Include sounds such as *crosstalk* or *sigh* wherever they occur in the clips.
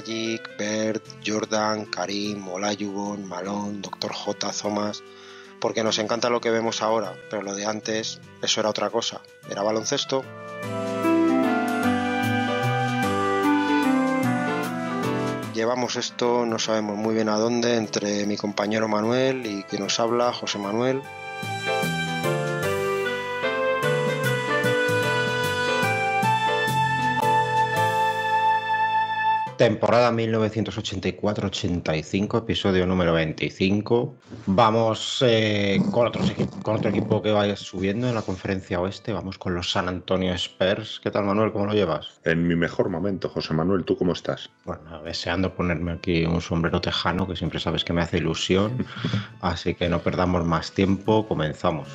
Magic, Jordan, Karim, Olajuwon, Malón, Doctor J, Zomas, porque nos encanta lo que vemos ahora, pero lo de antes, eso era otra cosa, era baloncesto. Llevamos esto, no sabemos muy bien a dónde, entre mi compañero Manuel y que nos habla José Manuel. temporada 1984-85, episodio número 25. Vamos eh, con, con otro equipo que vaya subiendo en la conferencia oeste. Vamos con los San Antonio Spurs. ¿Qué tal, Manuel? ¿Cómo lo llevas? En mi mejor momento, José Manuel. ¿Tú cómo estás? Bueno, deseando ponerme aquí un sombrero tejano, que siempre sabes que me hace ilusión. *laughs* Así que no perdamos más tiempo. Comenzamos.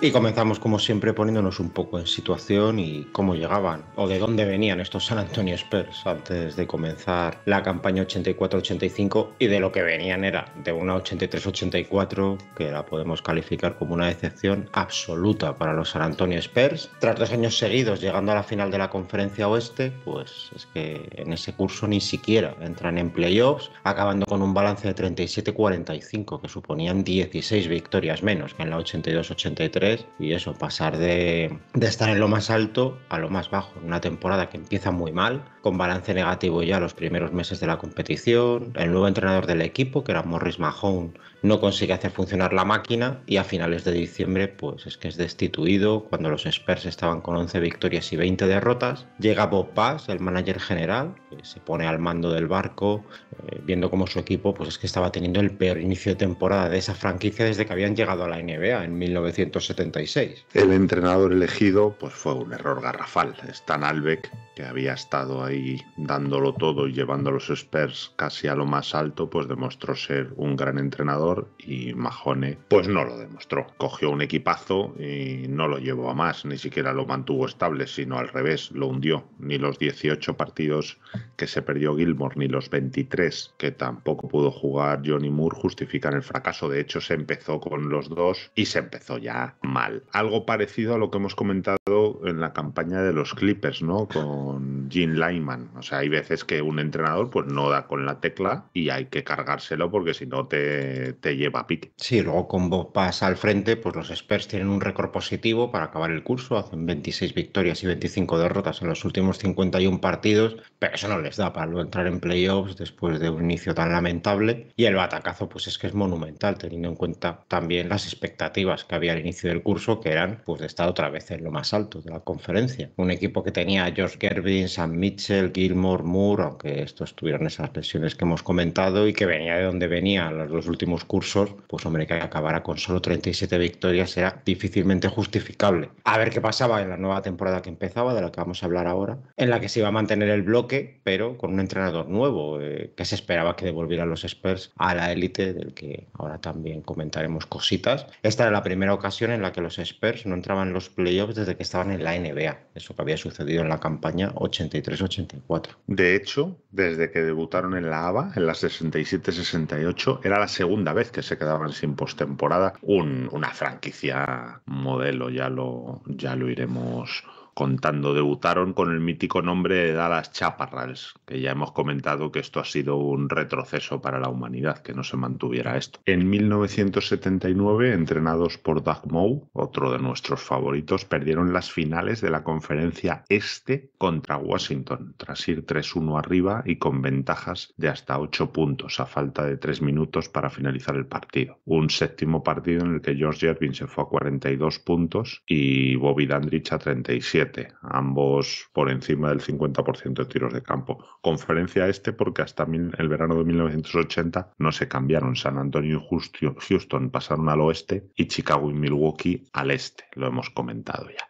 Y comenzamos como siempre poniéndonos un poco en situación y cómo llegaban o de dónde venían estos San Antonio Spurs antes de comenzar la campaña 84-85 y de lo que venían era de una 83-84 que la podemos calificar como una decepción absoluta para los San Antonio Spurs. Tras dos años seguidos llegando a la final de la conferencia oeste, pues es que en ese curso ni siquiera entran en playoffs, acabando con un balance de 37-45 que suponían 16 victorias menos que en la 82-83 y eso, pasar de, de estar en lo más alto a lo más bajo. Una temporada que empieza muy mal, con balance negativo ya los primeros meses de la competición, el nuevo entrenador del equipo, que era Morris Mahone, no consigue hacer funcionar la máquina y a finales de diciembre pues es que es destituido cuando los Spurs estaban con 11 victorias y 20 derrotas. Llega Bob Paz, el manager general, que se pone al mando del barco eh, viendo cómo su equipo pues es que estaba teniendo el peor inicio de temporada de esa franquicia desde que habían llegado a la NBA en 1976. El entrenador elegido pues fue un error garrafal. Stan Albeck, que había estado ahí dándolo todo y llevando a los Spurs casi a lo más alto, pues demostró ser un gran entrenador por y Mahone, pues no lo demostró. Cogió un equipazo y no lo llevó a más, ni siquiera lo mantuvo estable, sino al revés, lo hundió. Ni los 18 partidos que se perdió Gilmore, ni los 23 que tampoco pudo jugar Johnny Moore justifican el fracaso. De hecho, se empezó con los dos y se empezó ya mal. Algo parecido a lo que hemos comentado en la campaña de los Clippers, ¿no? Con Gene Lyman. O sea, hay veces que un entrenador pues no da con la tecla y hay que cargárselo porque si no te, te lleva Sí, luego con Bob Paz al frente, pues los Spurs tienen un récord positivo para acabar el curso, hacen 26 victorias y 25 derrotas en los últimos 51 partidos, pero eso no les da para luego entrar en playoffs después de un inicio tan lamentable. Y el batacazo, pues es que es monumental, teniendo en cuenta también las expectativas que había al inicio del curso, que eran pues de estar otra vez en lo más alto de la conferencia. Un equipo que tenía a George Gervin, Sam Mitchell, Gilmore, Moore, aunque estos tuvieron esas lesiones que hemos comentado y que venía de donde venía los dos últimos cursos pues hombre, que acabara con solo 37 victorias era difícilmente justificable. A ver qué pasaba en la nueva temporada que empezaba, de la que vamos a hablar ahora, en la que se iba a mantener el bloque, pero con un entrenador nuevo, eh, que se esperaba que devolviera a los Spurs a la élite, del que ahora también comentaremos cositas. Esta era la primera ocasión en la que los Spurs no entraban en los playoffs desde que estaban en la NBA, eso que había sucedido en la campaña 83-84. De hecho, desde que debutaron en la ABA, en la 67-68, era la segunda vez que se se quedaban sin postemporada. una franquicia modelo, ya lo, ya lo iremos contando, debutaron con el mítico nombre de Dallas Chaparrals, que ya hemos comentado que esto ha sido un retroceso para la humanidad, que no se mantuviera esto. En 1979, entrenados por Doug Moe, otro de nuestros favoritos, perdieron las finales de la conferencia este contra Washington, tras ir 3-1 arriba y con ventajas de hasta 8 puntos a falta de 3 minutos para finalizar el partido. Un séptimo partido en el que George Irving se fue a 42 puntos y Bobby Dandridge a 37 ambos por encima del 50% de tiros de campo. Conferencia este porque hasta el verano de 1980 no se cambiaron. San Antonio y Houston pasaron al oeste y Chicago y Milwaukee al este, lo hemos comentado ya.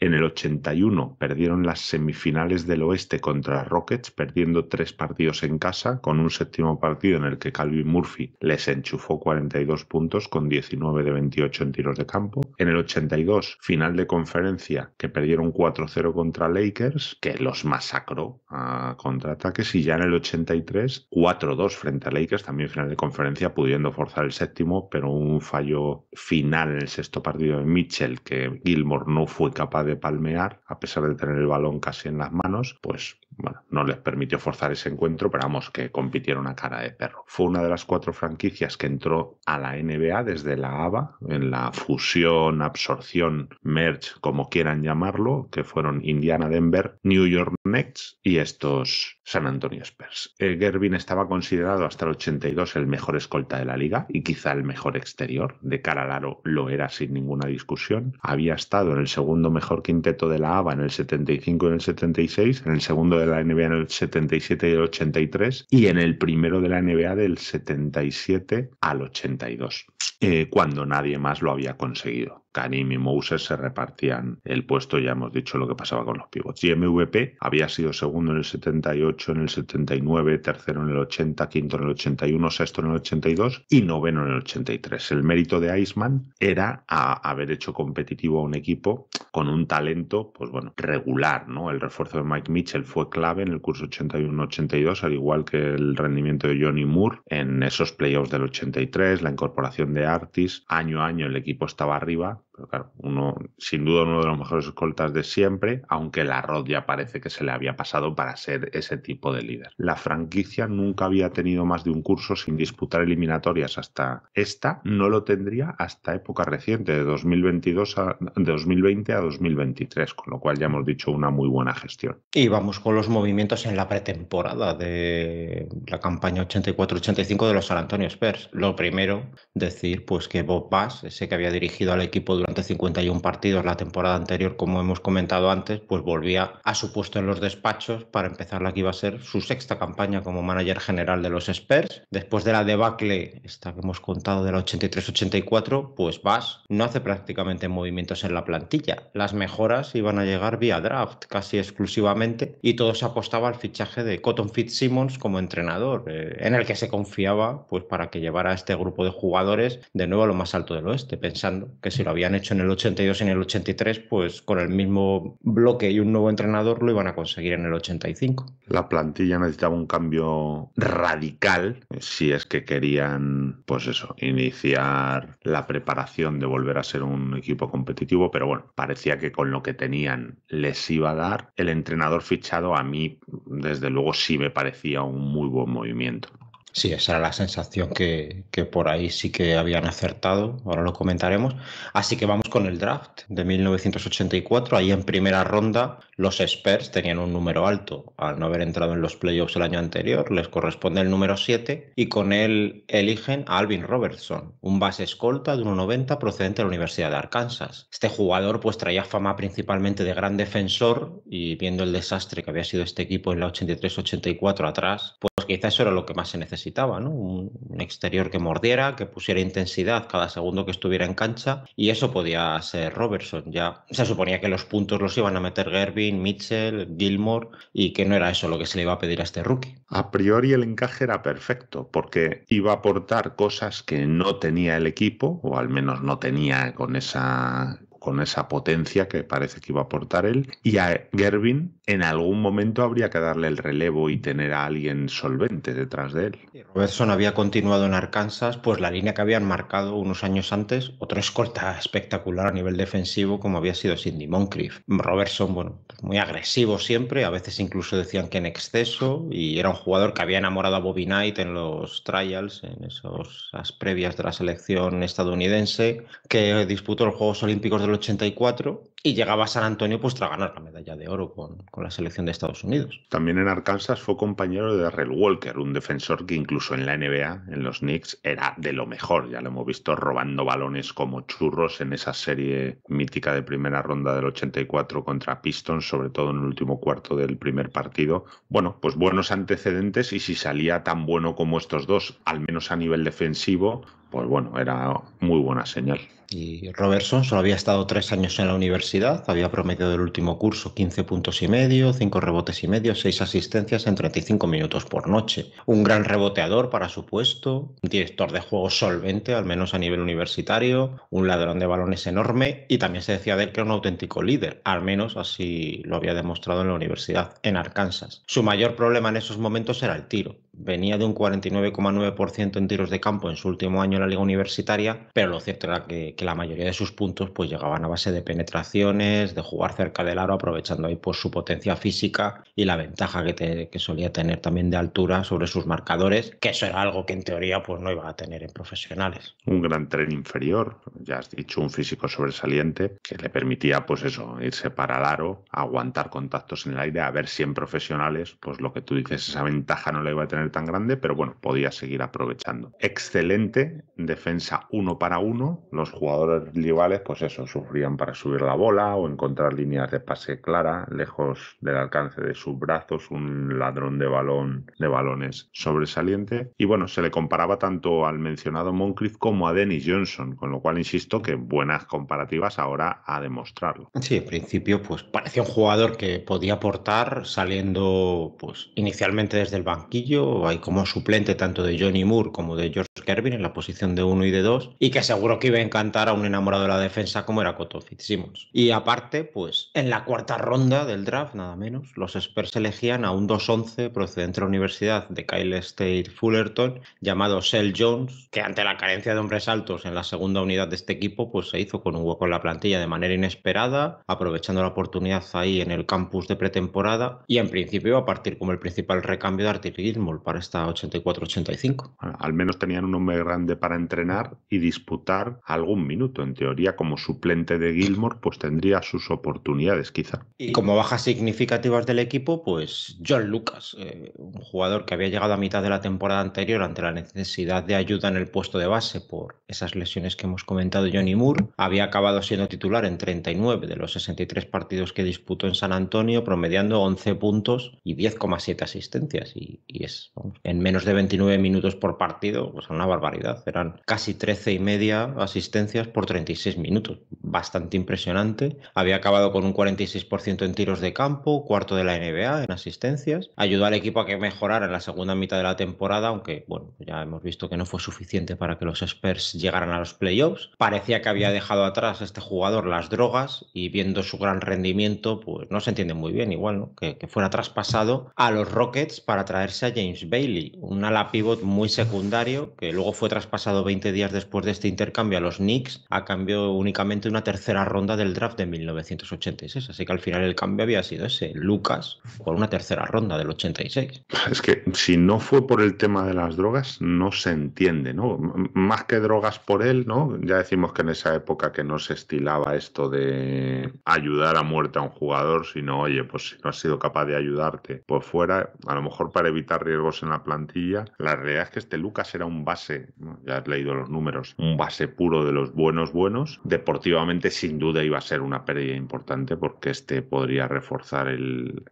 En el 81 perdieron las semifinales del oeste contra Rockets, perdiendo tres partidos en casa, con un séptimo partido en el que Calvin Murphy les enchufó 42 puntos con 19 de 28 en tiros de campo. En el 82, final de conferencia que perdieron 4-0 contra Lakers, que los masacró a contraataques, y ya en el 83, 4-2 frente a Lakers, también final de conferencia, pudiendo forzar el séptimo, pero un fallo final en el sexto partido de Mitchell que Gilmore no fue capaz de palmear, a pesar de tener el balón casi en las manos, pues bueno, no les permitió forzar ese encuentro, pero vamos, que compitieron a cara de perro. Fue una de las cuatro franquicias que entró a la NBA desde la ABA, en la fusión, absorción, merge, como quieran llamarlo, que fueron Indiana Denver, New York Knicks y estos San Antonio Spurs. Eh, Gervin estaba considerado hasta el 82 el mejor escolta de la liga y quizá el mejor exterior. De cara al aro lo era sin ninguna discusión. Había estado en el segundo mejor quinteto de la ABA en el 75 y en el 76, en el segundo de la NBA en el 77 y el 83 y en el primero de la NBA del 77 al 82, eh, cuando nadie más lo había conseguido. Anime y Mouser se repartían el puesto, ya hemos dicho lo que pasaba con los pivots. Y MVP había sido segundo en el 78, en el 79, tercero en el 80, quinto en el 81, sexto en el 82 y noveno en el 83. El mérito de Iceman era haber hecho competitivo a un equipo con un talento, pues bueno, regular, ¿no? El refuerzo de Mike Mitchell fue clave en el curso 81-82, al igual que el rendimiento de Johnny Moore en esos playoffs del 83, la incorporación de Artis, año a año el equipo estaba arriba claro, uno, sin duda uno de los mejores escoltas de siempre, aunque la Rod ya parece que se le había pasado para ser ese tipo de líder. La franquicia nunca había tenido más de un curso sin disputar eliminatorias hasta esta, no lo tendría hasta época reciente, de 2022 a 2020 a 2023, con lo cual ya hemos dicho una muy buena gestión. Y vamos con los movimientos en la pretemporada de la campaña 84-85 de los San Antonio Spurs. Lo primero, decir pues que Bob Bass, ese que había dirigido al equipo durante 51 partidos la temporada anterior, como hemos comentado antes, pues volvía a su puesto en los despachos para empezar la que iba a ser su sexta campaña como manager general de los Spurs. Después de la debacle, esta que hemos contado de la 83-84, pues Bass no hace prácticamente movimientos en la plantilla. Las mejoras iban a llegar vía draft casi exclusivamente y todo se apostaba al fichaje de Cotton Fitzsimmons como entrenador, eh, en el que se confiaba pues para que llevara a este grupo de jugadores de nuevo a lo más alto del oeste, pensando que si lo habían hecho en el 82 y en el 83, pues con el mismo bloque y un nuevo entrenador lo iban a conseguir en el 85. La plantilla necesitaba un cambio radical eh, si es que querían, pues eso, iniciar la preparación de volver a ser un equipo competitivo, pero bueno, parecía que con lo que tenían les iba a dar. El entrenador fichado a mí, desde luego, sí me parecía un muy buen movimiento. Sí, esa era la sensación que, por ahí sí que habían acertado, ahora lo comentaremos. Así que vamos con el draft de 1984. Ahí en primera ronda los Spurs tenían un número alto. Al no haber entrado en los playoffs el año anterior, les corresponde el número 7 y con él eligen a Alvin Robertson, un base escolta de 1,90 procedente de la Universidad de Arkansas. Este jugador pues traía fama principalmente de gran defensor y viendo el desastre que había sido este equipo en la 83-84 atrás, pues quizás eso era lo que más se necesitaba necesitaba, ¿no? Un, exterior que mordiera, que pusiera intensidad cada segundo que estuviera en cancha, y eso podía ser Robertson. Ya se suponía que los puntos los iban a meter Gervin, Mitchell, Gilmore, y que no era eso lo que se le iba a pedir a este rookie. A priori el encaje era perfecto, porque iba a aportar cosas que no tenía el equipo, o al menos no tenía con esa con esa potencia que parece que iba a aportar él. Y a Gervin en algún momento habría que darle el relevo y tener a alguien solvente detrás de él. Robertson había continuado en Arkansas, pues la línea que habían marcado unos años antes, otra escolta espectacular a nivel defensivo como había sido Cindy Moncrief. Robertson, bueno, muy agresivo siempre, a veces incluso decían que en exceso, y era un jugador que había enamorado a Bobby Knight en los trials, en esas previas de la selección estadounidense, que disputó los Juegos Olímpicos del 84 y llegaba a San Antonio pues tras ganar la medalla de oro con, con, la selección de Estados Unidos. También en Arkansas fue compañero de Darrell Walker, un defensor que incluso en la NBA, en los Knicks, era de lo mejor. Ya lo hemos visto robando balones como churros en esa serie mítica de primera ronda del 84 contra Pistons, sobre todo en el último cuarto del primer partido. Bueno, pues buenos antecedentes y si salía tan bueno como estos dos, al menos a nivel defensivo, pues bueno, era muy buena señal. Y Robertson solo había estado tres años en la universidad, había prometido el último curso 15 puntos y medio, 5 rebotes y medio, 6 asistencias en 35 minutos por noche. Un gran reboteador para su puesto, un director de juego solvente, al menos a nivel universitario, un ladrón de balones enorme y también se decía de él que era un auténtico líder, al menos así lo había demostrado en la universidad, en Arkansas. Su mayor problema en esos momentos era el tiro venía de un 49,9% en tiros de campo en su último año en la liga universitaria, pero lo cierto era que, la mayoría de sus puntos pues llegaban a base de penetraciones, de jugar cerca del aro, aprovechando ahí pues su potencia física y la ventaja que, que solía tener también de altura sobre sus marcadores, que eso era algo que en teoría pues no iba a tener en profesionales. Un gran tren inferior, ya has dicho, un físico sobresaliente que le permitía pues eso, irse para el aro, aguantar contactos en el aire, a ver si en profesionales pues lo que tú dices, esa ventaja no la iba a tener tan grande, pero bueno, podía seguir aprovechando. Excelente defensa uno para uno. Los jugadores rivales, pues eso, sufrían para subir la bola o encontrar líneas de pase clara, lejos del alcance de sus brazos, un ladrón de balón de balones sobresaliente. Y bueno, se le comparaba tanto al mencionado Moncrief como a Dennis Johnson, con lo cual insisto que buenas comparativas ahora a demostrarlo. Sí, en principio, pues parecía un jugador que podía aportar saliendo, pues inicialmente desde el banquillo y como suplente tanto de Johnny Moore como de George Kervin en la posición de 1 y de 2, y que seguro que iba a encantar a un enamorado de la defensa como era Cotto Fitzsimmons. Y aparte, pues en la cuarta ronda del draft, nada menos, los Spurs elegían a un 2-11 procedente de la Universidad de Kyle State Fullerton, llamado Sel Jones, que ante la carencia de hombres altos en la segunda unidad de este equipo, pues se hizo con un hueco en la plantilla de manera inesperada, aprovechando la oportunidad ahí en el campus de pretemporada, y en principio a partir como el principal recambio de artillerismo para esta 84-85. Al menos tenían un hombre grande para entrenar y disputar algún minuto. En teoría, como suplente de Gilmore, pues tendría sus oportunidades quizá. Y como bajas significativas del equipo, pues John Lucas, eh, un jugador que había llegado a mitad de la temporada anterior ante la necesidad de ayuda en el puesto de base por esas lesiones que hemos comentado Johnny Moore, había acabado siendo titular en 39 de los 63 partidos que disputó en San Antonio, promediando 11 puntos y 10,7 asistencias. y es en menos de 29 minutos por partido, pues una barbaridad. Eran casi 13 y media asistencias por 36 minutos, bastante impresionante. Había acabado con un 46% en tiros de campo, cuarto de la NBA en asistencias. Ayudó al equipo a que mejorara en la segunda mitad de la temporada, aunque bueno, ya hemos visto que no fue suficiente para que los Spurs llegaran a los playoffs. Parecía que había dejado atrás a este jugador las drogas y viendo su gran rendimiento, pues no se entiende muy bien, igual, ¿no? que fuera traspasado a los Rockets para traerse a James Bailey, un ala pivot muy secundario que luego fue traspasado 20 días después de este intercambio a los Knicks a cambio únicamente de una tercera ronda del draft de 1986. Así que al final el cambio había sido ese, Lucas, por una tercera ronda del 86. Es que si no fue por el tema de las drogas, no se entiende, ¿no? más que drogas por él, ¿no? Ya decimos que en esa época que no se estilaba esto de ayudar a muerte a un jugador, sino, oye, pues si no has sido capaz de ayudarte, por fuera, a lo mejor para evitar riesgos en la plantilla, la realidad es que este Lucas era un base, ya has leído los números, un base puro de los buenos buenos. Deportivamente sin duda iba a ser una pérdida importante porque este podría reforzar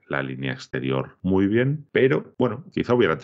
la línea exterior muy bien, pero bueno, quizá hubiera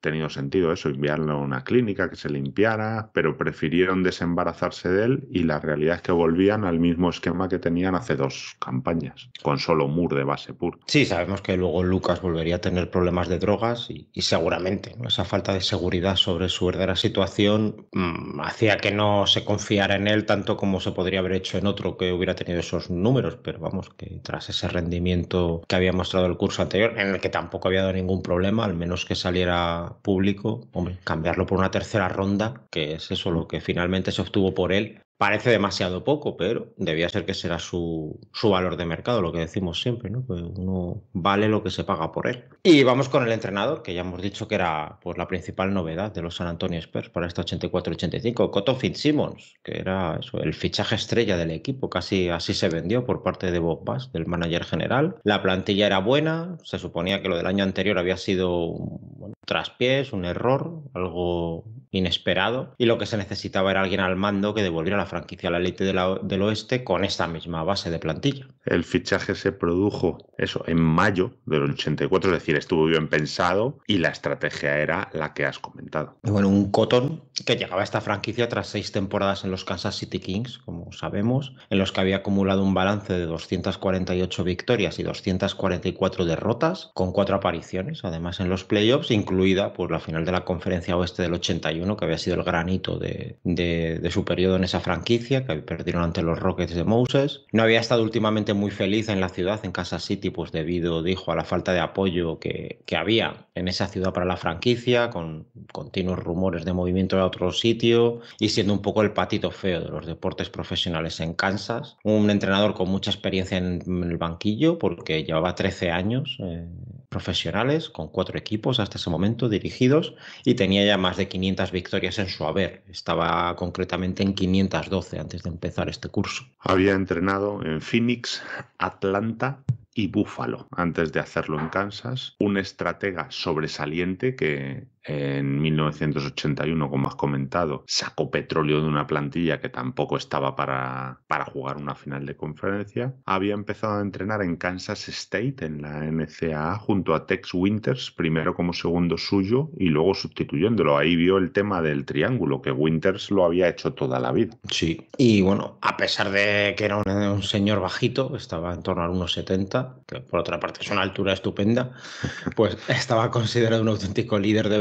tenido sentido eso, enviarlo a una clínica que se limpiara, pero prefirieron desembarazarse de él y la realidad es que volvían al mismo esquema que tenían hace dos campañas, con solo MUR de base pura. Sí, sabemos que luego Lucas volvería a tener problemas de drogas y, seguramente esa falta de seguridad sobre su verdadera situación mm, hacía que no se confiara en él tanto como se podría haber hecho en otro que hubiera tenido esos números, pero vamos, que tras ese rendimiento que había mostrado el curso anterior, en el que tampoco había dado ningún problema, al menos que saliera público, hombre, cambiarlo por una tercera ronda, que es eso lo que finalmente se obtuvo por él, Parece demasiado poco, pero debía ser que será su, valor de mercado, lo que decimos siempre, ¿no? Que uno vale lo que se paga por él. Y vamos con el entrenador, que ya hemos dicho que era pues, la principal novedad de los San Antonio Spurs para esta 84-85, Cotton Fitzsimmons, que era el fichaje estrella del equipo, casi así se vendió por parte de Bob Bass, del manager general. La plantilla era buena, se suponía que lo del año anterior había sido un traspiés, un error, algo inesperado y lo que se necesitaba era alguien al mando que devolviera la franquicia a la élite del oeste con esta misma base de plantilla. El fichaje se produjo, eso, en mayo del 84, es decir, estuvo bien pensado y la estrategia era la que has comentado. Y bueno, un cotón que llegaba a esta franquicia tras seis temporadas en los Kansas City Kings, como sabemos, en los que había acumulado un balance de 248 victorias y 244 derrotas, con cuatro apariciones, además en los playoffs, incluida pues, la final de la conferencia oeste del 81, que había sido el granito de, de, su periodo en esa franquicia, que perdieron ante los Rockets de Moses. No había estado últimamente muy feliz en la ciudad, en Kansas City, pues debido, dijo, a la falta de apoyo que, que había en esa ciudad para la franquicia, con continuos rumores de movimiento de otro sitio y siendo un poco el patito feo de los deportes profesionales en Kansas. Un entrenador con mucha experiencia en, el banquillo porque llevaba 13 años eh, profesionales con cuatro equipos hasta ese momento dirigidos y tenía ya más de 500 victorias en su haber. Estaba concretamente en 512 antes de empezar este curso. Había entrenado en Phoenix, Atlanta, y Buffalo antes de hacerlo en Kansas. Un estratega sobresaliente que en 1981, como has comentado, sacó petróleo de una plantilla que tampoco estaba para, para jugar una final de conferencia. Había empezado a entrenar en Kansas State, en la NCAA, junto a Tex Winters, primero como segundo suyo y luego sustituyéndolo. Ahí vio el tema del triángulo, que Winters lo había hecho toda la vida. Sí, y bueno, a pesar de que era un, señor bajito, estaba en torno a unos que por otra parte es una altura estupenda, pues *laughs* estaba considerado un auténtico líder de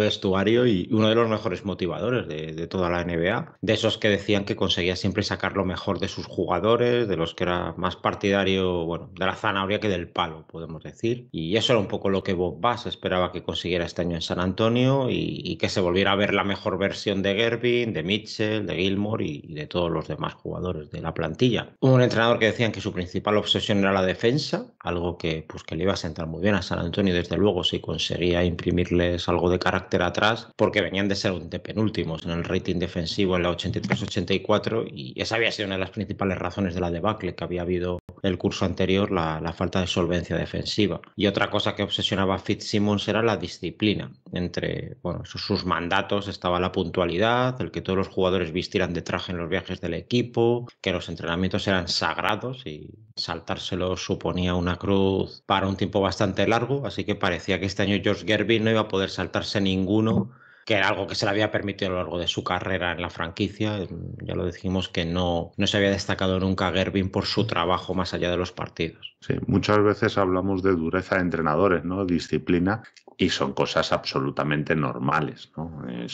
y uno de los mejores motivadores de, toda la NBA. De esos que decían que conseguía siempre sacar lo mejor de sus jugadores, de los que era más partidario, bueno, de la zanahoria que del palo, podemos decir. Y eso era un poco lo que Bob Bass esperaba que consiguiera este año en San Antonio y, que se volviera a ver la mejor versión de Gervin, de Mitchell, de Gilmore y, de todos los demás jugadores de la plantilla. Un entrenador que decían que su principal obsesión era la defensa, algo que, pues, que le iba a sentar muy bien a San Antonio, desde luego, si conseguía imprimirles algo de carácter atrás porque venían de ser de penúltimos en el rating defensivo en la 83-84 y esa había sido una de las principales razones de la debacle que había habido el curso anterior, la, falta de solvencia defensiva. Y otra cosa que obsesionaba a Fitzsimmons era la disciplina. Entre bueno, sus, sus mandatos estaba la puntualidad, el que todos los jugadores vistieran de traje en los viajes del equipo, que los entrenamientos eran sagrados y saltárselo suponía una cruz para un tiempo bastante largo, así que parecía que este año George Gervin no iba a poder saltarse ninguno, que era algo que se le había permitido a lo largo de su carrera en la franquicia. Ya lo dijimos que no, no se había destacado nunca Gervin por su trabajo más allá de los partidos. Sí, muchas veces hablamos de dureza de entrenadores, ¿no? Disciplina y son cosas absolutamente normales. ¿no? Eh,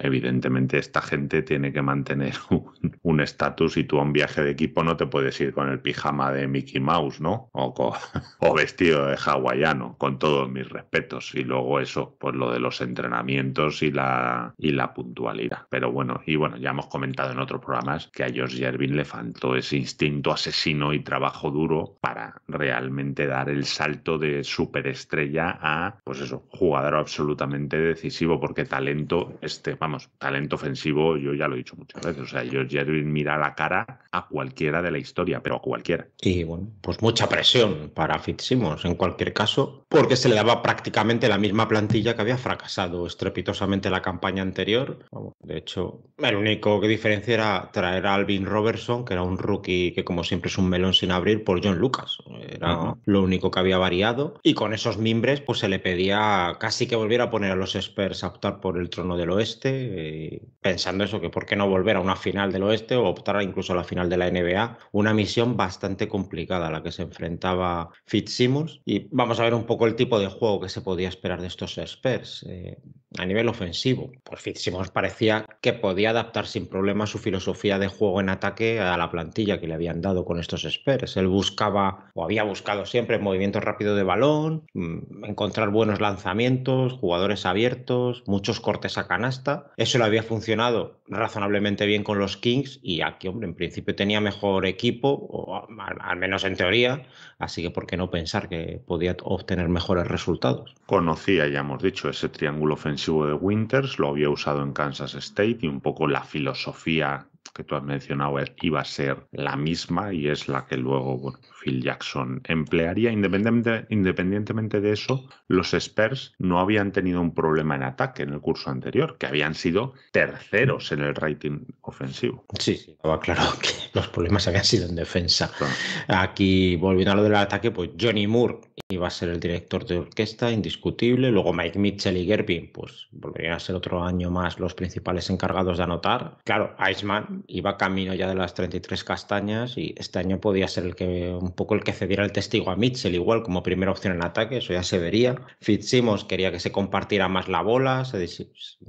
evidentemente esta gente tiene que mantener *laughs* un estatus y tú a un viaje de equipo no te puedes ir con el pijama de Mickey Mouse ¿no? o, *laughs* o vestido de hawaiano, con todos mis respetos. Y luego eso, pues lo de los entrenamientos y la, y la puntualidad. Pero bueno, y bueno, ya hemos comentado en otros programas que a George Jervin le faltó ese instinto asesino y trabajo duro para realmente dar el salto de superestrella a, pues jugador absolutamente decisivo, porque talento, este, vamos, talento ofensivo, yo ya lo he dicho muchas veces. O sea, George Jerry mira la cara a cualquiera de la historia, pero a cualquiera. Y bueno, pues mucha presión para Fitzsimmons en cualquier caso, porque se le daba prácticamente la misma plantilla que había fracasado estrepitosamente la campaña anterior. de hecho, el único que diferencia era traer a Alvin Robertson, que era un rookie que, como siempre, es un melón sin abrir, por John Lucas. Era lo único que había variado. Y con esos mimbres, pues se le pedía casi que volviera a poner a los Spurs a optar por el trono del oeste, eh, pensando eso, que por qué no volver a una final del oeste o optar incluso a la final de la NBA, una misión bastante complicada a la que se enfrentaba Fitzsimmons. Y vamos a ver un poco el tipo de juego que se podía esperar de estos Spurs. Eh, a nivel ofensivo. Pues nos parecía que podía adaptar sin problema su filosofía de juego en ataque a la plantilla que le habían dado con estos Spurs. Él buscaba o había buscado siempre movimientos rápido de balón, mm, encontrar buenos lanzamientos, jugadores abiertos, muchos cortes a canasta. Eso le había funcionado razonablemente bien con los Kings y aquí, hombre, en principio tenía mejor equipo, o al menos en teoría, así que por qué no pensar que podía obtener mejores resultados. Conocía, ya hemos dicho, ese triángulo ofensivo de Winters, lo había usado en Kansas State y un poco la filosofía que tú has mencionado iba a ser la misma y es la que luego bueno, Phil Jackson emplearía. independientemente de eso, los Spurs no habían tenido un problema en ataque en el curso anterior, que habían sido terceros en el rating ofensivo. Sí, estaba claro *laughs* que los problemas habían sido en defensa. Aquí, volviendo a lo del ataque, pues Johnny Moore iba a ser el director de orquesta, indiscutible. Luego Mike Mitchell y Gervin, pues volverían a ser otro año más los principales encargados de anotar. Claro, Iceman iba camino ya de las 33 castañas y este año podía ser el que un poco el que cediera el testigo a Mitchell, igual como primera opción en ataque, eso ya se vería. Fitzsimmons quería que se compartiera más la bola,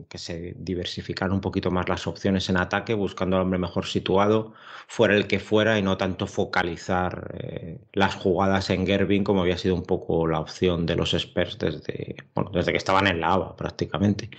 que se diversificaran un poquito más las opciones en ataque, buscando al hombre mejor situado, fuera el que fuera, y no tanto focalizar eh, las jugadas en Gervin, como había sido un poco la opción de los Spurs desde, desde que estaban en la ABA prácticamente.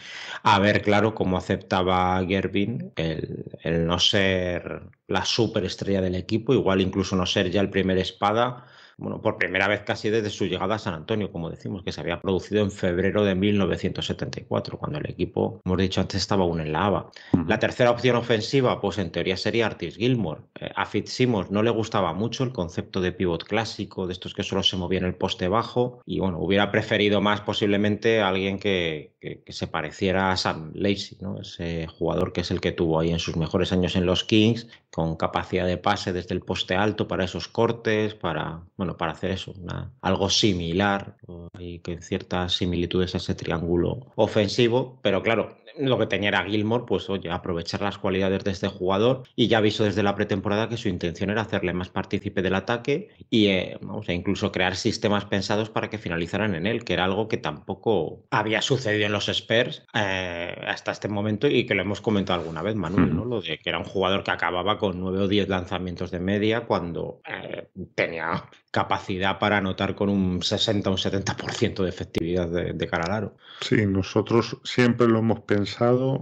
A ver, claro, cómo aceptaba Gervin el, el no ser la superestrella del equipo, igual incluso no ser ya el primer espada, bueno, por primera vez casi desde su llegada a San Antonio, como decimos, que se había producido en febrero de 1974, cuando el equipo, hemos dicho antes, estaba aún en la ABA. La tercera opción ofensiva, pues en teoría sería Artis Gilmore. Eh, a Fitzsimmons no le gustaba mucho el concepto de pivot clásico, de estos que solo se movían el poste bajo, y bueno, hubiera preferido más posiblemente a alguien que, que se pareciera a Sam Lacey, ¿no? ese jugador que es el que tuvo ahí en sus mejores años en los Kings, con capacidad de pase desde el poste alto para esos cortes, para bueno, para hacer eso, algo similar y con ciertas similitudes a ese triángulo ofensivo, pero claro, lo que tenía era Gilmore, pues oye, aprovechar las cualidades de este jugador y ya avisó desde la pretemporada que su intención era hacerle más partícipe del ataque y eh, e incluso crear sistemas pensados para que finalizaran en él, que era algo que tampoco había sucedido en los Spurs eh, hasta este momento y que lo hemos comentado alguna vez, Manuel, ¿no? Lo de que era un jugador que acababa con nueve o diez lanzamientos de media cuando eh, tenía capacidad para anotar con un 60 o un 70% de efectividad de, de cara al aro. Sí, nosotros siempre lo hemos pensado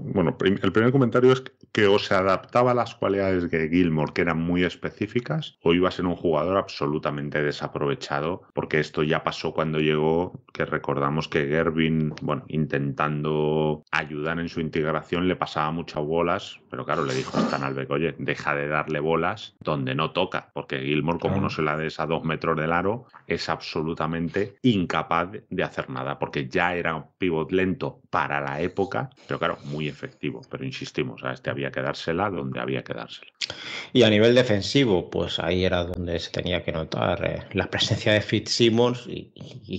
bueno, el primer comentario es que o se adaptaba a las cualidades de Gilmore, que eran muy específicas, o iba a ser un jugador absolutamente desaprovechado, porque esto ya pasó cuando llegó, que recordamos que Gervin, bueno, intentando ayudar en su integración, le pasaba muchas bolas, pero claro, le dijo a Albeck, oye, deja de darle bolas donde no toca, porque Gilmore, como no se la des a dos metros del aro, es absolutamente incapaz de hacer nada, porque ya era un pivot lento para la época, pero claro, muy efectivo. Pero insistimos, a este había que dársela donde había que dársela. Y a nivel defensivo, pues ahí era donde se tenía que notar eh, la presencia de Fitzsimmons y,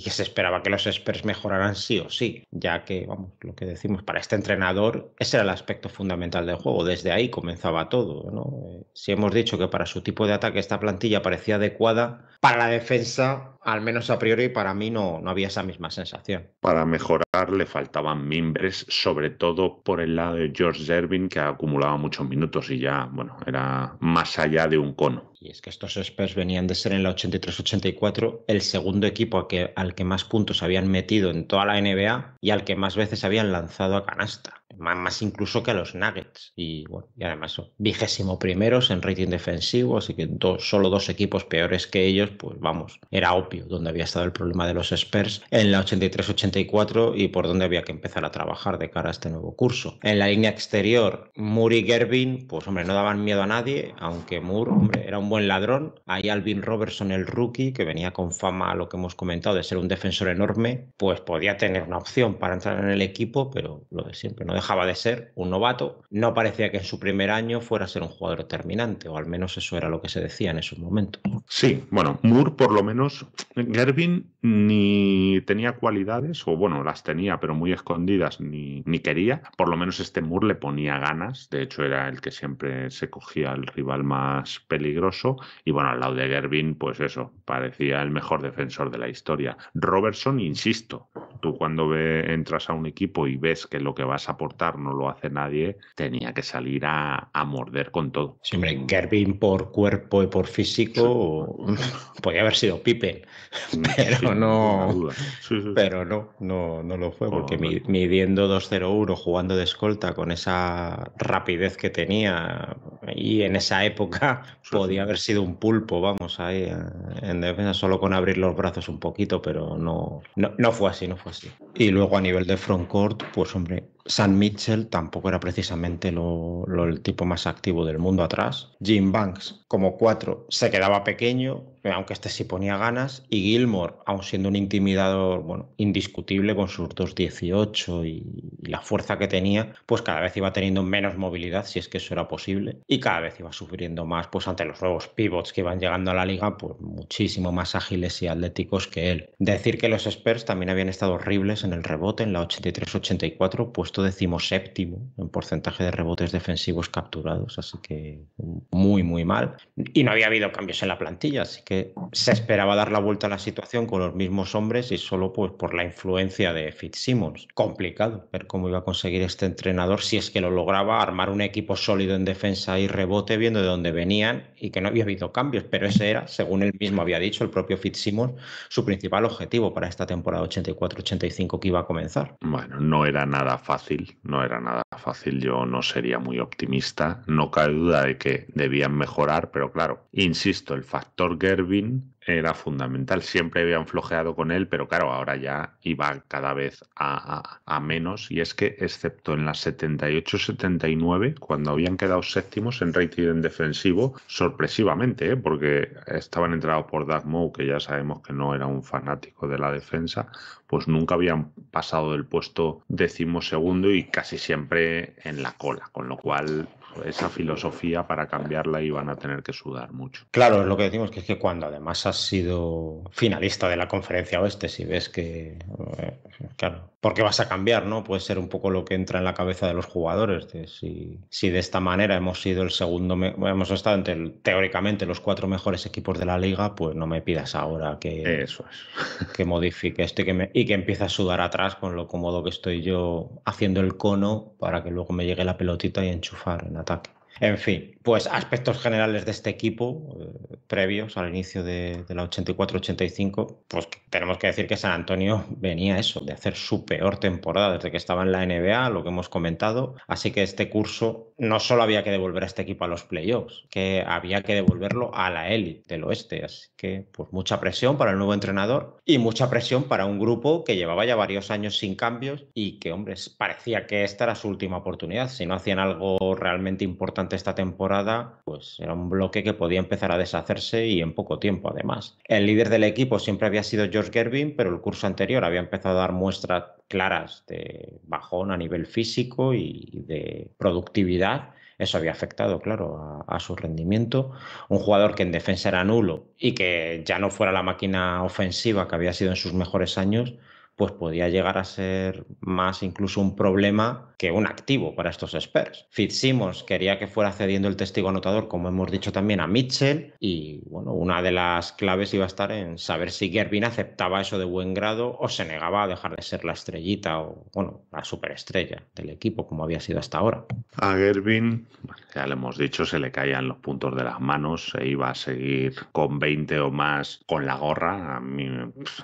que se esperaba que los Spurs mejoraran sí o sí, ya que, vamos, lo que decimos, para este entrenador ese era el aspecto fundamental del juego, desde ahí comenzaba todo, eh, si hemos dicho que para su tipo de ataque esta plantilla parecía adecuada, para la defensa, al menos a priori, para mí no, no había esa misma sensación. Para mejorar le faltaban mimbres, sobre todo todo por el lado de George Zervin, que acumulaba muchos minutos y ya, bueno, era más allá de un cono. Y es que estos Spurs venían de ser en la 83-84 el segundo equipo al que, más puntos habían metido en toda la NBA y al que más veces habían lanzado a canasta, más, incluso que a los Nuggets. Y bueno, y además son vigésimo primeros en rating defensivo, así que solo dos equipos peores que ellos, pues vamos, era obvio donde había estado el problema de los Spurs en la 83-84 y por dónde había que empezar a trabajar de cara a este nuevo curso. En la línea exterior, Moore y Gervin, pues hombre, no daban miedo a nadie, aunque Moore, hombre, era un buen ladrón. ahí Alvin Robertson, el rookie, que venía con fama a lo que hemos comentado de ser un defensor enorme, pues podía tener una opción para entrar en el equipo, pero lo de siempre, no dejaba de ser un novato. No parecía que en su primer año fuera a ser un jugador terminante o al menos eso era lo que se decía en esos momentos. Sí, bueno, Moore por lo menos, Gervin ni tenía cualidades, o bueno, las tenía, pero muy escondidas, ni, ni quería. Por lo menos este Moore le ponía ganas, de hecho era el que siempre se cogía al rival más peligroso y bueno, al lado de Gervin, pues eso, parecía el mejor defensor de la historia. Robertson, insisto, tú cuando entras a un equipo y ves que lo que vas a aportar no lo hace nadie, tenía que salir a, a morder con todo. Mm. Gervin por cuerpo y por físico *laughs* podía haber sido Pipe mm, *laughs* pero no. Pero no, no, no lo fue, porque midiendo 2-0-1, jugando de escolta con esa rapidez que tenía y en esa época podía haber sido un pulpo, vamos, ahí eh, en defensa, solo con abrir los brazos un poquito, pero no, no, fue así, no fue así. Y luego a nivel de front frontcourt, pues hombre, San Mitchell tampoco era precisamente el tipo más activo del mundo atrás. Jim Banks, como cuatro, se quedaba pequeño, aunque este sí ponía ganas. Y Gilmore, aun siendo un intimidador bueno, indiscutible con sus 2.18 y, y la fuerza que tenía, pues cada vez iba teniendo menos movilidad, si es que eso era posible. Y cada vez iba sufriendo más, pues ante los nuevos pivots que iban llegando a la liga, pues muchísimo más ágiles y atléticos que él. Decir que los Spurs también habían estado horribles en el rebote, en la 83-84, pues decimos decimoséptimo en porcentaje de rebotes defensivos capturados, así que muy, muy mal. Y no había habido cambios en la plantilla, así que se esperaba dar la vuelta a la situación con los mismos hombres y solo pues, por la influencia de Fitzsimmons. Complicado ver cómo iba a conseguir este entrenador si es que lo lograba armar un equipo sólido en defensa y rebote viendo de dónde venían y que no había habido cambios, pero ese era, según él mismo había dicho, el propio Fitzsimmons, su principal objetivo para esta temporada 84-85 que iba a comenzar. Bueno, no era nada fácil no era nada fácil, yo no sería muy optimista, no cabe duda de que debían mejorar, pero claro, insisto, el factor Gervin era fundamental. Siempre habían flojeado con él, pero claro, ahora ya iba cada vez a, menos. Y es que, excepto en las 78-79, cuando habían quedado séptimos en rating en defensivo, sorpresivamente, ¿eh? porque estaban entrados por Doug Moe, que ya sabemos que no era un fanático de la defensa, pues nunca habían pasado del puesto décimo y casi siempre en la cola, con lo cual esa filosofía para cambiarla y van a tener que sudar mucho. Claro, es lo que decimos, que es que cuando además has sido finalista de la conferencia oeste, si ves que, eh, claro, porque vas a cambiar, ¿no? Puede ser un poco lo que entra en la cabeza de los jugadores. si, si, de esta manera hemos sido el segundo, hemos estado entre teóricamente los cuatro mejores equipos de la liga, pues no me pidas ahora que, es. *laughs* que modifique esto que, me, y que empiece a sudar atrás con lo cómodo que estoy yo haciendo el cono para que luego me llegue la pelotita y enchufar en ataque. En fin, pues aspectos generales de este equipo eh, previos al inicio de, la 84-85, pues tenemos que decir que San Antonio *laughs* venía eso, de hacer su peor temporada desde que estaba en la NBA, lo que hemos comentado. Así que este curso no solo había que devolver a este equipo a los playoffs, que había que devolverlo a la élite del oeste. Así que, pues mucha presión para el nuevo entrenador y mucha presión para un grupo que llevaba ya varios años sin cambios y que, hombre, parecía que esta era su última oportunidad. Si no hacían algo realmente importante, esta temporada, pues era un bloque que podía empezar a deshacerse y en poco tiempo además. El líder del equipo siempre había sido George Gervin, pero el curso anterior había empezado a dar muestras claras de bajón a nivel físico y de productividad. Eso había afectado, claro, a, su rendimiento. Un jugador que en defensa era nulo y que ya no fuera la máquina ofensiva que había sido en sus mejores años, pues podía llegar a ser más incluso un problema que un activo para estos Spurs. Fitzsimmons quería que fuera cediendo el testigo anotador, como hemos dicho también, a Mitchell, y bueno, una de las claves iba a estar en saber si Gervin aceptaba eso de buen grado o se negaba a dejar de ser la estrellita o, bueno, la superestrella del equipo, como había sido hasta ahora. A Gervin, ya le hemos dicho, se le caían los puntos de las manos, se iba a seguir con 20 o más con la gorra, a mí,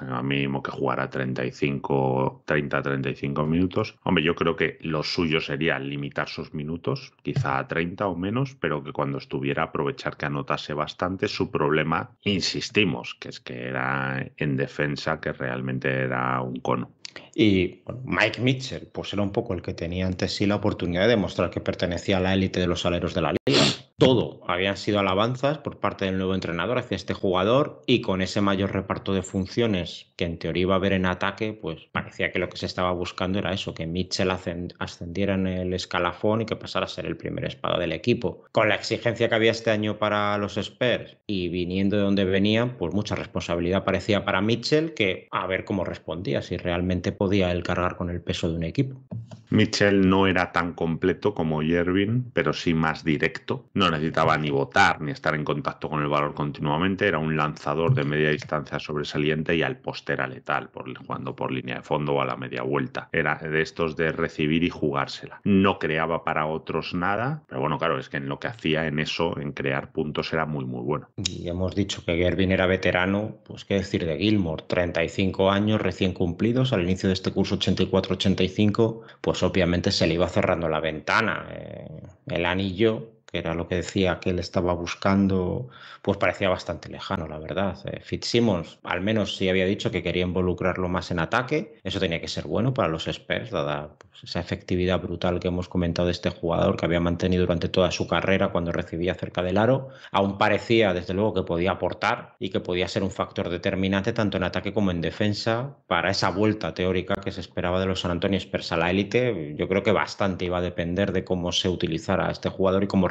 a mí que jugara 35 30, 35 minutos. Hombre, yo creo que lo suyo sería limitar sus minutos, quizá a 30 o menos, pero que cuando estuviera aprovechar que anotase bastante. Su problema, insistimos, que es que era en defensa, que realmente era un cono. Y bueno, Mike Mitchell, pues era un poco el que tenía antes sí la oportunidad de demostrar que pertenecía a la élite de los aleros de la liga todo habían sido alabanzas por parte del nuevo entrenador hacia este jugador y con ese mayor reparto de funciones que en teoría iba a haber en ataque, pues parecía que lo que se estaba buscando era eso, que Mitchell ascendiera en el escalafón y que pasara a ser el primer espada del equipo. Con la exigencia que había este año para los Spurs y viniendo de donde venían, pues mucha responsabilidad parecía para Mitchell que a ver cómo respondía, si realmente podía él cargar con el peso de un equipo. Mitchell no era tan completo como Jervin, pero sí más directo necesitaba ni votar ni estar en contacto con el valor continuamente, era un lanzador de media distancia sobresaliente y al poster era letal, por, jugando por línea de fondo o a la media vuelta. Era de estos de recibir y jugársela. No creaba para otros nada, pero bueno, claro, es que en lo que hacía en eso, en crear puntos, era muy, muy bueno. Y hemos dicho que Gervin era veterano, pues qué decir de Gilmore, 35 años recién cumplidos, al inicio de este curso 84-85, pues obviamente se le iba cerrando la ventana. Eh, el anillo que era lo que decía que él estaba buscando, pues parecía bastante lejano, la verdad. Fitzsimons eh, Fitzsimmons, al menos sí había dicho que quería involucrarlo más en ataque, eso tenía que ser bueno para los Spurs, dada pues, esa efectividad brutal que hemos comentado de este jugador que había mantenido durante toda su carrera cuando recibía cerca del aro, aún parecía desde luego que podía aportar y que podía ser un factor determinante tanto en ataque como en defensa para esa vuelta teórica que se esperaba de los San Antonio Spurs a la élite. Yo creo que bastante iba a depender de cómo se utilizara este jugador y cómo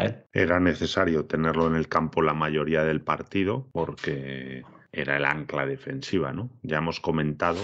él. Era necesario tenerlo en el campo la mayoría del partido porque era el ancla defensiva, ¿no? Ya hemos comentado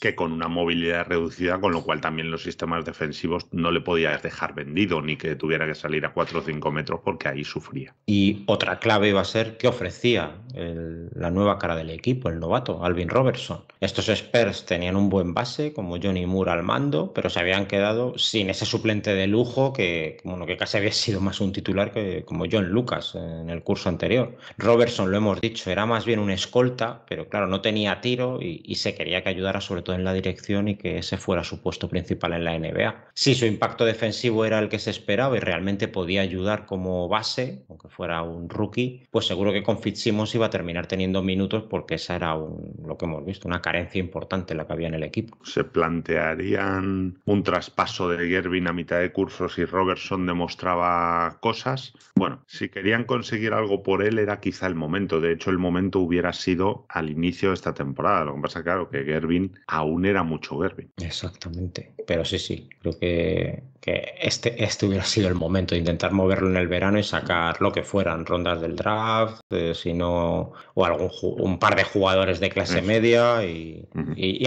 que con una movilidad reducida, con lo cual también los sistemas defensivos no le podías dejar vendido ni que tuviera que salir a 4 o 5 metros porque ahí sufría. Y otra clave iba a ser ¿qué ofrecía la nueva cara del equipo, el novato, Alvin Robertson. Estos Spurs tenían un buen base, como Johnny Moore al mando, pero se habían quedado sin ese suplente de lujo que, bueno, que casi había sido más un titular que como John Lucas en el curso anterior. Robertson, lo hemos dicho, era más bien un escolta, pero claro, no tenía tiro y, y se quería que ayudara sobre en la dirección y que ese fuera su puesto principal en la NBA. Si su impacto defensivo era el que se esperaba y realmente podía ayudar como base, aunque fuera un rookie, pues seguro que con Fitzsimmons iba a terminar teniendo minutos porque esa era lo que hemos visto, una carencia importante la que había en el equipo. ¿Se plantearían un traspaso de Gervin a mitad de curso si Robertson demostraba cosas? Bueno, si querían conseguir algo por él era quizá el momento. De hecho, el momento hubiera sido al inicio de esta temporada. Lo que pasa, claro, que Gervin aún era mucho verde, Exactamente, pero sí, sí, creo que, este, este hubiera sido el momento de intentar moverlo en el verano y sacar lo que fueran, rondas del draft, eh, sino o algún un par de jugadores de clase media y,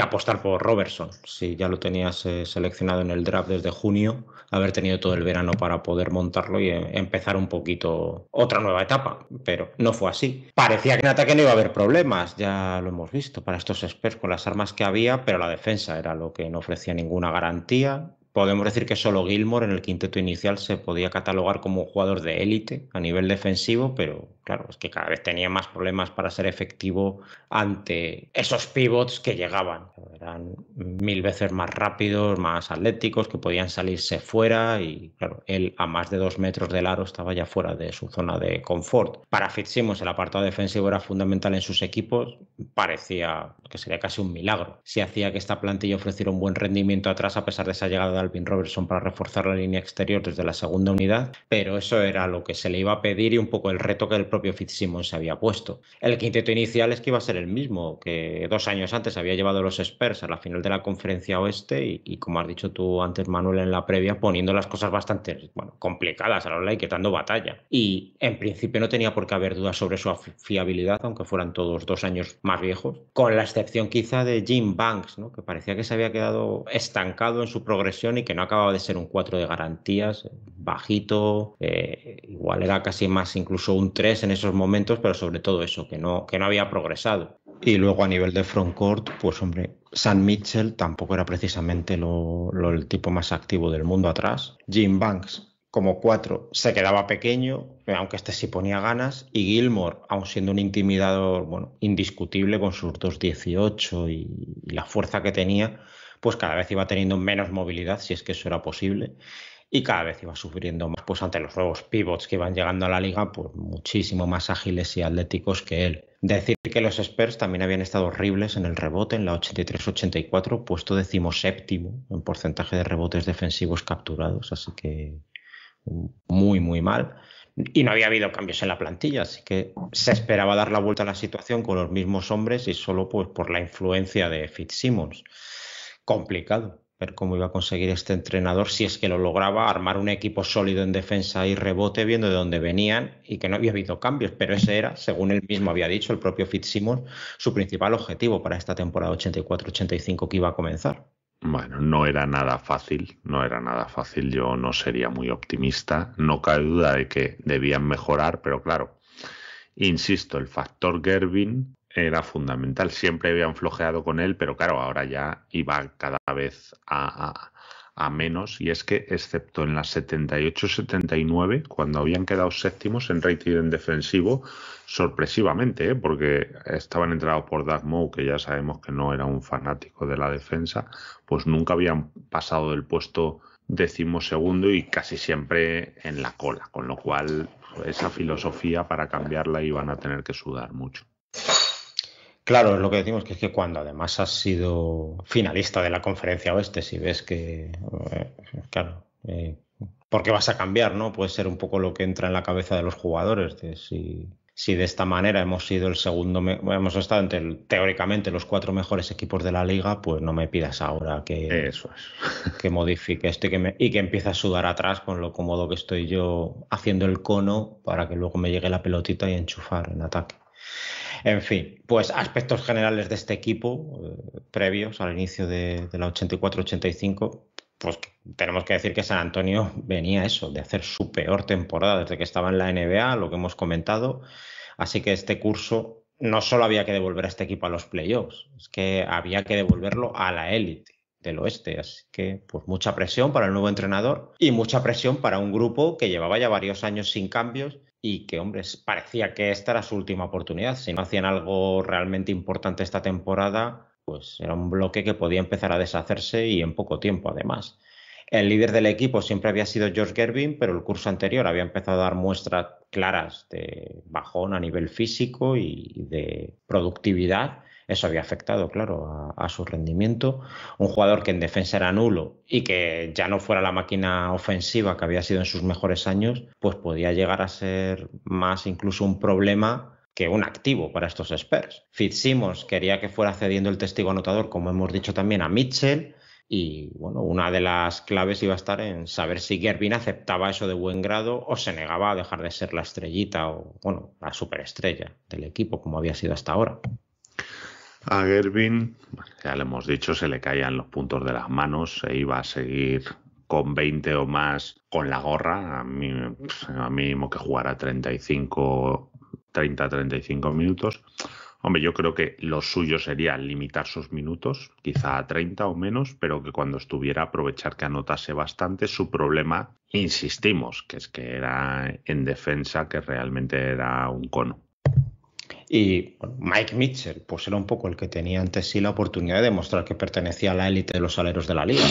apostar por Robertson, si ya lo tenías eh, seleccionado en el draft desde junio haber tenido todo el verano para poder montarlo y eh, empezar un poquito otra nueva etapa, pero no fue así. Parecía que en ataque no iba a haber problemas, ya lo hemos visto para estos experts con las armas que había, pero la defensa era lo que no ofrecía ninguna garantía podemos decir que solo Gilmore en el quinteto inicial se podía catalogar como un jugador de élite a nivel defensivo, pero Claro, es que cada vez tenía más problemas para ser efectivo ante esos pivots que llegaban. Eran mil veces más rápidos, más atléticos, que podían salirse fuera y, claro, él a más de dos metros del aro estaba ya fuera de su zona de confort. Para Fitzsimmons el apartado defensivo era fundamental en sus equipos, parecía que sería casi un milagro. Si hacía que esta plantilla ofreciera un buen rendimiento atrás a pesar de esa llegada de Alvin Robertson para reforzar la línea exterior desde la segunda unidad, pero eso era lo que se le iba a pedir y un poco el reto que el propio Fitzsimons se había puesto. El quinteto inicial es que iba a ser el mismo, que dos años antes había llevado los Spurs a la final de la conferencia oeste y, como has dicho tú antes, Manuel, en la previa, poniendo las cosas bastante complicadas a la hora y quitando batalla. Y en principio no tenía por qué haber dudas sobre su fiabilidad, aunque fueran todos dos años más viejos, con la excepción quizá de Jim Banks, que parecía que se había quedado estancado en su progresión y que no acababa de ser un 4 de garantías, bajito, eh, igual era casi más incluso un 3 en esos momentos, pero sobre todo eso, que no, que no había progresado. Y luego a nivel de frontcourt, pues hombre, San Mitchell tampoco era precisamente lo, el tipo más activo del mundo atrás. Jim Banks, como cuatro, se quedaba pequeño, aunque este sí ponía ganas. Y Gilmore, aun siendo un intimidador, bueno, indiscutible con sus 2.18 y, y la fuerza que tenía, pues cada vez iba teniendo menos movilidad, si es que eso era posible y cada vez iba sufriendo más pues ante los nuevos pivots que iban llegando a la liga, pues muchísimo más ágiles y atléticos que él. Decir que los Spurs también habían estado horribles en el rebote, en la 83-84, puesto séptimo en porcentaje de rebotes defensivos capturados, así que mm, muy, muy mal. Y no había habido cambios en la plantilla, así que se esperaba dar la vuelta a la situación con los mismos hombres y solo pues, por la influencia de Fitzsimmons. Complicado ver cómo iba a conseguir este entrenador, si es que lo lograba, armar un equipo sólido en defensa y rebote, viendo de dónde venían y que no había habido cambios, pero ese era, según él mismo había dicho, el propio Fitzsimmons, su principal objetivo para esta temporada 84-85 que iba a comenzar. Bueno, no era nada fácil, no era nada fácil, yo no sería muy optimista, no cabe duda de que debían mejorar, pero claro, insisto, el factor Gervin era fundamental. Siempre habían flojeado con él, pero claro, ahora ya iba cada vez a, menos. Y es que, excepto en las 78-79, cuando habían quedado séptimos en rating en defensivo, sorpresivamente, ¿eh? porque estaban entrados por Doug que ya sabemos que no era un fanático de la defensa, pues nunca habían pasado del puesto decimosegundo y casi siempre en la cola, con lo cual esa filosofía para cambiarla iban a tener que sudar mucho. Claro, es lo que decimos, que es que cuando además has sido finalista de la conferencia oeste, si ves que, eh, claro, eh, porque vas a cambiar? no? Puede ser un poco lo que entra en la cabeza de los jugadores, si, si de esta manera hemos sido el segundo, hemos estado entre teóricamente los cuatro mejores equipos de la liga, pues no me pidas ahora que, que modifique esto que, y que empiece a sudar atrás con lo cómodo que estoy yo haciendo el cono para que luego me llegue la pelotita y enchufar en ataque. En fin, pues aspectos generales de este equipo eh, previos al inicio de, de la 84-85, pues tenemos que decir que San Antonio venía eso, de hacer su peor temporada desde que estaba en la NBA, lo que hemos comentado. Así que este curso no solo había que devolver a este equipo a los playoffs, es que había que devolverlo a la élite del oeste. Así que, pues mucha presión para el nuevo entrenador y mucha presión para un grupo que llevaba ya varios años sin cambios y que, hombre, parecía que esta era su última oportunidad. Si no hacían algo realmente importante esta temporada, pues era un bloque que podía empezar a deshacerse y en poco tiempo, además. El líder del equipo siempre había sido George Gervin, pero el curso anterior había empezado a dar muestras claras de bajón a nivel físico y de productividad. Eso había afectado, claro, a, su rendimiento. Un jugador que en defensa era nulo y que ya no fuera la máquina ofensiva que había sido en sus mejores años, pues podía llegar a ser más incluso un problema que un activo para estos Spurs. Fitzsimmons quería que fuera cediendo el testigo anotador, como hemos dicho también, a Mitchell. Y bueno, una de las claves iba a estar en saber si Gervin aceptaba eso de buen grado o se negaba a dejar de ser la estrellita o, bueno, la superestrella del equipo como había sido hasta ahora. A Gervin, ya le hemos dicho, se le caían los puntos de las manos, se iba a seguir con 20 o más con la gorra, a, mí, a mínimo que jugara 35, 30, 35 minutos. Hombre, yo creo que lo suyo sería limitar sus minutos, quizá a 30 o menos, pero que cuando estuviera aprovechar que anotase bastante. Su problema, insistimos, que es que era en defensa, que realmente era un cono. Y Mike Mitchell, pues era un poco el que tenía antes sí la oportunidad de demostrar que pertenecía a la élite de los aleros de la liga.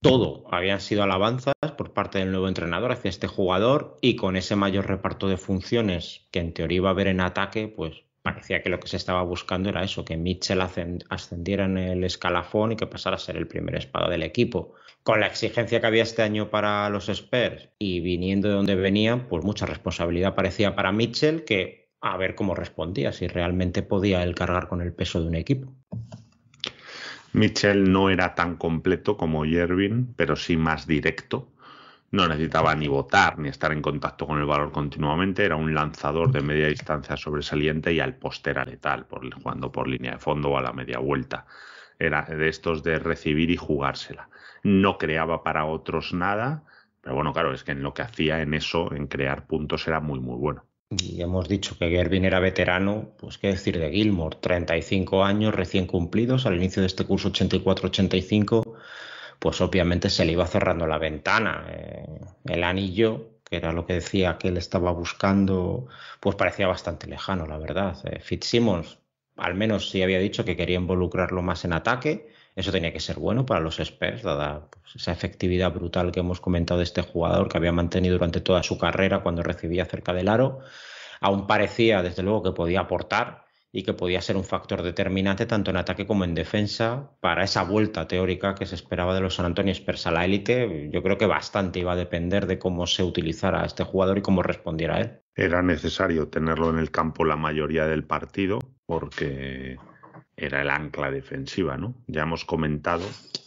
Todo habían sido alabanzas por parte del nuevo entrenador hacia este jugador y con ese mayor reparto de funciones que en teoría iba a haber en ataque, pues parecía que lo que se estaba buscando era eso, que Mitchell ascendiera en el escalafón y que pasara a ser el primer espada del equipo. Con la exigencia que había este año para los Spurs y viniendo de donde venían, pues mucha responsabilidad parecía para Mitchell, que a ver cómo respondía, si realmente podía él cargar con el peso de un equipo. Mitchell no era tan completo como Yervin, pero sí más directo. No necesitaba ni votar ni estar en contacto con el valor continuamente. Era un lanzador de media distancia sobresaliente y al poste era letal, por, jugando por línea de fondo o a la media vuelta. Era de estos de recibir y jugársela. No creaba para otros nada, pero bueno, claro, es que en lo que hacía en eso, en crear puntos, era muy, muy bueno. Y hemos dicho que Gervin era veterano, pues qué decir de Gilmore, 35 años recién cumplidos al inicio de este curso 84-85, pues obviamente se le iba cerrando la ventana. Eh, el anillo, que era lo que decía que él estaba buscando, pues parecía bastante lejano, la verdad. Eh, Fitzsimons, al menos sí había dicho que quería involucrarlo más en ataque, eso tenía que ser bueno para los Spurs, dada pues, esa efectividad brutal que hemos comentado de este jugador que había mantenido durante toda su carrera cuando recibía cerca del aro. Aún parecía, desde luego, que podía aportar y que podía ser un factor determinante tanto en ataque como en defensa para esa vuelta teórica que se esperaba de los San Antonio Spurs a la élite. Yo creo que bastante iba a depender de cómo se utilizara este jugador y cómo respondiera él. Era necesario tenerlo en el campo la mayoría del partido porque era el ancla defensiva, ¿no? Ya hemos comentado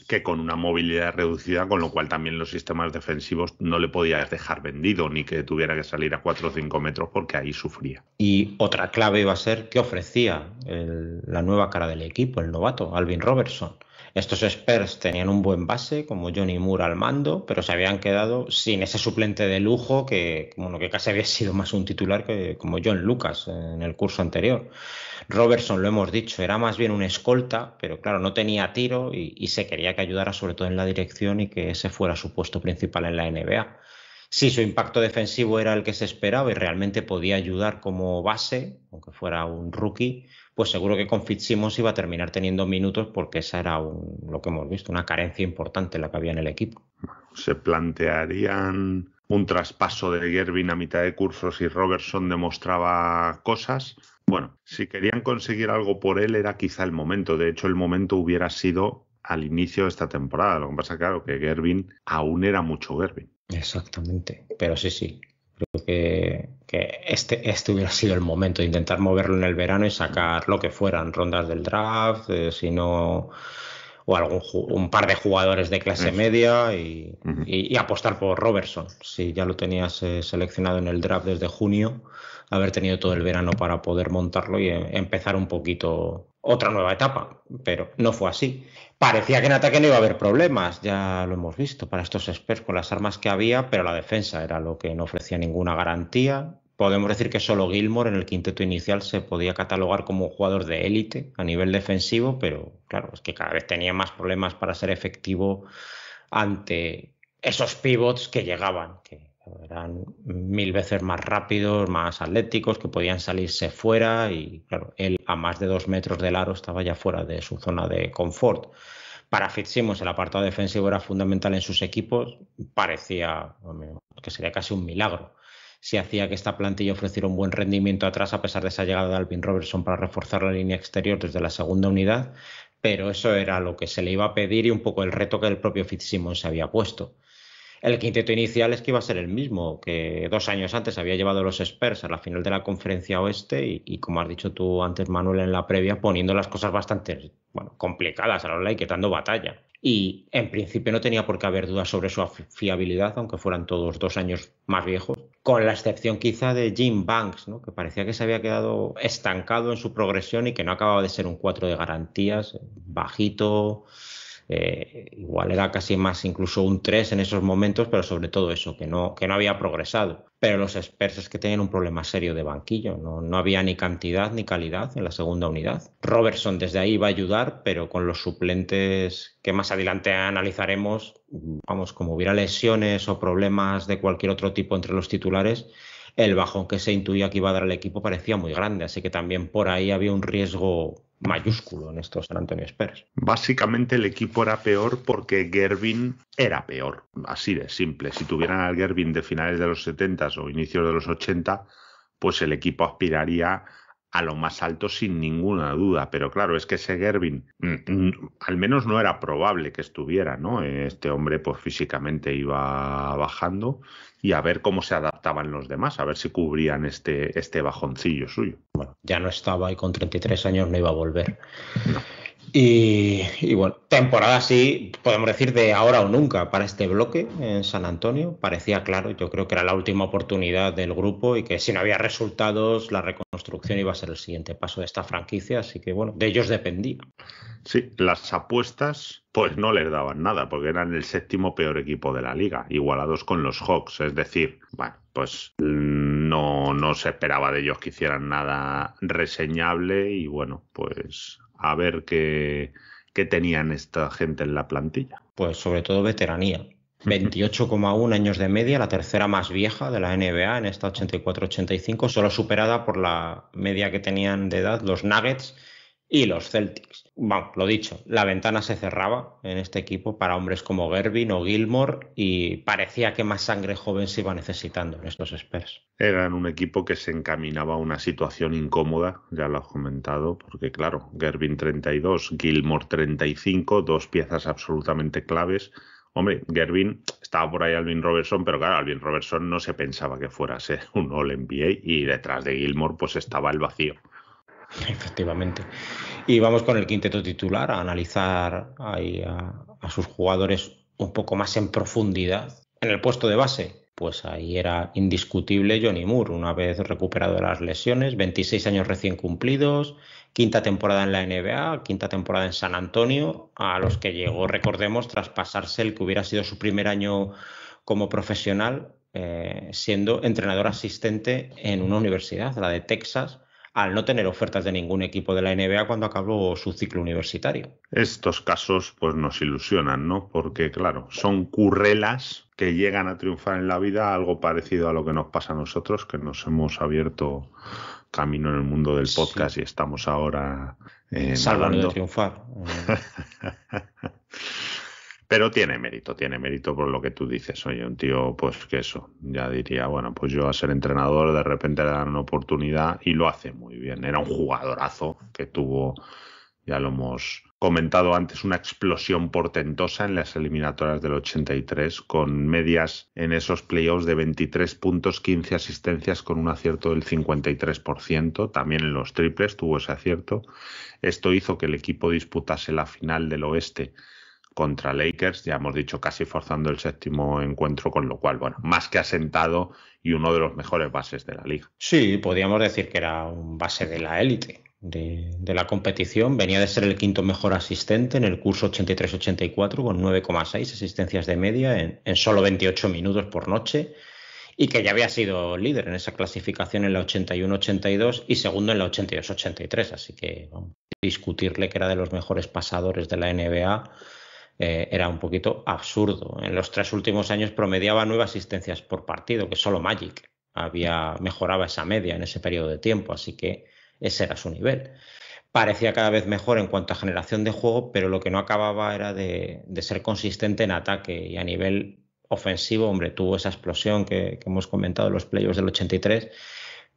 que con una movilidad reducida, con lo cual también los sistemas defensivos no le podías dejar vendido ni que tuviera que salir a 4 o 5 metros porque ahí sufría. Y otra clave iba a ser qué ofrecía la nueva cara del equipo, el novato, Alvin Robertson. Estos Spurs tenían un buen base, como Johnny Moore al mando, pero se habían quedado sin ese suplente de lujo que, que casi había sido más un titular que como John Lucas en el curso anterior. Robertson, lo hemos dicho, era más bien un escolta, pero claro, no tenía tiro y, se quería que ayudara sobre todo en la dirección y que ese fuera su puesto principal en la NBA si sí, su impacto defensivo era el que se esperaba y realmente podía ayudar como base, aunque fuera un rookie, pues seguro que con Fitzsimmons iba a terminar teniendo minutos porque esa era lo que hemos visto, una carencia importante la que había en el equipo. ¿Se plantearían un traspaso de Gervin a mitad de curso si Robertson demostraba cosas? Bueno, si querían conseguir algo por él era quizá el momento. De hecho, el momento hubiera sido al inicio de esta temporada. Lo que pasa, claro, que Gervin aún era mucho Gervin. Exactamente, pero sí, sí. Creo que, este, este, hubiera sido el momento de intentar moverlo en el verano y sacar lo que fueran, rondas del draft, eh, si no o algún un par de jugadores de clase media y, apostar por Robertson. Si ya lo tenías eh, seleccionado en el draft desde junio, haber tenido todo el verano para poder montarlo y eh, empezar un poquito otra nueva etapa, pero no fue así. Parecía que en ataque no iba a haber problemas, ya lo hemos visto para estos experts con las armas que había, pero la defensa era lo que no ofrecía ninguna garantía. Podemos decir que solo Gilmore en el quinteto inicial se podía catalogar como un jugador de élite a nivel defensivo, pero claro, es que cada vez tenía más problemas para ser efectivo ante esos pivots que llegaban, que eran mil veces más rápidos, más atléticos, que podían salirse fuera y claro, él a más de dos metros del aro estaba ya fuera de su zona de confort. Para Fitzsimmons el apartado defensivo era fundamental en sus equipos, parecía que sería casi un milagro si hacía que esta plantilla ofreciera un buen rendimiento atrás a pesar de esa llegada de Alvin Robertson para reforzar la línea exterior desde la segunda unidad, pero eso era lo que se le iba a pedir y un poco el reto que el propio Fitzsimmons se había puesto. El quinteto inicial es que iba a ser el mismo, que dos años antes había llevado los Spurs a la final de la conferencia oeste y, como has dicho tú antes, Manuel, en la previa, poniendo las cosas bastante bueno, complicadas a la hora y quitando batalla. Y en principio no tenía por qué haber dudas sobre su fiabilidad, aunque fueran todos dos años más viejos, con la excepción quizá de Jim Banks, que parecía que se había quedado estancado en su progresión y que no acababa de ser un cuatro de garantías, bajito, eh, igual era casi más incluso un 3 en esos momentos, pero sobre todo eso, que no, que no había progresado. Pero los Spurs es que tenían un problema serio de banquillo, no, no había ni cantidad ni calidad en la segunda unidad. Robertson desde ahí va a ayudar, pero con los suplentes que más adelante analizaremos, vamos, como hubiera lesiones o problemas de cualquier otro tipo entre los titulares, el bajón que se intuía que iba a dar al equipo parecía muy grande, así que también por ahí había un riesgo mayúsculo en estos San Antonio Spurs. Básicamente el equipo era peor porque Gervin era peor, así de simple. Si tuvieran al Gervin de finales de los 70 o inicios de los 80, pues el equipo aspiraría a lo más alto sin ninguna duda, pero claro, es que ese Gervin mm, mm, al menos no era probable que estuviera, ¿no? Este hombre pues físicamente iba bajando y a ver cómo se adaptaban los demás, a ver si cubrían este, este bajoncillo suyo ya no estaba y con 33 años no iba a volver. Y, bueno, temporada sí, podemos decir de ahora o nunca para este bloque en San Antonio. Parecía claro, yo creo que era la última oportunidad del grupo y que si no había resultados, la reconstrucción iba a ser el siguiente paso de esta franquicia. Así que bueno, de ellos dependía. Sí, las apuestas pues no les daban nada porque eran el séptimo peor equipo de la liga, igualados con los Hawks. Es decir, bueno, pues no, no se esperaba de ellos que hicieran nada reseñable y bueno, pues a ver qué, tenían esta gente en la plantilla. Pues sobre todo veteranía. 28,1 años de media, la tercera más vieja de la NBA en esta 84-85, solo superada por la media que tenían de edad los Nuggets, y los Celtics. Bueno, lo dicho, la ventana se cerraba en este equipo para hombres como Gervin o Gilmore y parecía que más sangre joven se iba necesitando en estos Spurs. Eran un equipo que se encaminaba a una situación incómoda, ya lo has comentado, porque claro, Gervin 32, Gilmore 35, dos piezas absolutamente claves. Hombre, Gervin estaba por ahí Alvin Robertson, pero claro, Alvin Robertson no se pensaba que fuera a ser un All NBA y detrás de Gilmore pues estaba el vacío. *laughs* Efectivamente. Y vamos con el quinteto titular a analizar ahí a, sus jugadores un poco más en profundidad. En el puesto de base, pues ahí era indiscutible Johnny Moore, una vez recuperado de las lesiones, 26 años recién cumplidos, quinta temporada en la NBA, quinta temporada en San Antonio, a los que llegó, recordemos, tras pasarse el que hubiera sido su primer año como profesional, eh, siendo entrenador asistente en una universidad, la de Texas, al no tener ofertas de ningún equipo de la NBA cuando acabó su ciclo universitario. Estos casos pues nos ilusionan, ¿no? Porque claro, son currelas que llegan a triunfar en la vida, algo parecido a lo que nos pasa a nosotros, que nos hemos abierto camino en el mundo del podcast y estamos ahora eh, Salvando de triunfar. *laughs* Pero tiene mérito, tiene mérito por lo que tú dices. Oye, un tío, pues que eso, ya diría, bueno, pues yo a ser entrenador de repente le dan una oportunidad y lo hace muy bien. Era un jugadorazo que tuvo, ya lo hemos comentado antes, una explosión portentosa en las eliminatorias del 83, con medias en esos playoffs de 23 puntos, 15 asistencias, con un acierto del 53%. También en los triples tuvo ese acierto. Esto hizo que el equipo disputase la final del oeste contra Lakers, ya hemos dicho casi forzando el séptimo encuentro, con lo cual, bueno, más que asentado y uno de los mejores bases de la liga. Sí, podríamos decir que era un base de la élite. De, la competición. Venía de ser el quinto mejor asistente en el curso 83-84 con 9,6 asistencias de media en, solo 28 minutos por noche y que ya había sido líder en esa clasificación en la 81-82 y segundo en la 82-83. Así que discutirle que era de los mejores pasadores de la NBA eh, era un poquito absurdo. En los tres últimos años promediaba nueve asistencias por partido, que solo Magic había mejoraba esa media en ese periodo de tiempo, así que ese era su nivel. Parecía cada vez mejor en cuanto a generación de juego, pero lo que no acababa era de, ser consistente en ataque y a nivel ofensivo, hombre, tuvo esa explosión que, que hemos comentado en los playoffs del 83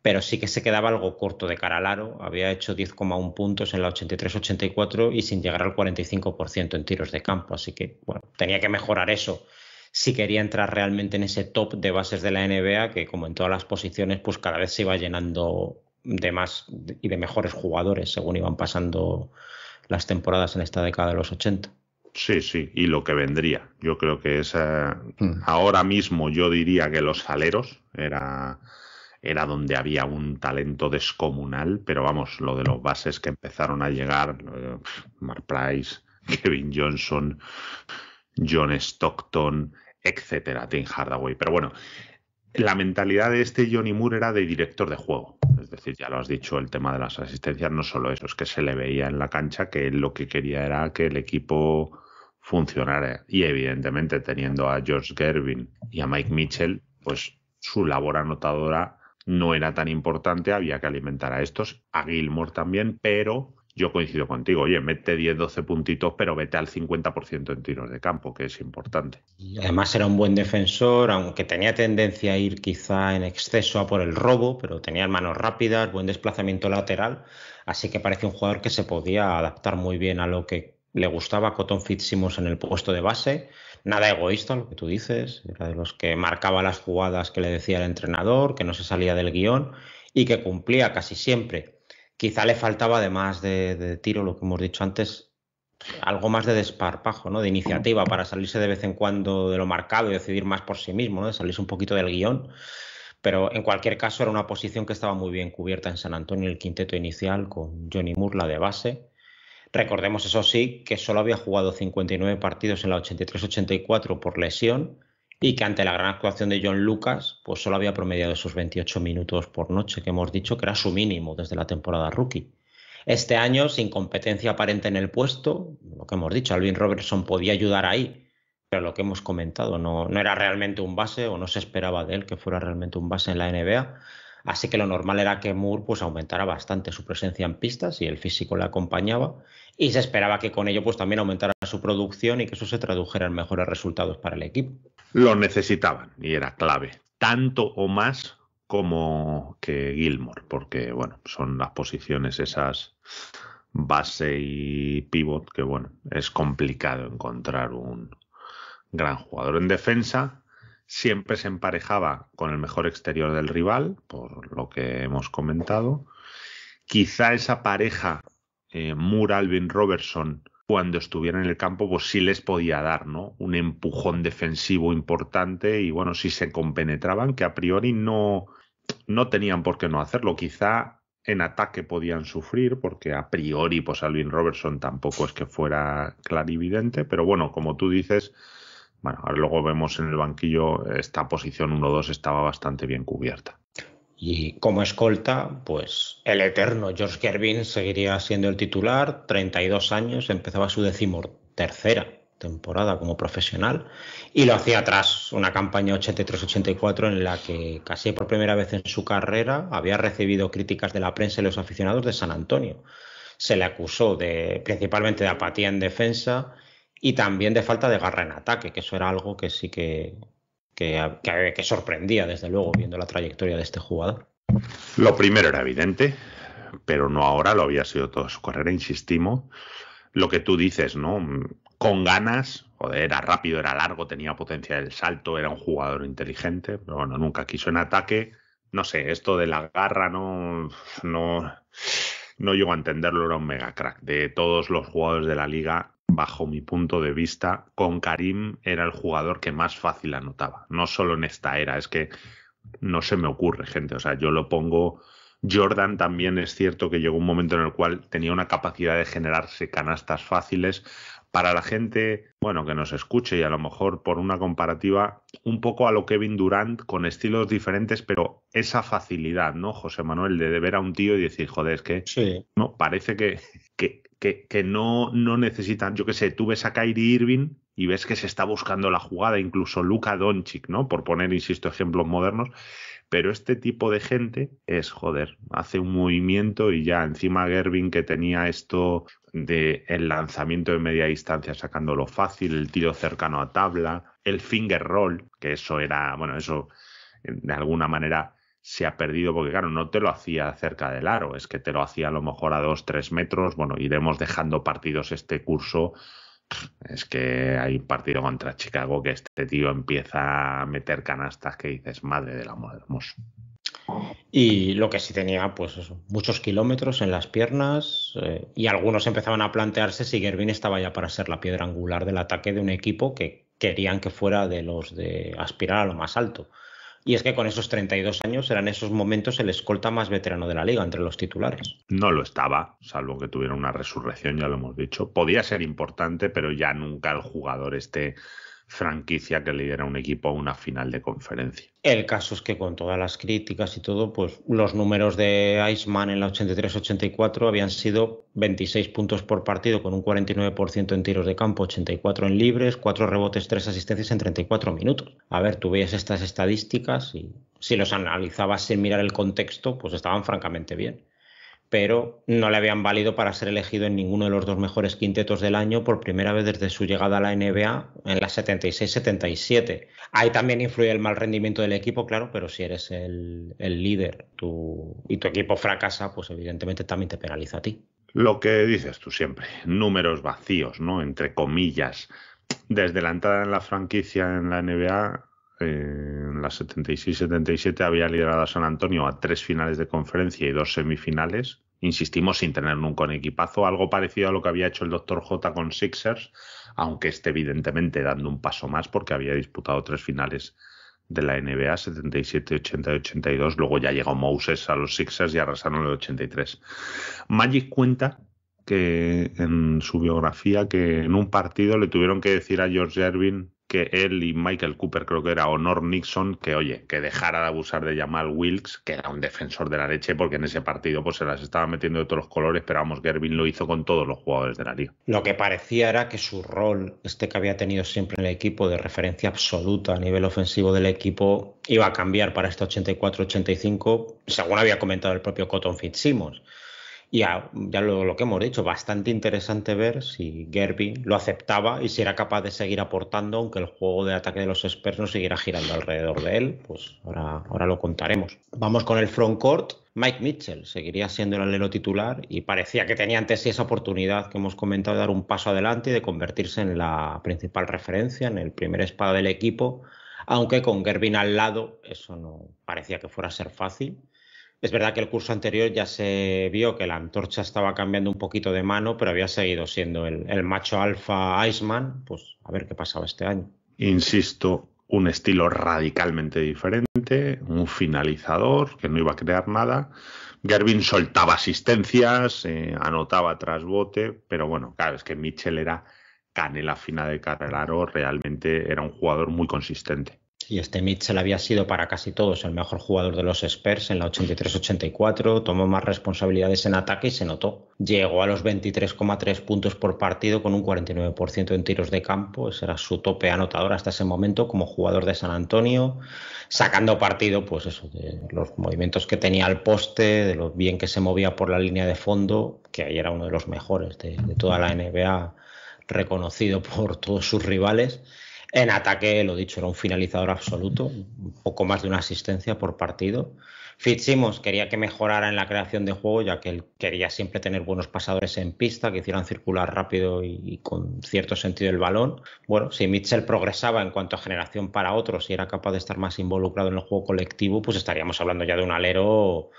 pero sí que se quedaba algo corto de cara al aro. Había hecho 10,1 puntos en la 83-84 y sin llegar al 45% en tiros de campo. Así que, bueno, tenía que mejorar eso si quería entrar realmente en ese top de bases de la NBA, que como en todas las posiciones, pues cada vez se iba llenando de más y de mejores jugadores según iban pasando las temporadas en esta década de los 80. Sí, sí, y lo que vendría. Yo creo que esa... Hmm. ahora mismo yo diría que los aleros era era donde había un talento descomunal, pero vamos, lo de los bases que empezaron a llegar, Mark Price, *laughs* Kevin Johnson, John Stockton, etcétera, Tim Hardaway. Pero bueno, la mentalidad de este Johnny Moore era de director de juego. Es decir, ya lo has dicho, el tema de las asistencias no solo eso, es que se le veía en la cancha que lo que quería era que el equipo funcionara. Y evidentemente, teniendo a George Gervin y a Mike Mitchell, pues su labor anotadora no era tan importante, había que alimentar a estos, a Gilmore también, pero yo coincido contigo, oye, mete 10, 12 puntitos, pero vete al 50% en tiros de campo, que es importante. además era un buen defensor, aunque tenía tendencia a ir quizá en exceso a por el robo, pero tenía manos rápidas, buen desplazamiento lateral, así que parece un jugador que se podía adaptar muy bien a lo que le gustaba a Cotton Fitzsimmons en el puesto de base nada egoísta, lo que tú dices, era de los que marcaba las jugadas que le decía el entrenador, que no se salía del guión y que cumplía casi siempre. Quizá le faltaba, además de, tiro, lo que hemos dicho antes, algo más de desparpajo, ¿no? de iniciativa para salirse de vez en cuando de lo marcado y decidir más por sí mismo, de salirse un poquito del guión. Pero en cualquier caso era una posición que estaba muy bien cubierta en San Antonio, el quinteto inicial con Johnny Murla de base Recordemos, eso sí, que solo había jugado 59 partidos en la 83-84 por lesión y que ante la gran actuación de John Lucas, pues solo había promediado esos 28 minutos por noche, que hemos dicho que era su mínimo desde la temporada rookie. Este año, sin competencia aparente en el puesto, lo que hemos dicho, Alvin Robertson podía ayudar ahí, pero lo que hemos comentado, no, no era realmente un base o no se esperaba de él que fuera realmente un base en la NBA. Así que lo normal era que Moore pues, aumentara bastante su presencia en pistas y el físico le acompañaba. Y se esperaba que con ello pues, también aumentara su producción y que eso se tradujera en mejores resultados para el equipo. Lo necesitaban y era clave, tanto o más como que Gilmore, porque bueno, son las posiciones esas base y pivot que bueno, es complicado encontrar un gran jugador en defensa siempre se emparejaba con el mejor exterior del rival, por lo que hemos comentado. Quizá esa pareja, eh, Moore, Alvin Robertson, cuando estuviera en el campo, pues sí les podía dar, ¿no? Un empujón defensivo importante y bueno, si se compenetraban, que a priori no, no tenían por qué no hacerlo. Quizá en ataque podían sufrir, porque a priori, pues Alvin Robertson tampoco es que fuera clarividente, pero bueno, como tú dices, bueno, ahora luego vemos en el banquillo, esta posición 1-2 estaba bastante bien cubierta. Y como escolta, pues el eterno George Gervin seguiría siendo el titular, 32 años, empezaba su decimotercera temporada como profesional y lo hacía tras una campaña 83-84 en la que casi por primera vez en su carrera había recibido críticas de la prensa y los aficionados de San Antonio. Se le acusó de principalmente de apatía en defensa, y también de falta de garra en ataque, que eso era algo que sí que, que, sorprendía, desde luego, viendo la trayectoria de este jugador. Lo primero era evidente, pero no ahora, lo había sido toda su carrera, insistimos. Lo que tú dices, ¿no? Con ganas, joder, era rápido, era largo, tenía potencia del salto, era un jugador inteligente, pero bueno, nunca quiso en ataque. No sé, esto de la garra no, no, no llego a entenderlo, era un mega crack. De todos los jugadores de la liga, bajo mi punto de vista, con Karim era el jugador que más fácil anotaba. No solo en esta era, es que no se me ocurre, gente. O sea, yo lo pongo. Jordan también es cierto que llegó un momento en el cual tenía una capacidad de generarse canastas fáciles. Para la gente, bueno, que nos escuche y a lo mejor por una comparativa, un poco a lo Kevin Durant con estilos diferentes, pero esa facilidad, ¿no, José Manuel? De ver a un tío y decir, joder, es que no, parece que que, no, no necesitan, yo qué sé, tú ves a Kyrie Irving y ves que se está buscando la jugada, incluso Luka Doncic, ¿no? Por poner, insisto, ejemplos modernos. Pero este tipo de gente es, joder, hace un movimiento y ya encima Gervin que tenía esto de el lanzamiento de media distancia sacándolo fácil, el tiro cercano a tabla, el finger roll, que eso era, bueno, eso de alguna manera se ha perdido, porque claro, no te lo hacía cerca del aro, es que te lo hacía a lo mejor a dos, tres metros. Bueno, iremos dejando partidos este curso. Es que hay partido contra Chicago que este tío empieza a meter canastas que dices, madre del amor hermoso. Y lo que sí tenía, pues muchos kilómetros en las piernas eh, y algunos empezaban a plantearse si Gervin estaba ya para ser la piedra angular del ataque de un equipo que querían que fuera de los de aspirar a lo más alto. Y es que con esos 32 años eran esos momentos el escolta más veterano de la liga entre los titulares. No lo estaba, salvo que tuviera una resurrección, ya lo hemos dicho. Podía ser importante, pero ya nunca el jugador esté franquicia que lidera un equipo a una final de conferencia. El caso es que con todas las críticas y todo, pues los números de Iceman en la 83-84 habían sido 26 puntos por partido con un 49% en tiros de campo, 84 en libres, cuatro rebotes, tres asistencias en 34 minutos. A ver, tú veías estas estadísticas y si los analizabas sin mirar el contexto, pues estaban francamente bien pero no le habían valido para ser elegido en ninguno de los dos mejores quintetos del año por primera vez desde su llegada a la NBA en la 76-77. Ahí también influye el mal rendimiento del equipo, claro, pero si eres el, líder y tu equipo fracasa, pues evidentemente también te penaliza a ti. Lo que dices tú siempre, números vacíos, ¿no? Entre comillas. Desde la entrada en la franquicia en la NBA, en las 76-77 había liderado a San Antonio a tres finales de conferencia y dos semifinales, insistimos, sin tener nunca un equipazo, algo parecido a lo que había hecho el Dr. J con Sixers, aunque este evidentemente dando un paso más porque había disputado tres finales de la NBA 77, 80, y 82, luego ya llegó Moses a los Sixers y arrasaron el 83. Magic cuenta que en su biografía que en un partido le tuvieron que decir a George Irving que él y Michael Cooper, creo que era Honor Nixon, que oye, que dejara de abusar de Jamal Wilkes, que era un defensor de la leche, porque en ese partido pues se las estaba metiendo de todos los colores, pero vamos, Gervin lo hizo con todos los jugadores de la liga. Lo que parecía era que su rol, este que había tenido siempre en el equipo, de referencia absoluta a nivel ofensivo del equipo, iba a cambiar para este 84-85, según había comentado el propio Cotton Fitzsimmons. Y ya lo, que hemos dicho, bastante interesante ver si Gerby lo aceptaba y si era capaz de seguir aportando, aunque el juego de ataque de los Spurs no siguiera girando alrededor de él. Pues ahora, ahora lo contaremos. Vamos con el frontcourt. Mike Mitchell seguiría siendo el alero titular y parecía que tenía antes sí esa oportunidad que hemos comentado de dar un paso adelante y de convertirse en la principal referencia, en el primer espada del equipo, aunque con Gervin al lado eso no parecía que fuera a ser fácil. Es verdad que el curso anterior ya se vio que la antorcha estaba cambiando un poquito de mano, pero había seguido siendo el, macho alfa Iceman. Pues a ver qué pasaba este año. Insisto, un estilo radicalmente diferente, un finalizador que no iba a crear nada. Gervin soltaba asistencias, eh, anotaba tras bote, pero bueno, claro, es que Mitchell era canela fina de o realmente era un jugador muy consistente y este Mitchell había sido para casi todos el mejor jugador de los Spurs en la 83-84, tomó más responsabilidades en ataque y se notó. Llegó a los 23,3 puntos por partido con un 49% en tiros de campo, ese era su tope anotador hasta ese momento como jugador de San Antonio, sacando partido pues eso, de los movimientos que tenía al poste, de lo bien que se movía por la línea de fondo, que ahí era uno de los mejores de, de toda la NBA, reconocido por todos sus rivales en ataque, lo dicho, era un finalizador absoluto, un poco más de una asistencia por partido. Fitzsimmons quería que mejorara en la creación de juego, ya que él quería siempre tener buenos pasadores en pista, que hicieran circular rápido y, con cierto sentido el balón. Bueno, si Mitchell progresaba en cuanto a generación para otros y era capaz de estar más involucrado en el juego colectivo, pues estaríamos hablando ya de un alero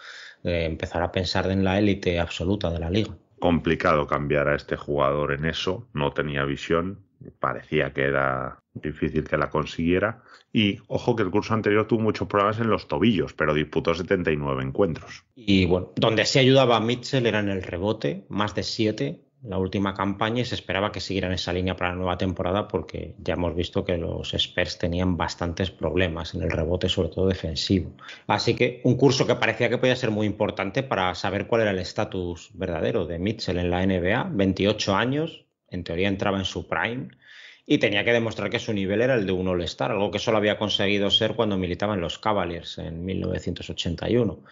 empezar a pensar en la élite absoluta de la liga. Complicado cambiar a este jugador en eso, no tenía visión, parecía que era difícil que la consiguiera. Y ojo que el curso anterior tuvo muchos problemas en los tobillos, pero disputó 79 encuentros. Y bueno, donde se ayudaba a Mitchell era en el rebote, más de 7 la última campaña y se esperaba que siguieran esa línea para la nueva temporada porque ya hemos visto que los experts tenían bastantes problemas en el rebote, sobre todo defensivo. Así que un curso que parecía que podía ser muy importante para saber cuál era el estatus verdadero de Mitchell en la NBA, 28 años, en teoría entraba en su prime y tenía que demostrar que su nivel era el de un All-Star, algo que solo había conseguido ser cuando militaba en los Cavaliers en 1981.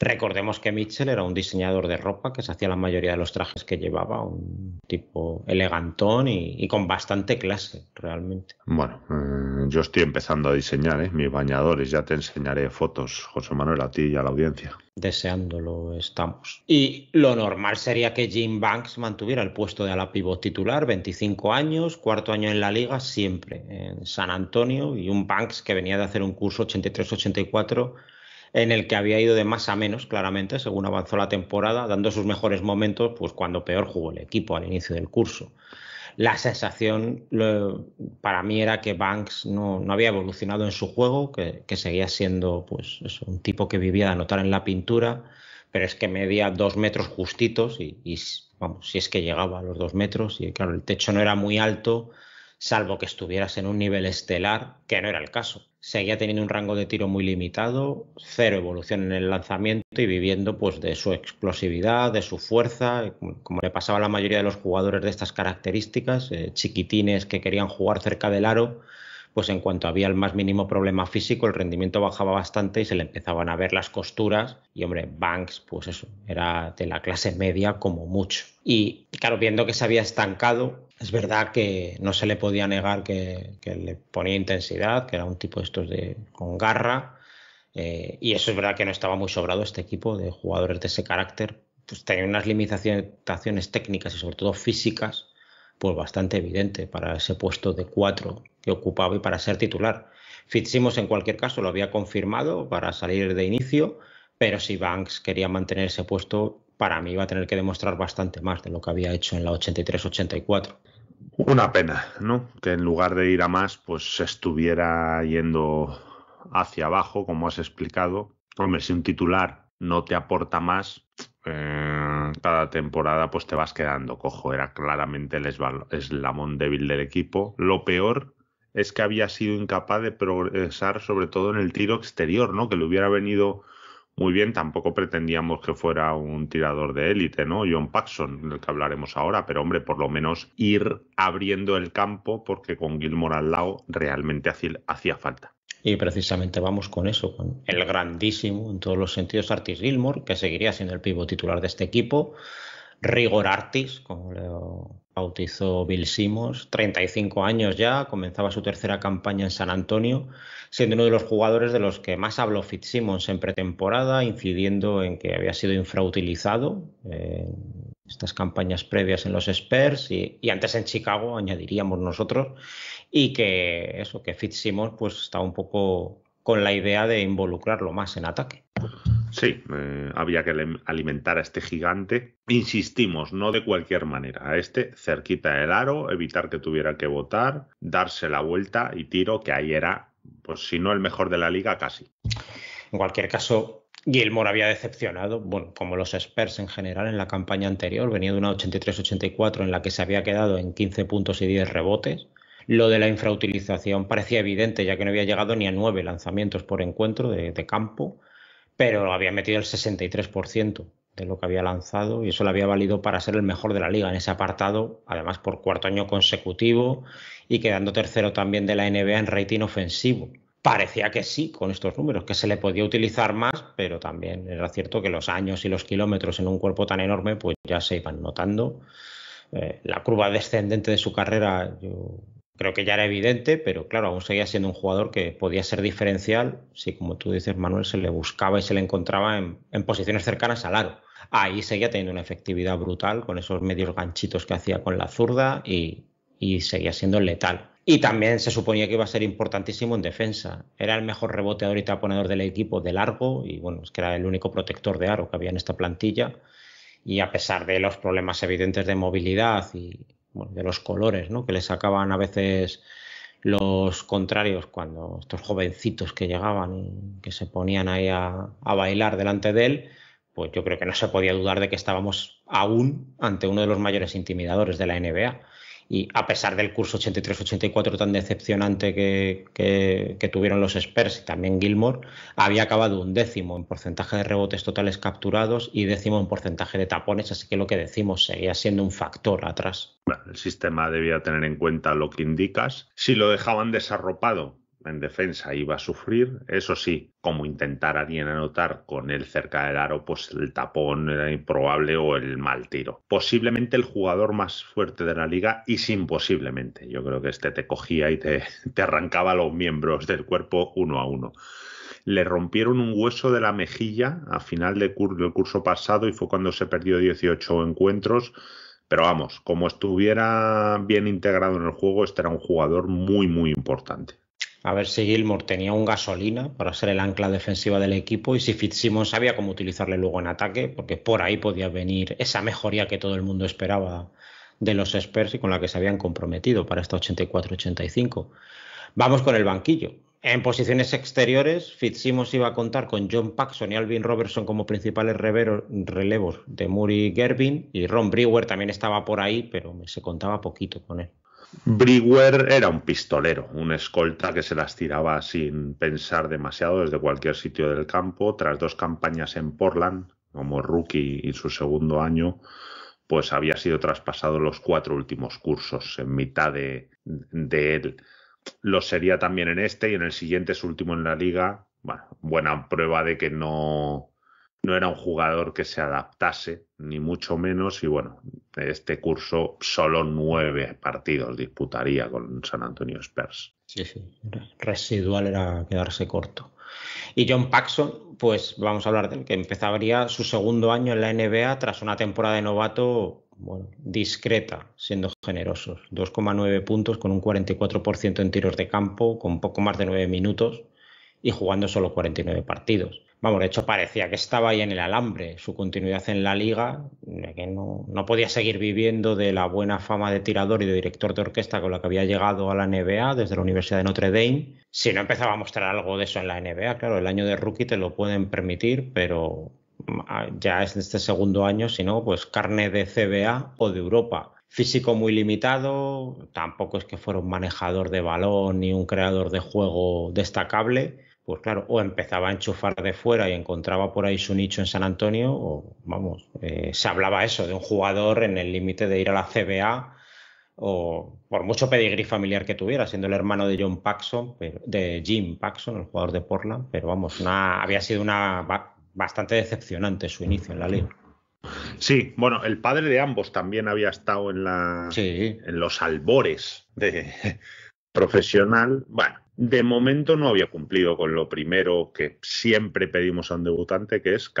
Recordemos que Mitchell era un diseñador de ropa que se hacía la mayoría de los trajes que llevaba, un tipo elegantón y, con bastante clase, realmente. Bueno, eh, yo estoy empezando a diseñar ¿eh? mis bañadores, ya te enseñaré fotos, José Manuel, a ti y a la audiencia. Deseándolo estamos. Y lo normal sería que Jim Banks mantuviera el puesto de ala pivot titular, 25 años, cuarto año en la liga, siempre en San Antonio, y un Banks que venía de hacer un curso 83-84 en el que había ido de más a menos, claramente, según avanzó la temporada, dando sus mejores momentos, pues cuando peor jugó el equipo al inicio del curso. La sensación para mí era que Banks no, había evolucionado en su juego, que, seguía siendo pues, un tipo que vivía de anotar en la pintura, pero es que medía dos metros justitos y, si es que llegaba a los dos metros, y claro, el techo no era muy alto, salvo que estuvieras en un nivel estelar, que no era el caso. Seguía teniendo un rango de tiro muy limitado, cero evolución en el lanzamiento y viviendo pues de su explosividad, de su fuerza, como le pasaba a la mayoría de los jugadores de estas características, eh, chiquitines que querían jugar cerca del aro, pues en cuanto había el más mínimo problema físico, el rendimiento bajaba bastante y se le empezaban a ver las costuras. Y hombre, Banks, pues eso, era de la clase media como mucho. Y claro, viendo que se había estancado, es verdad que no se le podía negar que, le ponía intensidad, que era un tipo de estos con garra. Eh, y eso es verdad que no estaba muy sobrado este equipo de jugadores de ese carácter. Pues tenía unas limitaciones técnicas y sobre todo físicas, pues bastante evidente para ese puesto de cuatro que ocupaba y para ser titular. Fitzsimmons en cualquier caso lo había confirmado para salir de inicio, pero si Banks quería mantener ese puesto, para mí va a tener que demostrar bastante más de lo que había hecho en la 83-84. Una pena, ¿no? Que en lugar de ir a más, pues estuviera yendo hacia abajo, como has explicado. Hombre, si un titular no te aporta más, eh, cada temporada pues te vas quedando cojo. Era claramente el eslamón débil del equipo. Lo peor es que había sido incapaz de progresar, sobre todo en el tiro exterior, ¿no? Que le hubiera venido muy bien. Tampoco pretendíamos que fuera un tirador de élite, ¿no? John Paxson, del que hablaremos ahora, pero hombre, por lo menos ir abriendo el campo porque con Gilmore al lado realmente hacía falta. Y precisamente vamos con eso, con el grandísimo en todos los sentidos Artis Gilmore, que seguiría siendo el pivo titular de este equipo rigor artis, como le bautizó Bill Simmons, 35 años ya, comenzaba su tercera campaña en San Antonio, siendo uno de los jugadores de los que más habló Fitzsimmons en pretemporada, incidiendo en que había sido infrautilizado en eh, estas campañas previas en los Spurs y, antes en Chicago, añadiríamos nosotros, y que eso, que Fitzsimmons pues estaba un poco con la idea de involucrarlo más en ataque. Sí, eh, había que alimentar a este gigante. Insistimos, no de cualquier manera. A este, cerquita el aro, evitar que tuviera que votar, darse la vuelta y tiro, que ahí era, pues si no el mejor de la liga, casi. En cualquier caso, Gilmore había decepcionado, bueno, como los experts en general en la campaña anterior, venía de una 83-84 en la que se había quedado en 15 puntos y 10 rebotes. Lo de la infrautilización parecía evidente, ya que no había llegado ni a nueve lanzamientos por encuentro de campo pero había metido el 63% de lo que había lanzado y eso le había valido para ser el mejor de la liga en ese apartado, además por cuarto año consecutivo y quedando tercero también de la NBA en rating ofensivo. Parecía que sí, con estos números, que se le podía utilizar más, pero también era cierto que los años y los kilómetros en un cuerpo tan enorme pues ya se iban notando. Eh, la curva descendente de su carrera yo creo que ya era evidente, pero claro, aún seguía siendo un jugador que podía ser diferencial si, como tú dices, Manuel, se le buscaba y se le encontraba en, posiciones cercanas al aro. Ahí seguía teniendo una efectividad brutal con esos medios ganchitos que hacía con la zurda y, y seguía siendo letal. Y también se suponía que iba a ser importantísimo en defensa. Era el mejor reboteador y taponador del equipo de largo y bueno, es que era el único protector de aro que había en esta plantilla. Y a pesar de los problemas evidentes de movilidad y, de los colores ¿no? que le sacaban a veces los contrarios cuando estos jovencitos que llegaban y que se ponían ahí a, a bailar delante de él, pues yo creo que no se podía dudar de que estábamos aún ante uno de los mayores intimidadores de la NBA y a pesar del curso 83-84 tan decepcionante que, que, tuvieron los Spurs y también Gilmore, había acabado un décimo en porcentaje de rebotes totales capturados y décimo en porcentaje de tapones, así que lo que decimos seguía siendo un factor atrás. el sistema debía tener en cuenta lo que indicas. Si lo dejaban desarropado, en defensa iba a sufrir. Eso sí, como intentar alguien anotar con él cerca del aro, pues el tapón era improbable o el mal tiro. Posiblemente el jugador más fuerte de la liga y sin posiblemente. Yo creo que este te cogía y te, *laughs* te arrancaba los miembros del cuerpo uno a uno le rompieron un hueso de la mejilla a final del curso pasado y fue cuando se perdió 18 encuentros. Pero vamos, como estuviera bien integrado en el juego, este era un jugador muy, muy importante a ver si Gilmour tenía un gasolina para ser el ancla defensiva del equipo y si Fitzsimons sabía cómo utilizarle luego en ataque, porque por ahí podía venir esa mejoría que todo el mundo esperaba de los Spurs y con la que se habían comprometido para esta 84-85. Vamos con el banquillo. En posiciones exteriores, Fitzsimons iba a contar con John Paxson y Alvin Robertson como principales relevos de Murray Gervin y Ron Brewer también estaba por ahí, pero se contaba poquito con él. Brewer era un pistolero, un escolta que se las tiraba sin pensar demasiado desde cualquier sitio del campo. Tras dos campañas en Portland, como rookie y su segundo año, pues había sido traspasado los cuatro últimos cursos en mitad de, de él. Lo sería también en este y en el siguiente, es último en la liga. Bueno, buena prueba de que no, no era un jugador que se adaptase, ni mucho menos, y bueno, este curso solo nueve partidos disputaría con San Antonio Spurs. Sí, sí, residual era quedarse corto. Y John Paxson, pues vamos a hablar del que empezaría su segundo año en la NBA tras una temporada de novato discreta, siendo generosos. 2,9 puntos con un 44% en tiros de campo, con poco más de nueve minutos y jugando solo 49 partidos. Vamos, de hecho parecía que estaba ahí en el alambre. Su continuidad en la liga, que no, no, podía seguir viviendo de la buena fama de tirador y de director de orquesta con la que había llegado a la NBA desde la Universidad de Notre Dame. Si no empezaba a mostrar algo de eso en la NBA, claro, el año de rookie te lo pueden permitir, pero ah, ya es este segundo año, si no, pues carne de CBA o de Europa físico muy limitado, tampoco es que fuera un manejador de balón ni un creador de juego destacable pues claro, o empezaba a enchufar de fuera y encontraba por ahí su nicho en San Antonio, o vamos, eh, se hablaba eso de un jugador en el límite de ir a la CBA, o por mucho pedigrí familiar que tuviera, siendo el hermano de John Paxson, de Jim Paxson, el jugador de Portland, pero vamos, había sido una bastante decepcionante su inicio en la liga. Sí, bueno, el padre de ambos también había estado en, la, en los albores de *laughs* profesional. Bueno, de momento no había cumplido con lo primero que siempre pedimos a un debutante, que es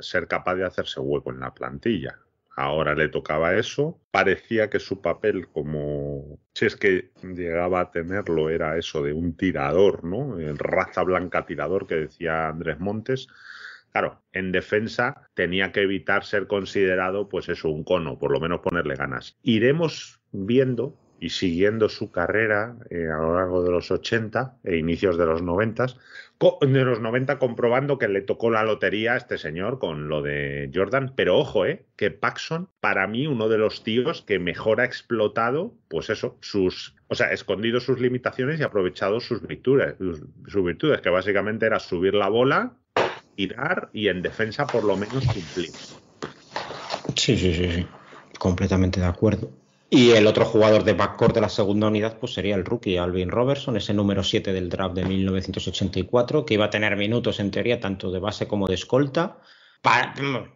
ser capaz de hacerse hueco en la plantilla. Ahora le tocaba eso. Parecía que su papel como, si es que llegaba a tenerlo, era eso de un tirador, ¿no? El raza blanca tirador que decía Andrés Montes. Claro, en defensa tenía que evitar ser considerado, pues eso, un cono, por lo menos ponerle ganas. Iremos viendo y siguiendo su carrera eh, a lo largo de los 80 e inicios de los 90, de los 90 comprobando que le tocó la lotería a este señor con lo de Jordan, pero ojo, eh, que Paxson para mí uno de los tíos que mejor ha explotado, pues eso, sus, o sea, escondido sus limitaciones y aprovechado sus virtudes, sus virtudes que básicamente era subir la bola, tirar y en defensa por lo menos cumplir. Sí, sí, sí, sí. Completamente de acuerdo. Y el otro jugador de backcourt de la segunda unidad pues sería el rookie Alvin Robertson, ese número 7 del draft de 1984, que iba a tener minutos en teoría tanto de base como de escolta.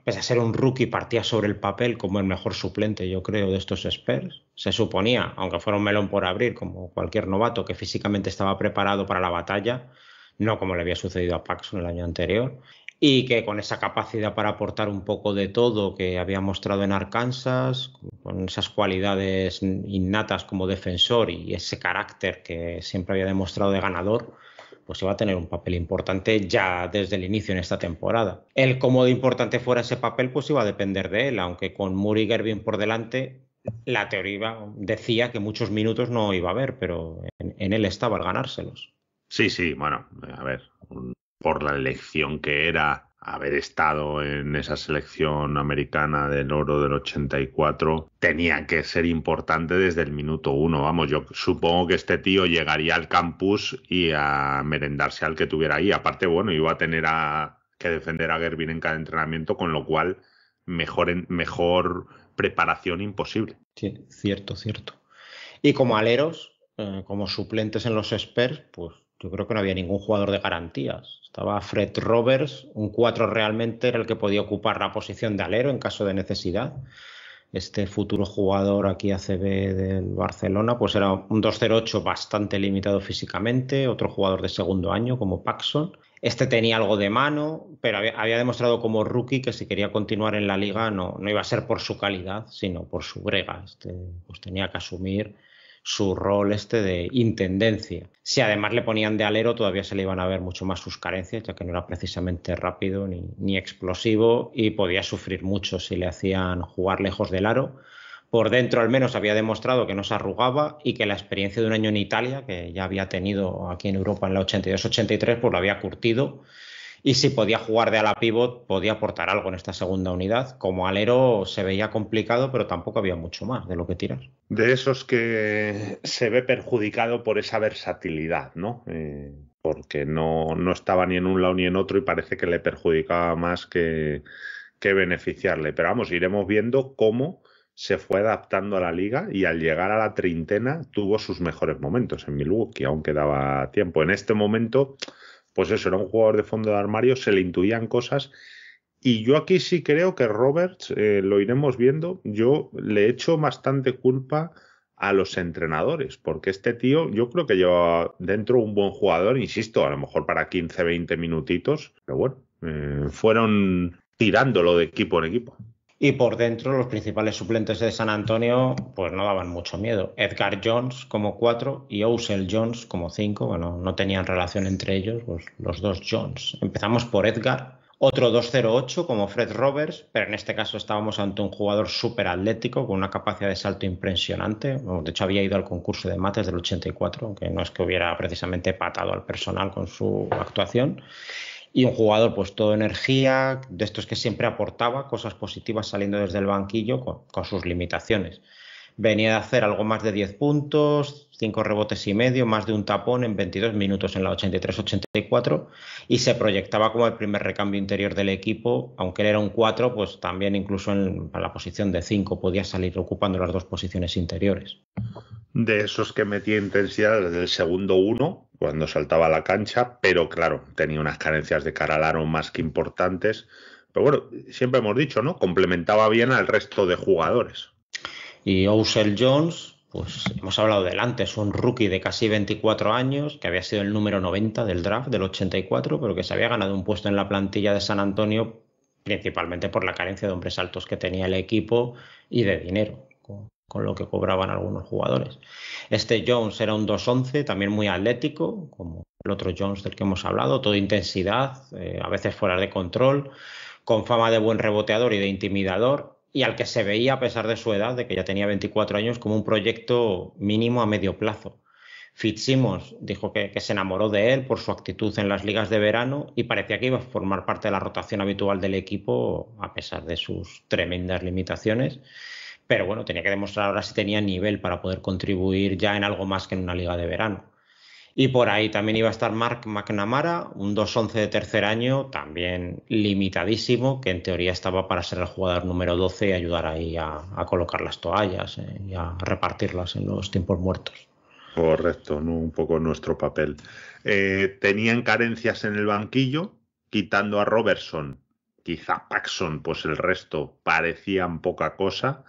pese a ser un rookie, partía sobre el papel como el mejor suplente, yo creo, de estos Spurs. Se suponía, aunque fuera un melón por abrir, como cualquier novato, que físicamente estaba preparado para la batalla, no como le había sucedido a Paxson el año anterior y que con esa capacidad para aportar un poco de todo que había mostrado en Arkansas, con esas cualidades innatas como defensor y ese carácter que siempre había demostrado de ganador, pues iba a tener un papel importante ya desde el inicio en esta temporada. El cómo de importante fuera ese papel, pues iba a depender de él, aunque con Murray bien por delante, la teoría decía que muchos minutos no iba a haber, pero en, él estaba al ganárselos. Sí, sí, bueno, a ver, por la elección que era haber estado en esa selección americana del oro del 84 tenía que ser importante desde el minuto uno. Vamos, yo supongo que este tío llegaría al campus y a merendarse al que tuviera ahí. Aparte, bueno, iba a tener a, que defender a Gervin en cada entrenamiento, con lo cual mejor, mejor preparación imposible. Sí, cierto, cierto. Y como aleros, eh, como suplentes en los Spurs, pues yo creo que no había ningún jugador de garantías. Estaba Fred Roberts, un 4 realmente era el que podía ocupar la posición de alero en caso de necesidad. Este futuro jugador aquí ACB del Barcelona, pues era un 2-0-8 bastante limitado físicamente, otro jugador de segundo año como Paxson. Este tenía algo de mano, pero había, demostrado como rookie que si quería continuar en la liga no, no iba a ser por su calidad, sino por su brega. Este, pues tenía que asumir su rol este de intendencia. Si además le ponían de alero, todavía se le iban a ver mucho más sus carencias, ya que no era precisamente rápido ni, ni explosivo y podía sufrir mucho si le hacían jugar lejos del aro. Por dentro al menos había demostrado que no se arrugaba y que la experiencia de un año en Italia, que ya había tenido aquí en Europa en la 82-83, pues lo había curtido y si podía jugar de ala pivot, podía aportar algo en esta segunda unidad. Como alero se veía complicado, pero tampoco había mucho más de lo que tirar. De esos que se ve perjudicado por esa versatilidad, ¿no? Eh, porque no, no estaba ni en un lado ni en otro y parece que le perjudicaba más que, que beneficiarle. Pero vamos, iremos viendo cómo se fue adaptando a la liga y al llegar a la treintena tuvo sus mejores momentos en Milwaukee, aún daba tiempo. En este momento pues eso, era un jugador de fondo de armario, se le intuían cosas. Y yo aquí sí creo que Roberts, eh, lo iremos viendo, yo le echo bastante culpa a los entrenadores, porque este tío yo creo que lleva dentro un buen jugador, insisto, a lo mejor para 15, 20 minutitos, pero bueno, eh, fueron tirándolo de equipo en equipo. Y por dentro, los principales suplentes de San Antonio, pues no daban mucho miedo. Edgar Jones como cuatro y Ousel Jones como cinco. Bueno, no tenían relación entre ellos pues los dos Jones. Empezamos por Edgar, otro 208 como Fred Roberts, pero en este caso estábamos ante un jugador súper atlético con una capacidad de salto impresionante. de hecho, había ido al concurso de mates del 84, aunque no es que hubiera precisamente patado al personal con su actuación y un jugador pues todo energía, de estos que siempre aportaba cosas positivas saliendo desde el banquillo con, sus limitaciones. Venía de hacer algo más de 10 puntos, cinco rebotes y medio, más de un tapón en 22 minutos en la 83-84 y se proyectaba como el primer recambio interior del equipo, aunque él era un 4, pues también incluso en la posición de 5 podía salir ocupando las dos posiciones interiores. De esos que metía intensidad desde el segundo 1, cuando saltaba a la cancha, pero claro, tenía unas carencias de cara al aro más que importantes. Pero bueno, siempre hemos dicho, ¿no? Complementaba bien al resto de jugadores. Y Ousel Jones, pues hemos hablado del antes, un rookie de casi 24 años, que había sido el número 90 del draft del 84, pero que se había ganado un puesto en la plantilla de San Antonio principalmente por la carencia de hombres altos que tenía el equipo y de dinero, con, lo que cobraban algunos jugadores. Este Jones era un 2-11, también muy atlético, como el otro Jones del que hemos hablado, todo intensidad, eh, a veces fuera de control, con fama de buen reboteador y de intimidador, y al que se veía, a pesar de su edad, de que ya tenía 24 años, como un proyecto mínimo a medio plazo. Fitzsimmons dijo que, que, se enamoró de él por su actitud en las ligas de verano y parecía que iba a formar parte de la rotación habitual del equipo a pesar de sus tremendas limitaciones. Pero bueno, tenía que demostrar ahora si tenía nivel para poder contribuir ya en algo más que en una liga de verano. Y por ahí también iba a estar Mark McNamara, un 2-11 de tercer año, también limitadísimo, que en teoría estaba para ser el jugador número 12 y ayudar ahí a, colocar las toallas eh, y a repartirlas en los tiempos muertos. Correcto, un poco nuestro papel. Eh, tenían carencias en el banquillo, quitando a Robertson, quizá Paxson, pues el resto parecían poca cosa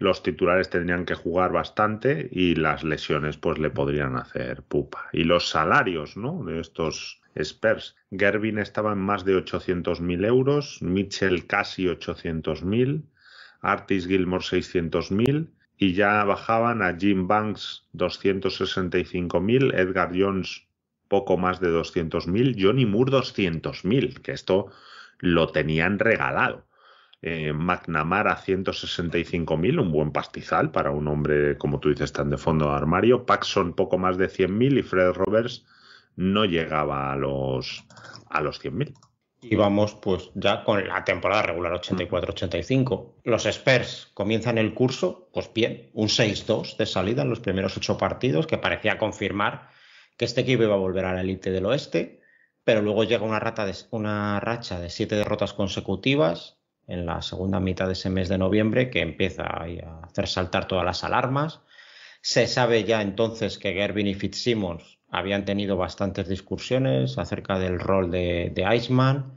los titulares tendrían que jugar bastante y las lesiones pues le podrían hacer pupa. Y los salarios, ¿no? De estos Spurs. Gervin estaba en más de 800.000 euros, Mitchell casi 800.000, Artis Gilmore 600.000 y ya bajaban a Jim Banks 265.000, Edgar Jones poco más de 200.000, Johnny Moore 200.000, que esto lo tenían regalado. Eh, McNamara 165.000, un buen pastizal para un hombre, como tú dices, tan de fondo armario. Paxson poco más de 100.000 y Fred Roberts no llegaba a los, a los 100.000. Y vamos pues ya con la temporada regular 84-85. Los Spurs comienzan el curso, pues bien, un 6-2 de salida en los primeros ocho partidos, que parecía confirmar que este equipo iba a volver a la elite del oeste, pero luego llega una, rata de, una racha de siete derrotas consecutivas, en la segunda mitad de ese mes de noviembre que empieza a hacer saltar todas las alarmas. Se sabe ya entonces que Gervin y Fitzsimmons habían tenido bastantes discusiones acerca del rol de, de Iceman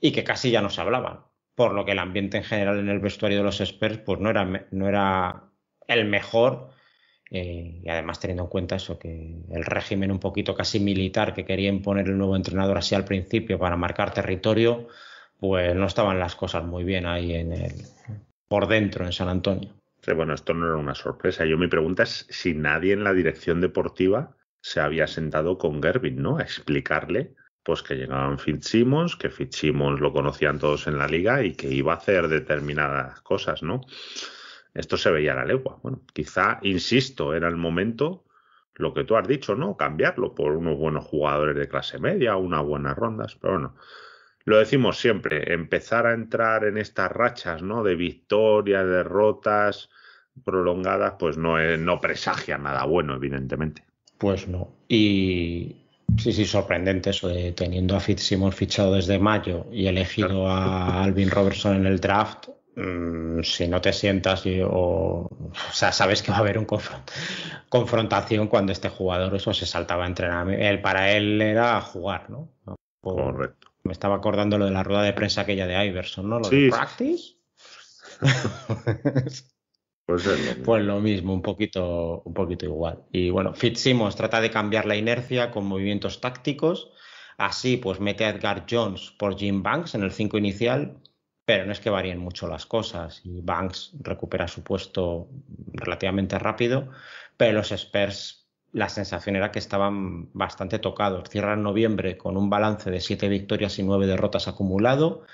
y que casi ya no se hablaban, por lo que el ambiente en general en el vestuario de los Spurs pues no era, no era el mejor eh, y además teniendo en cuenta eso, que el régimen un poquito casi militar que quería imponer el nuevo entrenador así al principio para marcar territorio, pues no estaban las cosas muy bien ahí en el, por dentro en San Antonio. Bueno, esto no era una sorpresa. Yo mi pregunta es si nadie en la dirección deportiva se había sentado con Gervin, ¿no? A explicarle pues que llegaban Fitzsimmons, que Fitzsimmons lo conocían todos en la liga y que iba a hacer determinadas cosas, ¿no? Esto se veía a la legua. Bueno, quizá, insisto, era el momento, lo que tú has dicho, ¿no? Cambiarlo por unos buenos jugadores de clase media, unas buenas rondas, pero bueno, lo decimos siempre, empezar a entrar en estas rachas, ¿no? De victorias, derrotas prolongadas, pues no, no presagia nada bueno, evidentemente. Pues no. Y sí, sí, sorprendente eso de teniendo a Fitzsimmons fichado desde mayo y elegido a Alvin Robertson en el draft. Mm, si no te sientas o, sea, sabes que va a haber una confrontación cuando este jugador eso se saltaba a entrenar. para él era jugar, ¿no? Correcto me estaba acordando lo de la rueda de prensa aquella de Iverson, ¿no? Lo de practice. *laughs* pues, pues lo mismo. un poquito, un poquito igual. Y bueno, Fitzsimmons trata de cambiar la inercia con movimientos tácticos. Así, pues mete a Edgar Jones por Jim Banks en el 5 inicial, pero no es que varíen mucho las cosas. Y Banks recupera su puesto relativamente rápido, pero los Spurs la sensación era que estaban bastante tocados. Cierran noviembre con un balance de siete victorias y nueve derrotas acumulado.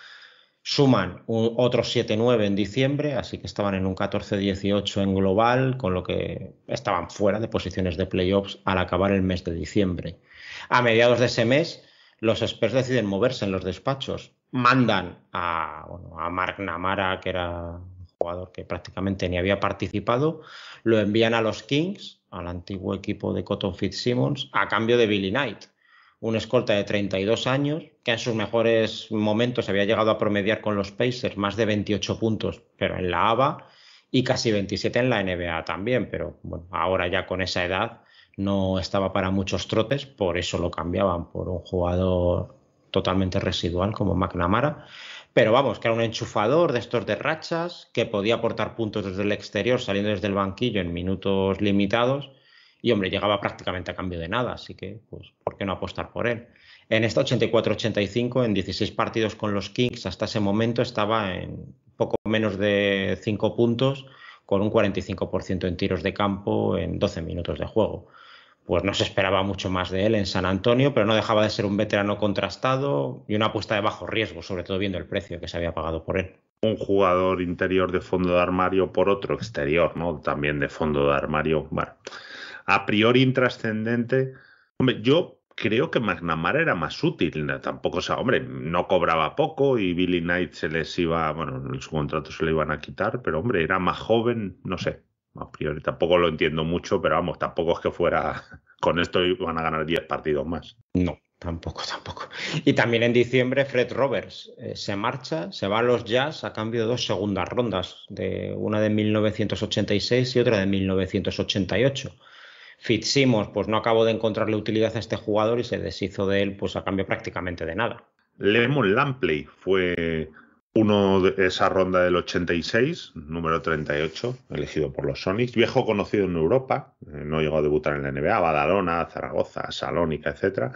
Suman otros 7-9 en diciembre, así que estaban en un 14-18 en global, con lo que estaban fuera de posiciones de playoffs al acabar el mes de diciembre. A mediados de ese mes, los Spurs deciden moverse en los despachos. Mandan a, bueno, a Mark Namara, que era un jugador que prácticamente ni había participado, lo envían a los Kings al antiguo equipo de Cotton Fitzsimmons a cambio de Billy Knight, un escolta de 32 años que en sus mejores momentos había llegado a promediar con los Pacers más de 28 puntos, pero en la ABA y casi 27 en la NBA también, pero bueno, ahora ya con esa edad no estaba para muchos trotes, por eso lo cambiaban por un jugador totalmente residual como McNamara. Pero vamos, que era un enchufador de estos de rachas que podía aportar puntos desde el exterior, saliendo desde el banquillo en minutos limitados. Y hombre, llegaba prácticamente a cambio de nada, así que, pues, ¿por qué no apostar por él? En esta 84-85, en 16 partidos con los Kings, hasta ese momento estaba en poco menos de 5 puntos, con un 45% en tiros de campo en 12 minutos de juego pues no se esperaba mucho más de él en San Antonio, pero no dejaba de ser un veterano contrastado y una apuesta de bajo riesgo, sobre todo viendo el precio que se había pagado por él. Un jugador interior de fondo de armario por otro exterior, ¿no? También de fondo de armario. Bueno, a priori intrascendente. Hombre, yo creo que McNamara era más útil. Tampoco, o sea, hombre, no cobraba poco y Billy Knight se les iba, bueno, en su contrato se le iban a quitar, pero hombre, era más joven, no sé a priori tampoco lo entiendo mucho, pero vamos, tampoco es que fuera *laughs* con esto van a ganar 10 partidos más. No, tampoco, tampoco. Y también en diciembre Fred Roberts eh, se marcha, se va a los Jazz a cambio de dos segundas rondas, de una de 1986 y otra de 1988. Fitzsimmons, pues no acabo de encontrarle utilidad a este jugador y se deshizo de él pues a cambio prácticamente de nada. Lemon Lampley fue uno de esa ronda del 86, número 38, elegido por los Sonics, viejo conocido en Europa, eh, no llegó a debutar en la NBA, Badalona, Zaragoza, Salónica, etcétera.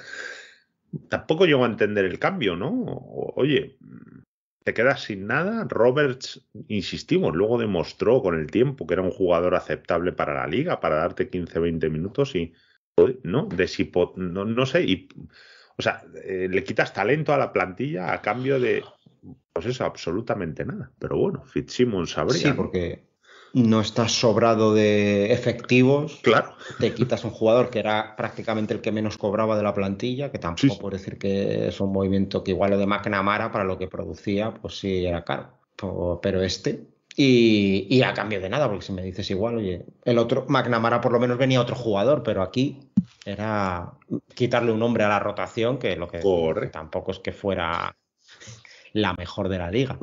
Tampoco llegó a entender el cambio, ¿no? Oye, te quedas sin nada. Roberts, insistimos, luego demostró con el tiempo que era un jugador aceptable para la liga, para darte 15, 20 minutos y, ¿no? no sé, o sea, eh, le quitas talento a la plantilla a cambio de pues eso, absolutamente nada. Pero bueno, Fitzsimmons sabría. Sí, porque no estás sobrado de efectivos. Claro. Te quitas un jugador que era prácticamente el que menos cobraba de la plantilla, que tampoco por decir que es un movimiento que igual lo de McNamara para lo que producía, pues sí era caro. Pero este. Y, a cambio de nada, porque si me dices igual, oye, el otro, McNamara por lo menos venía otro jugador, pero aquí era quitarle un hombre a la rotación, que lo que tampoco es que fuera la mejor de la liga.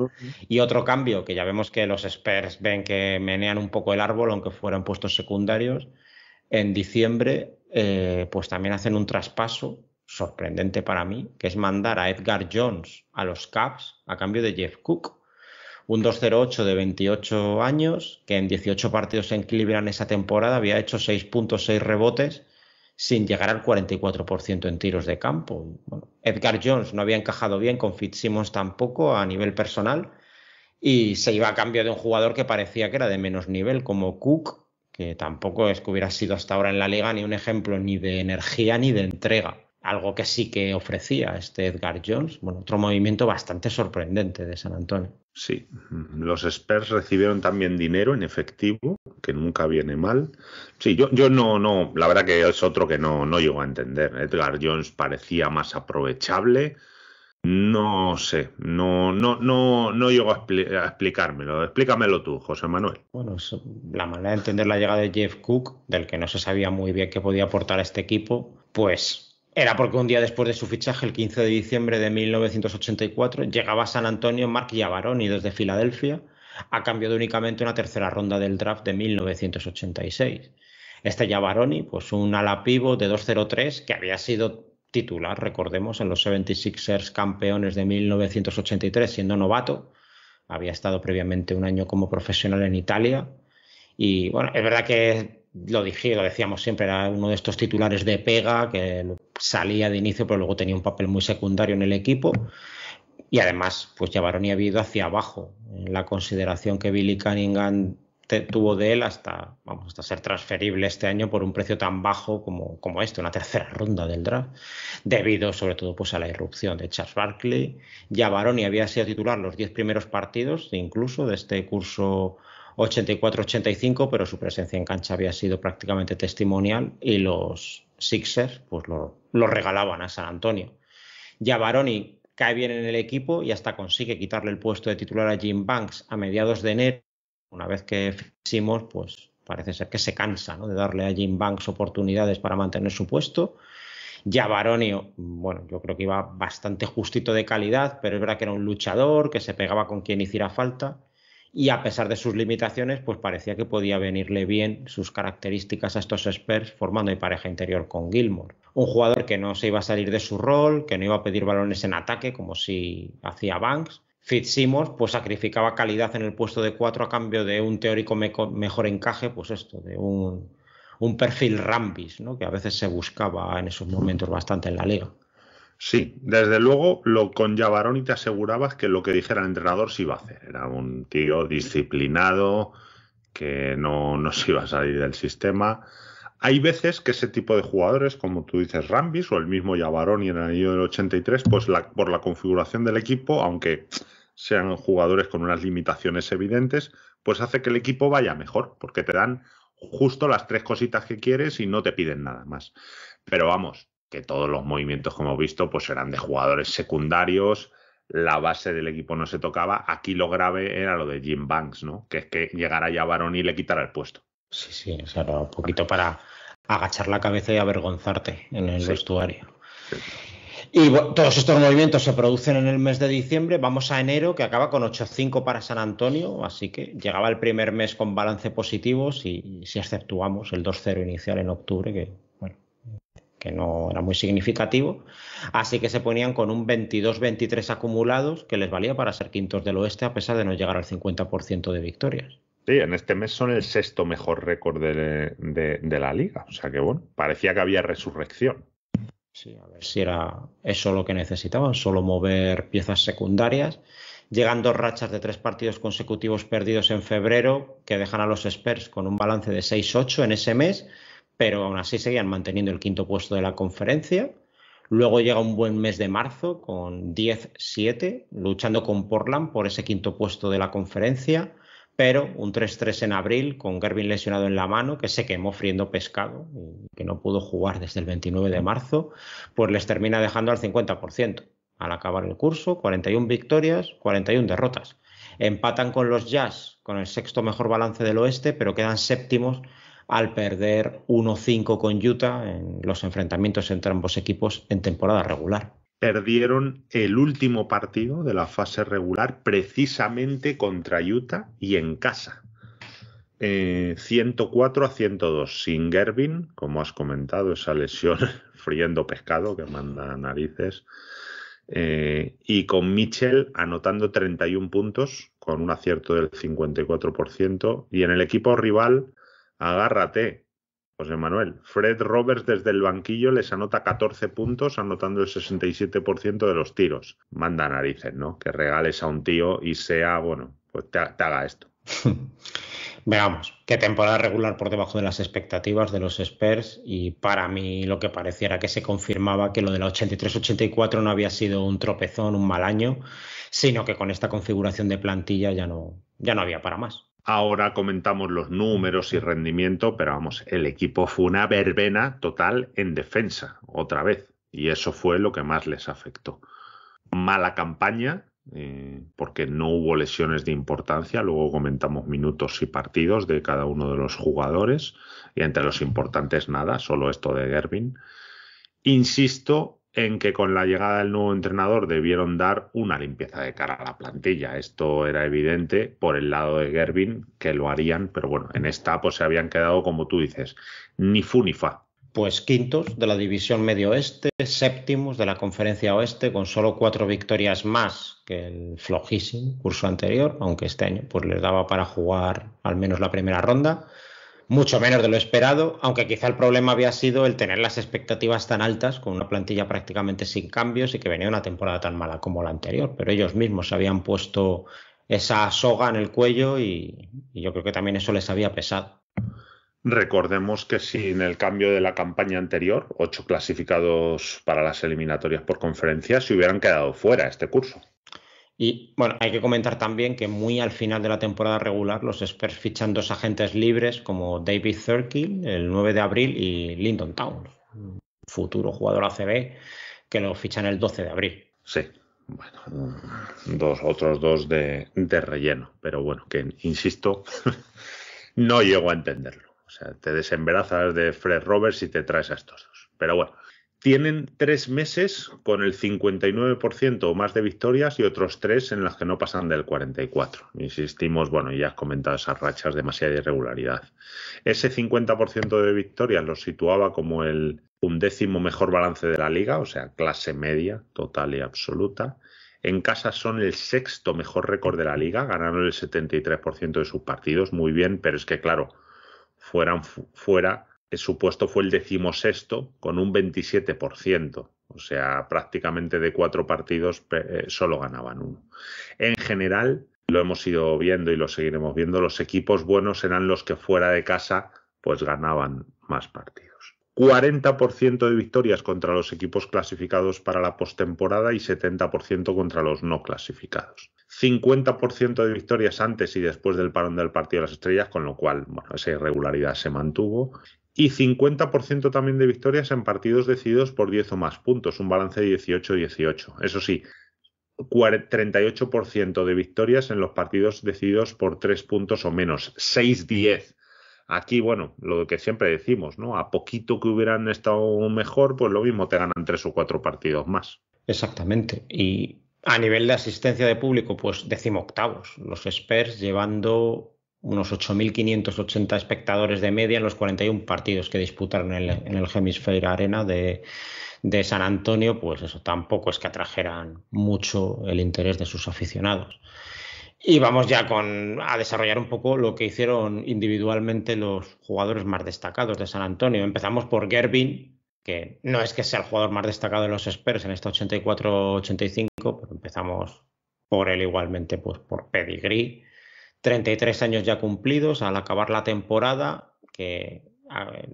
Y otro cambio, que ya vemos que los Spurs ven que menean un poco el árbol, aunque fueran puestos secundarios, en diciembre eh, pues también hacen un traspaso sorprendente para mí, que es mandar a Edgar Jones a los Cubs a cambio de Jeff Cook. Un 2-0-8 de 28 años, que en 18 partidos en equilibran esa temporada había hecho 6.6 rebotes sin llegar al 44% en tiros de campo. Edgar Jones no había encajado bien con Fitzsimmons tampoco a nivel personal y se iba a cambio de un jugador que parecía que era de menos nivel como Cook, que tampoco es que hubiera sido hasta ahora en la liga ni un ejemplo ni de energía ni de entrega algo que sí que ofrecía este Edgar Jones. Bueno, otro movimiento bastante sorprendente de San Antonio. Sí, los Spurs recibieron también dinero en efectivo, que nunca viene mal. Sí, yo, yo no, no, la verdad que es otro que no, no llego a entender. Edgar Jones parecía más aprovechable. No sé, no, no, no, no llego a, explicármelo. Explícamelo tú, José Manuel. Bueno, la manera de entender la llegada de Jeff Cook, del que no se sabía muy bien qué podía aportar a este equipo, pues era porque un día después de su fichaje, el 15 de diciembre de 1984, llegaba a San Antonio Mark Giavaroni desde Filadelfia a cambio de únicamente una tercera ronda del draft de 1986. Este Giavaroni, pues un ala pivo de 2.03 que había sido titular, recordemos, en los 76ers campeones de 1983 siendo novato. Había estado previamente un año como profesional en Italia. Y bueno, es verdad que lo dije, lo decíamos siempre, era uno de estos titulares de pega que salía de inicio, pero luego tenía un papel muy secundario en el equipo. Y además, pues ya y ha habido hacia abajo en la consideración que Billy Cunningham tuvo de él hasta, vamos, ser transferible este año por un precio tan bajo como, como este, una tercera ronda del draft, debido sobre todo pues, a la irrupción de Charles Barkley. Ya Baroni había sido titular los 10 primeros partidos, incluso de este curso 84-85, pero su presencia en cancha había sido prácticamente testimonial y los Sixers pues, lo, lo regalaban a San Antonio. Ya Baroni cae bien en el equipo y hasta consigue quitarle el puesto de titular a Jim Banks a mediados de enero. Una vez que hicimos, pues parece ser que se cansa ¿no? de darle a Jim Banks oportunidades para mantener su puesto. Ya Baroni, bueno, yo creo que iba bastante justito de calidad, pero es verdad que era un luchador, que se pegaba con quien hiciera falta. Y a pesar de sus limitaciones, pues parecía que podía venirle bien sus características a estos Spurs formando el pareja interior con Gilmore un jugador que no se iba a salir de su rol, que no iba a pedir balones en ataque, como si hacía Banks. Fitzsimmons pues sacrificaba calidad en el puesto de cuatro a cambio de un teórico mejor encaje, pues esto, de un, perfil rampis ¿no? que a veces se buscaba en esos momentos bastante en la liga. Sí, desde luego lo con y te asegurabas que lo que dijera el entrenador se iba a hacer. Era un tío disciplinado, que no, no se iba a salir del sistema hay veces que ese tipo de jugadores, como tú dices, Rambis o el mismo Yavaroni en el año del 83, pues la, por la configuración del equipo, aunque sean jugadores con unas limitaciones evidentes, pues hace que el equipo vaya mejor, porque te dan justo las tres cositas que quieres y no te piden nada más. Pero vamos, que todos los movimientos que hemos visto, pues eran de jugadores secundarios, la base del equipo no se tocaba. Aquí lo grave era lo de Jim Banks, ¿no? Que es que llegara ya y le quitara el puesto. Sí, sí, o un poquito para agachar la cabeza y avergonzarte en el vestuario. Y todos estos movimientos se producen en el mes de diciembre. Vamos a enero, que acaba con 8.5 para San Antonio. Así que llegaba el primer mes con balance positivo, si, si exceptuamos el 2-0 inicial en octubre, que, bueno, que no era muy significativo. Así que se ponían con un 22-23 acumulados, que les valía para ser quintos del oeste, a pesar de no llegar al 50% de victorias. Sí, en este mes son el sexto mejor récord de, la liga. O sea que bueno, parecía que había resurrección. Sí, a ver si era eso lo que necesitaban, solo mover piezas secundarias. Llegan dos rachas de tres partidos consecutivos perdidos en febrero que dejan a los Spurs con un balance de 6-8 en ese mes, pero aún así seguían manteniendo el quinto puesto de la conferencia. Luego llega un buen mes de marzo con 10-7, luchando con Portland por ese quinto puesto de la conferencia pero un 3-3 en abril con Gervin lesionado en la mano, que se quemó friendo pescado, y que no pudo jugar desde el 29 de marzo, pues les termina dejando al 50% al acabar el curso, 41 victorias, 41 derrotas. Empatan con los Jazz, con el sexto mejor balance del oeste, pero quedan séptimos al perder 1-5 con Utah en los enfrentamientos entre ambos equipos en temporada regular perdieron el último partido de la fase regular precisamente contra Utah y en casa. 104 eh, a 102 sin Gervin, como has comentado, esa lesión *laughs* friendo pescado que manda narices. Eh, y con Mitchell anotando 31 puntos con un acierto del 54% y en el equipo rival, agárrate, José Manuel, Fred Roberts desde el banquillo les anota 14 puntos, anotando el 67% de los tiros. Manda narices, ¿no? Que regales a un tío y sea, bueno, pues te, haga esto. *laughs* Veamos, qué temporada regular por debajo de las expectativas de los Spurs y para mí lo que pareciera que se confirmaba que lo de la 83-84 no había sido un tropezón, un mal año, sino que con esta configuración de plantilla ya no, ya no había para más. Ahora comentamos los números y rendimiento, pero vamos, el equipo fue una verbena total en defensa, otra vez. Y eso fue lo que más les afectó. Mala campaña, eh, porque no hubo lesiones de importancia. Luego comentamos minutos y partidos de cada uno de los jugadores. Y entre los importantes nada, solo esto de Gervin. Insisto en que con la llegada del nuevo entrenador debieron dar una limpieza de cara a la plantilla. Esto era evidente por el lado de Gervin que lo harían, pero bueno, en esta pues se habían quedado, como tú dices, ni fu ni fa. Pues quintos de la división medio oeste, séptimos de la conferencia oeste, con solo cuatro victorias más que el flojísimo curso anterior, aunque este año pues les daba para jugar al menos la primera ronda mucho menos de lo esperado, aunque quizá el problema había sido el tener las expectativas tan altas con una plantilla prácticamente sin cambios y que venía una temporada tan mala como la anterior, pero ellos mismos se habían puesto esa soga en el cuello y, yo creo que también eso les había pesado. Recordemos que sin el cambio de la campaña anterior, ocho clasificados para las eliminatorias por conferencia se hubieran quedado fuera este curso. Y bueno, hay que comentar también que muy al final de la temporada regular los Spurs fichan dos agentes libres como David Thurkill el 9 de abril y Lyndon Town, futuro jugador ACB, que lo fichan el 12 de abril. Sí, bueno, dos, otros dos de, relleno, pero bueno, que insisto, *laughs* no llego a entenderlo. O sea, te desembarazas de Fred Roberts y te traes a estos dos. Pero bueno, tienen tres meses con el 59% o más de victorias y otros tres en las que no pasan del 44%. Insistimos, bueno, ya has comentado esas rachas demasiada irregularidad. Ese 50% de victorias lo situaba como el undécimo mejor balance de la liga, o sea, clase media, total y absoluta. En casa son el sexto mejor récord de la liga, ganaron el 73% de sus partidos, muy bien, pero es que claro, fueran, fuera ...el este supuesto fue el decimosexto con un 27%. O sea, prácticamente de cuatro partidos eh, solo ganaban uno. En general, lo hemos ido viendo y lo seguiremos viendo, los equipos buenos eran los que fuera de casa pues ganaban más partidos. 40% de victorias contra los equipos clasificados para la postemporada y 70% contra los no clasificados. 50% de victorias antes y después del parón del partido de las estrellas, con lo cual bueno, esa irregularidad se mantuvo y 50% también de victorias en partidos decididos por 10 o más puntos, un balance de 18-18. Eso sí, 38% de victorias en los partidos decididos por 3 puntos o menos, 6-10. Aquí, bueno, lo que siempre decimos, ¿no? A poquito que hubieran estado mejor, pues lo mismo te ganan tres o cuatro partidos más. Exactamente. Y a nivel de asistencia de público, pues decimoctavos. octavos. Los Spurs llevando unos 8.580 espectadores de media en los 41 partidos que disputaron en el, en Hemisphere Arena de, San Antonio, pues eso tampoco es que atrajeran mucho el interés de sus aficionados. Y vamos ya con, a desarrollar un poco lo que hicieron individualmente los jugadores más destacados de San Antonio. Empezamos por Gervin, que no es que sea el jugador más destacado de los Spurs en esta 84-85, pero empezamos por él igualmente pues, por pedigree 33 años ya cumplidos al acabar la temporada, que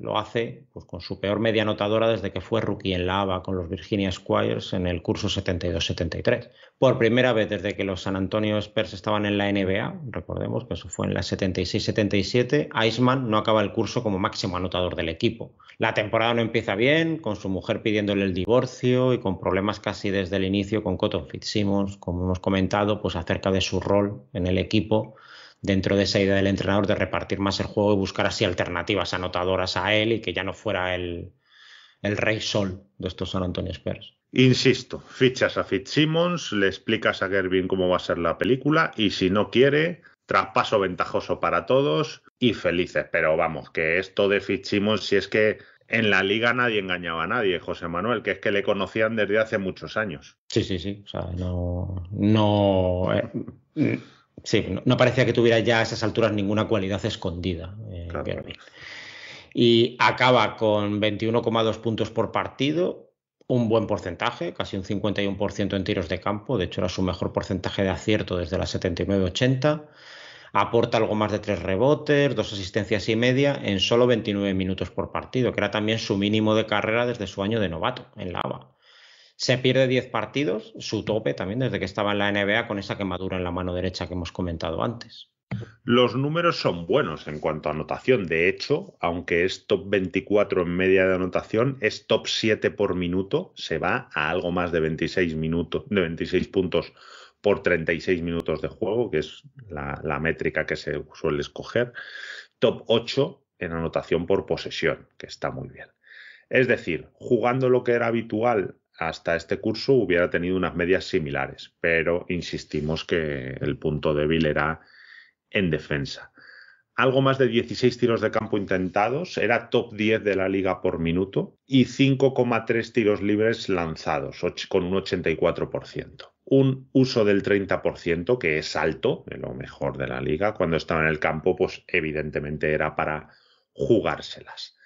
lo hace pues, con su peor media anotadora desde que fue rookie en la ABA con los Virginia Squires en el curso 72-73. Por primera vez desde que los San Antonio Spurs estaban en la NBA, recordemos que eso fue en la 76-77, Iceman no acaba el curso como máximo anotador del equipo. La temporada no empieza bien, con su mujer pidiéndole el divorcio y con problemas casi desde el inicio con Cotton Fitzsimmons, como hemos comentado, pues acerca de su rol en el equipo dentro de esa idea del entrenador de repartir más el juego y buscar así alternativas anotadoras a él y que ya no fuera el, el rey sol de estos San Antonio Spurs. Insisto, fichas a Fitzsimmons, le explicas a Gervin cómo va a ser la película y si no quiere, traspaso ventajoso para todos y felices. Pero vamos, que esto de Fitzsimmons, si es que en la liga nadie engañaba a nadie, José Manuel, que es que le conocían desde hace muchos años. Sí, sí, sí. O sea, no. no eh, Sí, no, parecía que tuviera ya a esas alturas ninguna cualidad escondida. Eh, y acaba con 21,2 puntos por partido, un buen porcentaje, casi un 51% en tiros de campo, de hecho era su mejor porcentaje de acierto desde la 79-80. Aporta algo más de tres rebotes, dos asistencias y media en solo 29 minutos por partido, que era también su mínimo de carrera desde su año de novato en la ABA. Se pierde 10 partidos, su tope también desde que estaba en la NBA con esa quemadura en la mano derecha que hemos comentado antes. Los números son buenos en cuanto a anotación. De hecho, aunque es top 24 en media de anotación, es top 7 por minuto. Se va a algo más de 26, minutos, de 26 puntos por 36 minutos de juego, que es la, la métrica que se suele escoger. Top 8 en anotación por posesión, que está muy bien. Es decir, jugando lo que era habitual hasta este curso hubiera tenido unas medias similares, pero insistimos que el punto débil era en defensa. Algo más de 16 tiros de campo intentados, era top 10 de la liga por minuto y 5,3 tiros libres lanzados, con un 84%. Un uso del 30%, que es alto, de lo mejor de la liga. Cuando estaba en el campo, pues evidentemente era para jugárselas.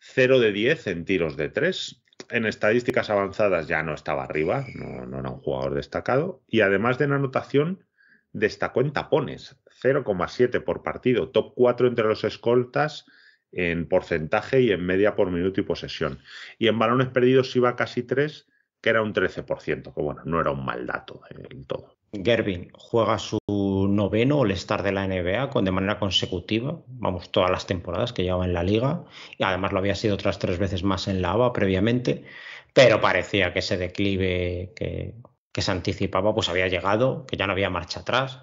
0 de 10 en tiros de 3, en estadísticas avanzadas ya no estaba arriba, no, era un jugador destacado. Y además de en anotación, destacó en tapones, 0,7 por partido, top 4 entre los escoltas en porcentaje y en media por minuto y posesión. Y en balones perdidos iba casi 3, que era un 13%, que bueno, no era un mal dato en todo. Gervin juega su noveno el estar de la NBA con, de manera consecutiva, vamos, todas las temporadas que llevaba en la liga, y además lo había sido otras tres veces más en la ABA previamente, pero parecía que ese declive que, se anticipaba pues había llegado, que ya no había marcha atrás.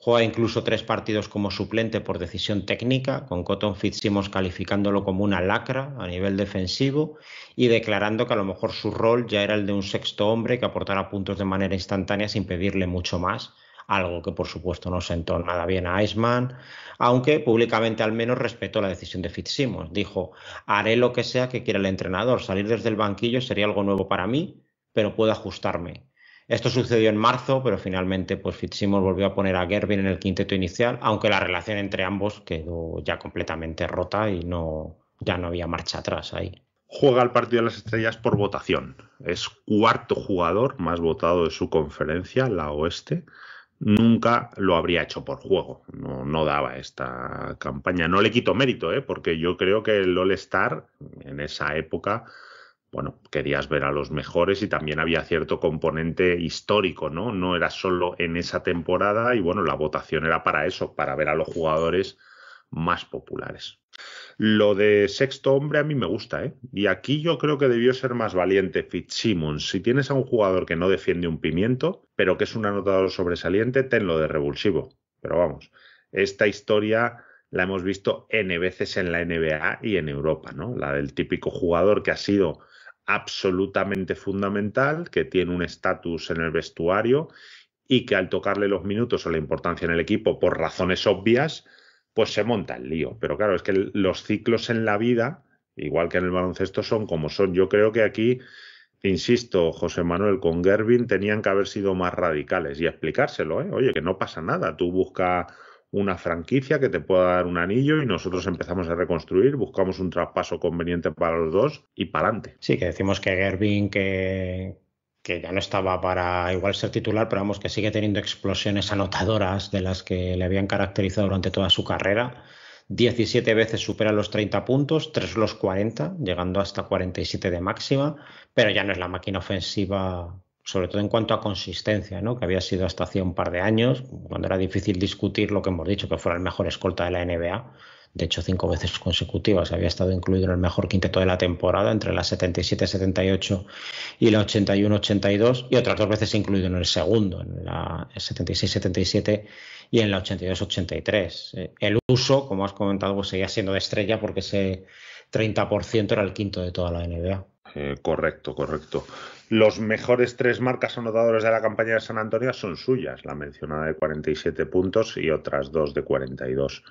Juega incluso tres partidos como suplente por decisión técnica, con Cotton Fitzsimmons calificándolo como una lacra a nivel defensivo y declarando que a lo mejor su rol ya era el de un sexto hombre que aportara puntos de manera instantánea sin pedirle mucho más algo que por supuesto no sentó nada bien a Iceman, aunque públicamente al menos respetó la decisión de Fitzsimmons. Dijo, haré lo que sea que quiera el entrenador, salir desde el banquillo sería algo nuevo para mí, pero puedo ajustarme. Esto sucedió en marzo, pero finalmente pues Fitzsimmons volvió a poner a Gervin en el quinteto inicial, aunque la relación entre ambos quedó ya completamente rota y no, ya no había marcha atrás ahí juega el partido de las estrellas por votación. Es cuarto jugador más votado de su conferencia, la oeste, nunca lo habría hecho por juego. No, daba esta campaña. No le quito mérito, ¿eh? porque yo creo que el All-Star en esa época, bueno, querías ver a los mejores y también había cierto componente histórico, ¿no? No era solo en esa temporada y bueno, la votación era para eso, para ver a los jugadores más populares. Lo de sexto hombre a mí me gusta, ¿eh? Y aquí yo creo que debió ser más valiente Fitzsimmons. Si tienes a un jugador que no defiende un pimiento, pero que es un anotador sobresaliente, tenlo de revulsivo. Pero vamos, esta historia la hemos visto N veces en la NBA y en Europa, ¿no? La del típico jugador que ha sido absolutamente fundamental, que tiene un estatus en el vestuario y que al tocarle los minutos o la importancia en el equipo por razones obvias, pues se monta el lío. Pero claro, es que los ciclos en la vida, igual que en el baloncesto, son como son. Yo creo que aquí, insisto, José Manuel con Gervin tenían que haber sido más radicales y explicárselo, ¿eh? oye, que no pasa nada, tú busca una franquicia que te pueda dar un anillo y nosotros empezamos a reconstruir, buscamos un traspaso conveniente para los dos y para adelante. Sí, que decimos que Gervin, que, que ya no estaba para igual ser titular, pero vamos, que sigue teniendo explosiones anotadoras de las que le habían caracterizado durante toda su carrera. 17 veces supera los 30 puntos, 3 los 40, llegando hasta 47 de máxima, pero ya no es la máquina ofensiva, sobre todo en cuanto a consistencia, ¿no? que había sido hasta hace un par de años, cuando era difícil discutir lo que hemos dicho, que fuera el mejor escolta de la NBA de hecho, cinco veces consecutivas había estado incluido en el mejor quinteto de la temporada, entre la 77-78 y la 81-82, y otras dos veces incluido en el segundo, en la 76-77 y en la 82-83. Eh, el uso, como has comentado, pues seguía siendo de estrella porque ese 30% era el quinto de toda la NBA. Eh, correcto, correcto. Los mejores tres marcas anotadores de la campaña de San Antonio son suyas, la mencionada de 47 puntos y otras dos de 42.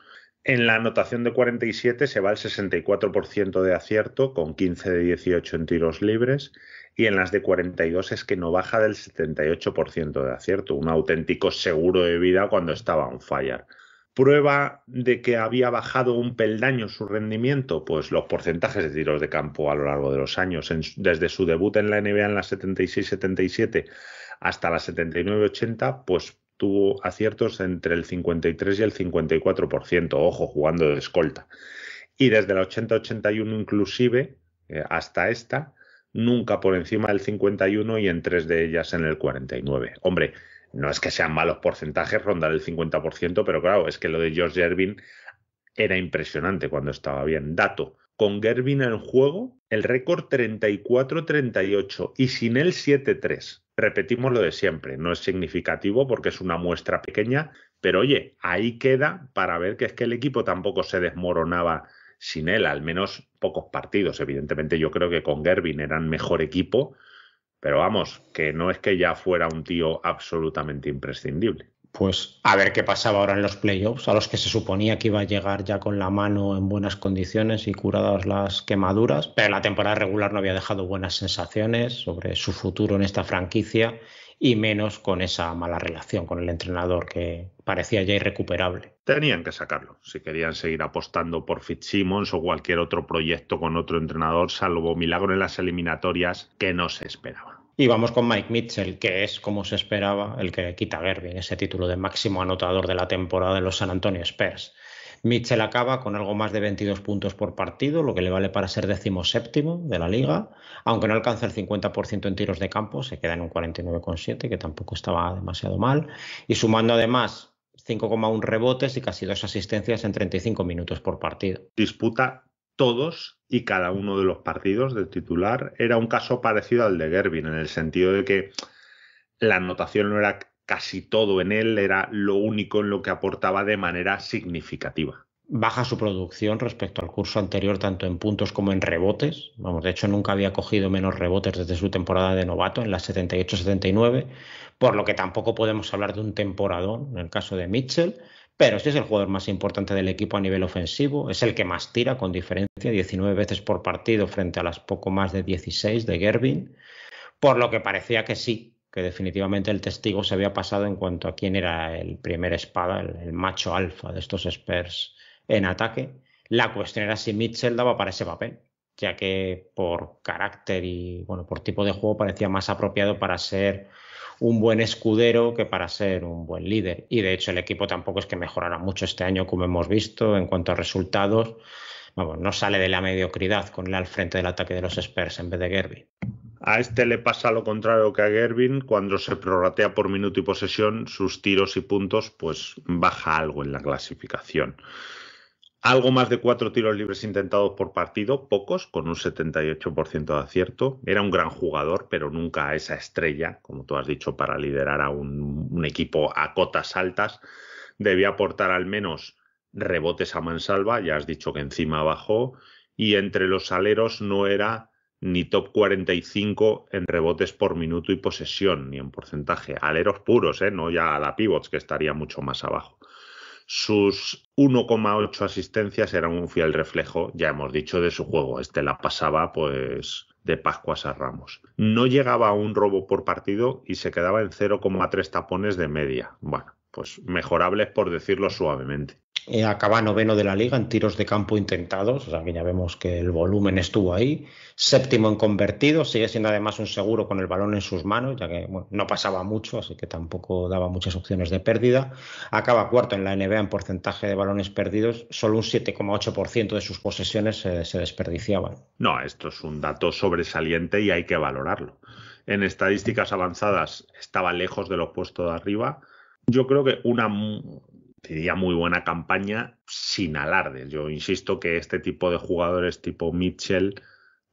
En la anotación de 47 se va el 64% de acierto, con 15 de 18 en tiros libres, y en las de 42 es que no baja del 78% de acierto, un auténtico seguro de vida cuando estaba un fire. Prueba de que había bajado un peldaño su rendimiento, pues los porcentajes de tiros de campo a lo largo de los años, desde su debut en la NBA en la 76-77 hasta la 79-80, pues tuvo aciertos entre el 53 y el 54%, ojo, jugando de escolta. Y desde la 80-81 inclusive, eh, hasta esta, nunca por encima del 51 y en tres de ellas en el 49. Hombre, no es que sean malos porcentajes, rondar el 50%, pero claro, es que lo de George Gervin era impresionante cuando estaba bien. Dato, con Gervin en juego, el récord 34-38 y sin él 7-3 repetimos lo de siempre, no es significativo porque es una muestra pequeña, pero oye, ahí queda para ver que es que el equipo tampoco se desmoronaba sin él, al menos pocos partidos. Evidentemente yo creo que con Gervin eran mejor equipo, pero vamos, que no es que ya fuera un tío absolutamente imprescindible pues a ver qué pasaba ahora en los playoffs, a los que se suponía que iba a llegar ya con la mano en buenas condiciones y curadas las quemaduras, pero la temporada regular no había dejado buenas sensaciones sobre su futuro en esta franquicia y menos con esa mala relación con el entrenador que parecía ya irrecuperable. Tenían que sacarlo, si querían seguir apostando por Fitzsimmons o cualquier otro proyecto con otro entrenador, salvo milagro en las eliminatorias que no se esperaban. Y vamos con Mike Mitchell, que es, como se esperaba, el que quita a Gervin, ese título de máximo anotador de la temporada de los San Antonio Spurs. Mitchell acaba con algo más de 22 puntos por partido, lo que le vale para ser decimoséptimo de la liga, aunque no alcanza el 50% en tiros de campo, se queda en un 49,7, que tampoco estaba demasiado mal, y sumando además 5,1 rebotes y casi dos asistencias en 35 minutos por partido. Disputa todos y cada uno de los partidos del titular. Era un caso parecido al de Gervin, en el sentido de que la anotación no era casi todo en él, era lo único en lo que aportaba de manera significativa. Baja su producción respecto al curso anterior, tanto en puntos como en rebotes. de hecho, nunca había cogido menos rebotes desde su temporada de novato, en la 78-79, por lo que tampoco podemos hablar de un temporadón en el caso de Mitchell pero sí este es el jugador más importante del equipo a nivel ofensivo, es el que más tira con diferencia, 19 veces por partido frente a las poco más de 16 de Gervin, por lo que parecía que sí, que definitivamente el testigo se había pasado en cuanto a quién era el primer espada, el, macho alfa de estos Spurs en ataque. La cuestión era si Mitchell daba para ese papel, ya que por carácter y bueno, por tipo de juego parecía más apropiado para ser un buen escudero que para ser un buen líder. Y de hecho el equipo tampoco es que mejorará mucho este año, como hemos visto, en cuanto a resultados. Vamos, no sale de la mediocridad con él al frente del ataque de los Spurs en vez de Gervin. A este le pasa lo contrario que a Gervin, cuando se prorratea por minuto y posesión, sus tiros y puntos, pues baja algo en la clasificación algo más de cuatro tiros libres intentados por partido, pocos, con un 78% de acierto. Era un gran jugador, pero nunca esa estrella, como tú has dicho, para liderar a un, equipo a cotas altas. Debía aportar al menos rebotes a mansalva, ya has dicho que encima bajó, y entre los aleros no era ni top 45 en rebotes por minuto y posesión, ni en porcentaje. Aleros puros, ¿eh? no ya a la pivots, que estaría mucho más abajo. Sus 1,8 asistencias eran un fiel reflejo, ya hemos dicho, de su juego. Este la pasaba pues de Pascuas a Ramos. No llegaba a un robo por partido y se quedaba en 0,3 tapones de media. Bueno, pues mejorables por decirlo suavemente. Eh, acaba noveno de la liga en tiros de campo intentados, o sea que ya vemos que el volumen estuvo ahí. Séptimo en convertidos, sigue siendo además un seguro con el balón en sus manos, ya que no pasaba mucho, así que tampoco daba muchas opciones de pérdida. Acaba cuarto en la NBA en porcentaje de balones perdidos, solo un 7,8% de sus posesiones eh, se, desperdiciaban. No, esto es un dato sobresaliente y hay que valorarlo. En estadísticas avanzadas estaba lejos de los puestos de arriba. Yo creo que una diría muy buena campaña sin alarde. Yo insisto que este tipo de jugadores tipo Mitchell,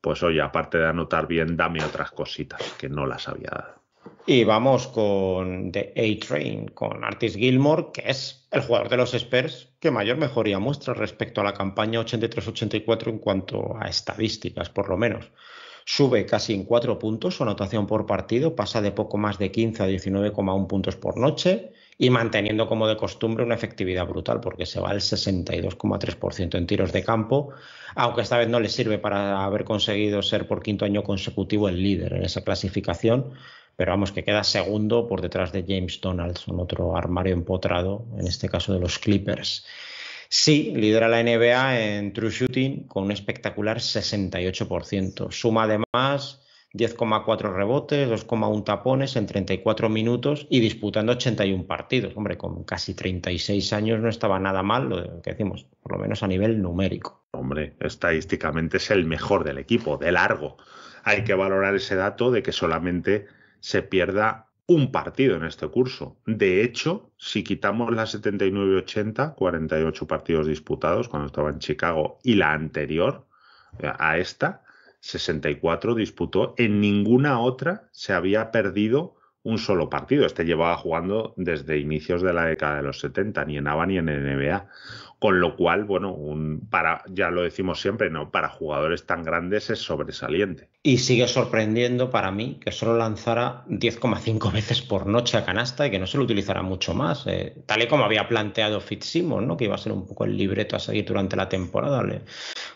pues oye, aparte de anotar bien, dame otras cositas que no las había dado. Y vamos con The A-Train, con Artis Gilmore, que es el jugador de los Spurs que mayor mejoría muestra respecto a la campaña 83-84 en cuanto a estadísticas, por lo menos. Sube casi en 4 puntos su anotación por partido, pasa de poco más de 15 a 19,1 puntos por noche y manteniendo como de costumbre una efectividad brutal, porque se va al 62,3% en tiros de campo, aunque esta vez no le sirve para haber conseguido ser por quinto año consecutivo el líder en esa clasificación, pero vamos, que queda segundo por detrás de James Donaldson, otro armario empotrado, en este caso de los Clippers. Sí, lidera la NBA en true shooting con un espectacular 68%. Suma además 10,4 rebotes, 2,1 tapones en 34 minutos y disputando 81 partidos. Hombre, con casi 36 años no estaba nada mal, lo que decimos, por lo menos a nivel numérico. Hombre, estadísticamente es el mejor del equipo, de largo. Hay que valorar ese dato de que solamente se pierda un partido en este curso. De hecho, si quitamos la 79-80, 48 partidos disputados cuando estaba en Chicago y la anterior a esta, 64 disputó, en ninguna otra se había perdido un solo partido. Este llevaba jugando desde inicios de la década de los 70, ni en ABA ni en NBA. Con lo cual, bueno, para, ya lo decimos siempre, ¿no? Para jugadores tan grandes es sobresaliente. Y sigue sorprendiendo para mí que solo lanzara 10,5 veces por noche a canasta y que no se lo utilizará mucho más. Eh, tal y como había planteado Fitzsimon, ¿no? Que iba a ser un poco el libreto a seguir durante la temporada.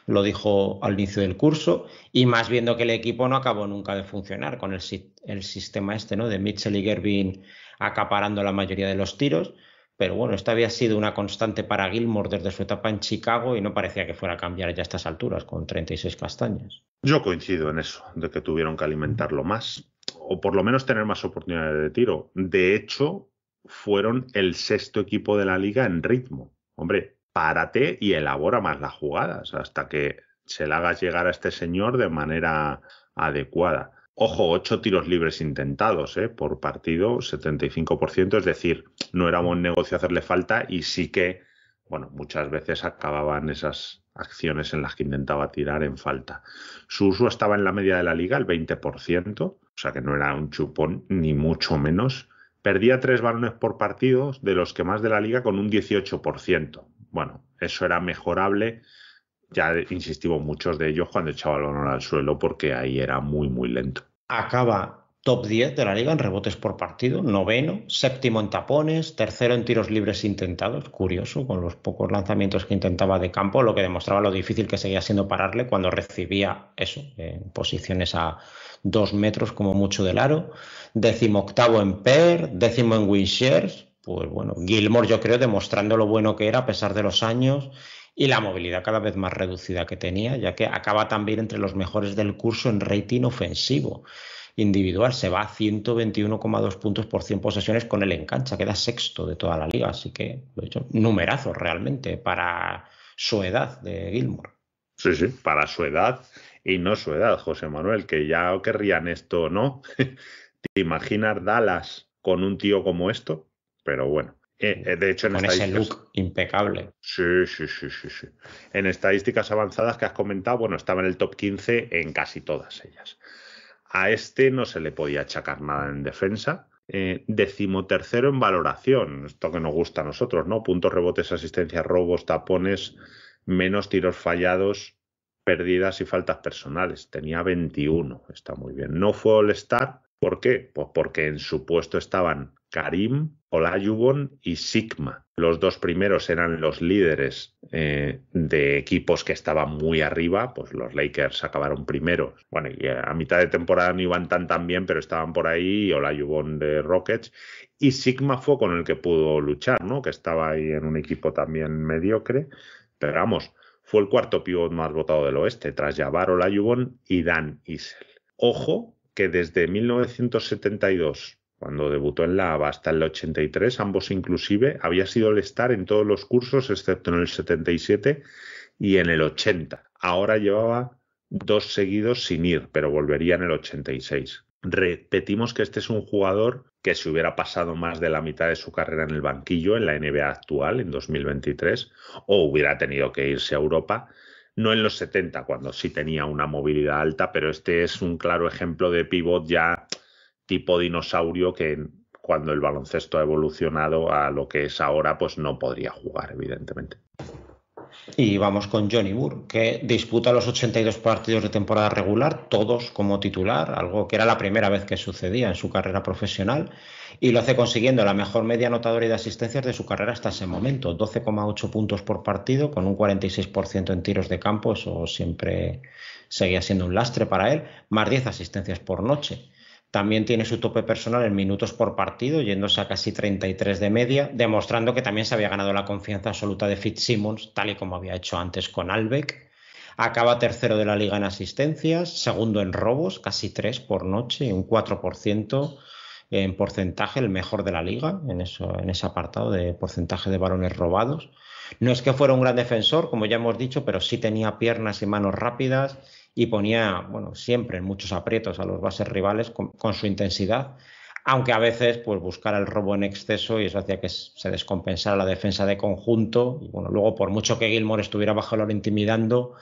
lo dijo al inicio del curso. Y más viendo que el equipo no acabó nunca de funcionar con el, el sistema este, ¿no? De Mitchell y Gervin acaparando la mayoría de los tiros. Pero bueno, esta había sido una constante para Gilmour desde su etapa en Chicago y no parecía que fuera a cambiar ya a estas alturas con 36 castañas. Yo coincido en eso, de que tuvieron que alimentarlo más o por lo menos tener más oportunidades de tiro. De hecho, fueron el sexto equipo de la liga en ritmo. Hombre, párate y elabora más las jugadas hasta que se le hagas llegar a este señor de manera adecuada. Ojo, ocho tiros libres intentados ¿eh? por partido, 75%, es decir, no era un negocio hacerle falta y sí que, bueno, muchas veces acababan esas acciones en las que intentaba tirar en falta. Su uso estaba en la media de la liga, el 20%, o sea que no era un chupón ni mucho menos. Perdía tres balones por partido, de los que más de la liga con un 18%. Bueno, eso era mejorable ya insistimos muchos de ellos cuando echaba el balón al suelo porque ahí era muy, muy lento. Acaba top 10 de la liga en rebotes por partido, noveno, séptimo en tapones, tercero en tiros libres intentados, curioso, con los pocos lanzamientos que intentaba de campo, lo que demostraba lo difícil que seguía siendo pararle cuando recibía eso, en posiciones a dos metros como mucho del aro, décimo octavo en PER, décimo en win pues bueno, Gilmore yo creo demostrando lo bueno que era a pesar de los años y la movilidad cada vez más reducida que tenía, ya que acaba también entre los mejores del curso en rating ofensivo individual. Se va a 121,2 puntos por 100 posesiones con el cancha. queda sexto de toda la liga, así que lo he dicho, numerazos realmente para su edad de Gilmore. Sí, sí, para su edad y no su edad, José Manuel, que ya querrían esto, o ¿no? *laughs* ¿Te imaginas Dallas con un tío como esto? Pero bueno. Eh, eh, de hecho, en con ese look impecable. Sí, sí, sí, sí, En estadísticas avanzadas que has comentado, bueno, estaba en el top 15 en casi todas ellas. A este no se le podía achacar nada en defensa. Eh, decimotercero en valoración, esto que nos gusta a nosotros, ¿no? Puntos, rebotes, asistencias, robos, tapones, menos tiros fallados, pérdidas y faltas personales. Tenía 21, está muy bien. No fue All-Star, ¿por qué? Pues porque en su puesto estaban Karim, Olajuwon y Sigma. Los dos primeros eran los líderes eh, de equipos que estaban muy arriba, pues los Lakers acabaron primeros. Bueno, y a mitad de temporada no iban tan tan bien, pero estaban por ahí, Olajuwon de Rockets y Sigma fue con el que pudo luchar, ¿no? Que estaba ahí en un equipo también mediocre, pero vamos, fue el cuarto pivot más votado del oeste, tras Jabbar Olajuwon y Dan Isel. Ojo que desde 1972 cuando debutó en la ABA hasta el 83, ambos inclusive, había sido el estar en todos los cursos excepto en el 77 y en el 80. Ahora llevaba dos seguidos sin ir, pero volvería en el 86. Repetimos que este es un jugador que se hubiera pasado más de la mitad de su carrera en el banquillo en la NBA actual, en 2023, o hubiera tenido que irse a Europa, no en los 70, cuando sí tenía una movilidad alta, pero este es un claro ejemplo de pivot ya tipo dinosaurio que cuando el baloncesto ha evolucionado a lo que es ahora, pues no podría jugar, evidentemente. Y vamos con Johnny Burr, que disputa los 82 partidos de temporada regular, todos como titular, algo que era la primera vez que sucedía en su carrera profesional, y lo hace consiguiendo la mejor media anotadora y de asistencias de su carrera hasta ese momento, 12,8 puntos por partido, con un 46% en tiros de campo, eso siempre seguía siendo un lastre para él, más 10 asistencias por noche. También tiene su tope personal en minutos por partido, yéndose a casi 33 de media, demostrando que también se había ganado la confianza absoluta de Fitzsimmons, tal y como había hecho antes con Albeck. Acaba tercero de la liga en asistencias, segundo en robos, casi tres por noche, un 4% en porcentaje, el mejor de la liga en, eso, en ese apartado de porcentaje de balones robados. No es que fuera un gran defensor, como ya hemos dicho, pero sí tenía piernas y manos rápidas y ponía, bueno, siempre en muchos aprietos a los bases rivales con, su intensidad, aunque a veces pues buscara el robo en exceso y eso hacía que se descompensara la defensa de conjunto y bueno, luego por mucho que Gilmore estuviera bajo el intimidando,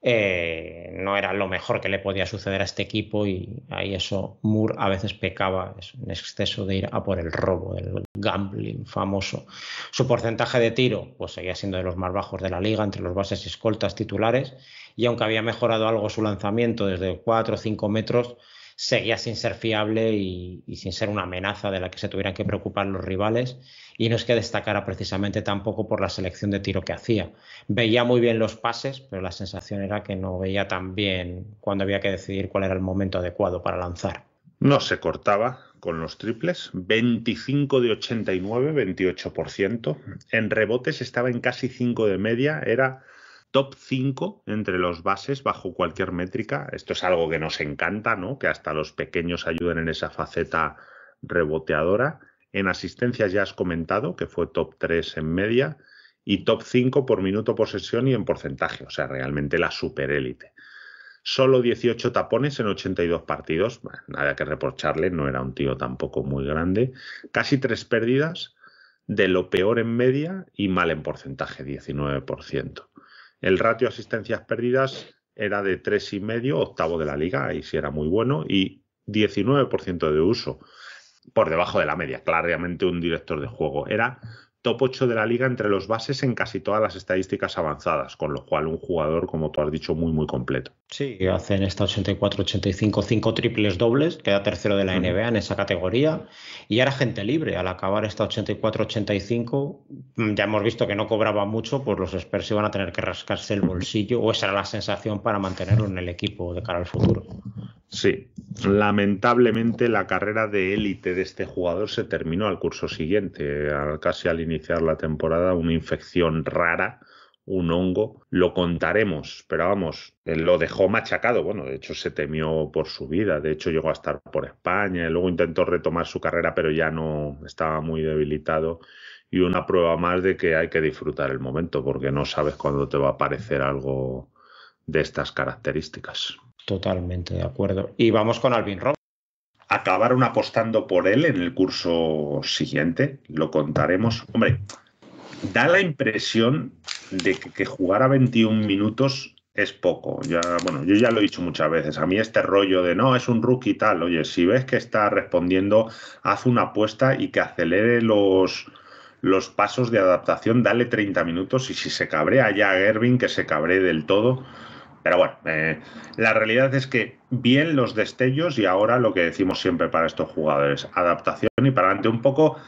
eh, no era lo mejor que le podía suceder a este equipo y ahí eso Moore a veces pecaba en exceso de ir a por el robo, el gambling famoso. Su porcentaje de tiro pues seguía siendo de los más bajos de la liga entre los bases y escoltas titulares y aunque había mejorado algo su lanzamiento desde 4 o 5 metros, seguía sin ser fiable y sin ser una amenaza de la que se tuvieran que preocupar los rivales y no es que destacara precisamente tampoco por la selección de tiro que hacía. Veía muy bien los pases, pero la sensación era que no veía tan bien cuando había que decidir cuál era el momento adecuado para lanzar. No se cortaba con los triples, 25 de 89, 28%. En rebotes estaba en casi 5 de media, era top 5 entre los bases bajo cualquier métrica. Esto es algo que nos encanta, ¿no? Que hasta los pequeños ayuden en esa faceta reboteadora. En asistencias ya has comentado que fue top 3 en media y top 5 por minuto por sesión y en porcentaje, o sea, realmente la superélite. Solo 18 tapones en 82 partidos, nada que reprocharle, no era un tío tampoco muy grande. Casi tres pérdidas, de lo peor en media y mal en porcentaje, 19%. El ratio asistencias perdidas era de 3,5, octavo de la liga, ahí sí era muy bueno, y 19% de uso por debajo de la media, claramente un director de juego. Era top 8 de la liga entre los bases en casi todas las estadísticas avanzadas, con lo cual un jugador, como tú has dicho, muy, muy completo. Sí, hace en esta 84-85 cinco triples dobles, queda tercero de la NBA en esa categoría, y era gente libre. Al acabar esta 84-85, mm, ya hemos visto que no cobraba mucho, pues los Spurs iban a tener que rascarse el bolsillo, o esa era la sensación para mantenerlo en el equipo de cara al futuro. Sí, lamentablemente la carrera de élite de este jugador se terminó al curso siguiente, casi al iniciar la temporada, una infección rara, un hongo. Lo contaremos, pero vamos, él eh, lo dejó machacado. Bueno, de hecho se temió por su vida. De hecho llegó a estar por España. Y luego intentó retomar su carrera, pero ya no estaba muy debilitado. Y una prueba más de que hay que disfrutar el momento, porque no sabes cuándo te va a aparecer algo de estas características. Totalmente de acuerdo. Y vamos con Alvin rock acabaron apostando por él en el curso siguiente. Lo contaremos. Hombre, da la impresión de que, jugar a 21 minutos es poco. Ya, bueno, yo ya lo he dicho muchas veces. A mí este rollo de no, es un rookie tal. Oye, si ves que está respondiendo, haz una apuesta y que acelere los, los pasos de adaptación, dale 30 minutos y si se cabrea ya a Gervin, que se cabree del todo. Pero bueno, eh, la realidad es que bien los destellos y ahora lo que decimos siempre para estos jugadores, adaptación y para adelante un poco,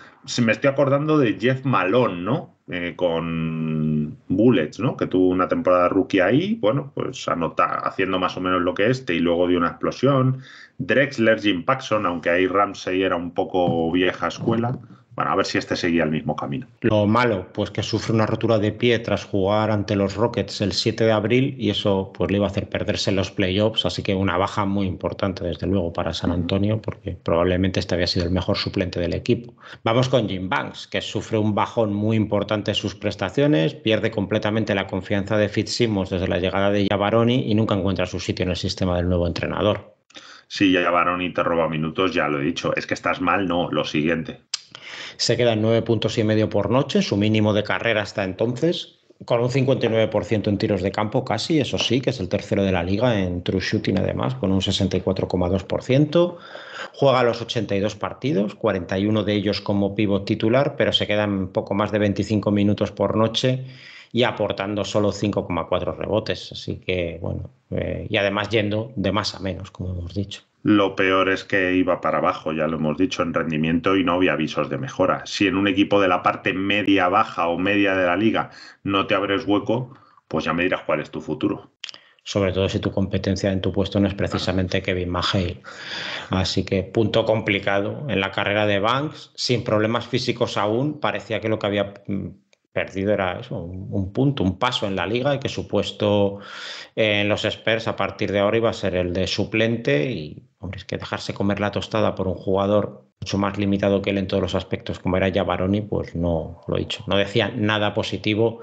me estoy acordando de Jeff Malone, ¿no? Eh, con Bullets, ¿no? Que tuvo una temporada rookie ahí, bueno, pues anota, haciendo más o menos lo que este y luego dio una explosión. Drexler, Jim Paxson, aunque ahí Ramsey era un poco vieja escuela. Bueno, a ver si este seguía el mismo camino. Lo malo, pues que sufre una rotura de pie tras jugar ante los Rockets el 7 de abril y eso pues le iba a hacer perderse los playoffs, así que una baja muy importante desde luego para San Antonio porque probablemente este había sido el mejor suplente del equipo. Vamos con Jim Banks, que sufre un bajón muy importante en sus prestaciones, pierde completamente la confianza de Fitzsimmons desde la llegada de yavaroni y nunca encuentra su sitio en el sistema del nuevo entrenador. Sí, ya te roba minutos, ya lo he dicho. Es que estás mal, no, lo siguiente se queda en 9 puntos y medio por noche, su mínimo de carrera hasta entonces, con un 59% en tiros de campo casi, eso sí, que es el tercero de la liga en true shooting además, con un 64,2%. Juega los 82 partidos, 41 de ellos como pívot titular, pero se quedan poco más de 25 minutos por noche y aportando solo 5,4 rebotes. Así que, bueno, eh, y además yendo de más a menos, como hemos dicho lo peor es que iba para abajo, ya lo hemos dicho, en rendimiento y no había avisos de mejora. Si en un equipo de la parte media baja o media de la liga no te abres hueco, pues ya me dirás cuál es tu futuro. Sobre todo si tu competencia en tu puesto no es precisamente Kevin Mahale. Así que punto complicado. En la carrera de Banks, sin problemas físicos aún, parecía que lo que había mm, perdido era eso, un, punto, un paso en la liga y que su puesto en los experts a partir de ahora iba a ser el de suplente y hombre, es que dejarse comer la tostada por un jugador mucho más limitado que él en todos los aspectos como era Jabaroni, pues no lo he dicho, no decía nada positivo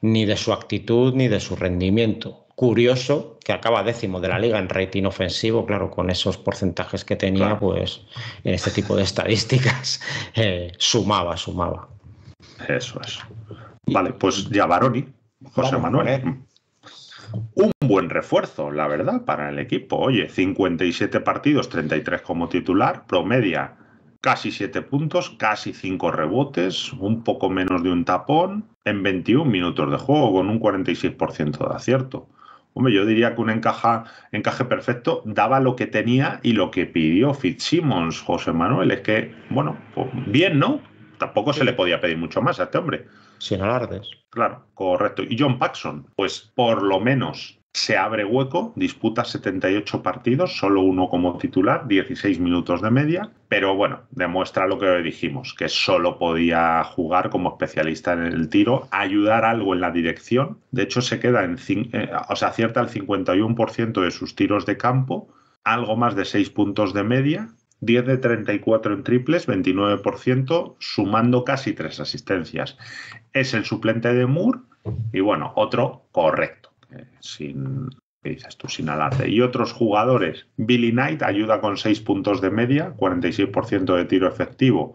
ni de su actitud ni de su rendimiento. Curioso que acaba décimo de la liga en rating ofensivo, claro, con esos porcentajes que tenía, pues en este tipo de estadísticas *laughs* eh, sumaba, sumaba. Eso es. Vale, pues ya Baroni, José Manuel. Un buen refuerzo, la verdad, para el equipo. Oye, 57 partidos, 33 como titular, promedia casi 7 puntos, casi 5 rebotes, un poco menos de un tapón, en 21 minutos de juego, con un 46% de acierto. Hombre, yo diría que un encaja, encaje perfecto daba lo que tenía y lo que pidió Fitzsimmons, José Manuel. Es que, bueno, pues bien, ¿no? tampoco se le podía pedir mucho más a este hombre. Sin alardes. Claro, correcto. Y John Paxson, pues por lo menos se abre hueco, disputa 78 partidos, solo uno como titular, 16 minutos de media, pero bueno, demuestra lo que dijimos, que solo podía jugar como especialista en el tiro, ayudar algo en la dirección, de hecho se queda en, eh, o sea, acierta el 51% de sus tiros de campo, algo más de 6 puntos de media 10 de 34 en triples, 29%, sumando casi tres asistencias. Es el suplente de Moore y bueno, otro correcto, eh, sin, ¿qué dices tú? Sin alarte. Y otros jugadores, Billy Knight ayuda con 6 puntos de media, 46% de tiro efectivo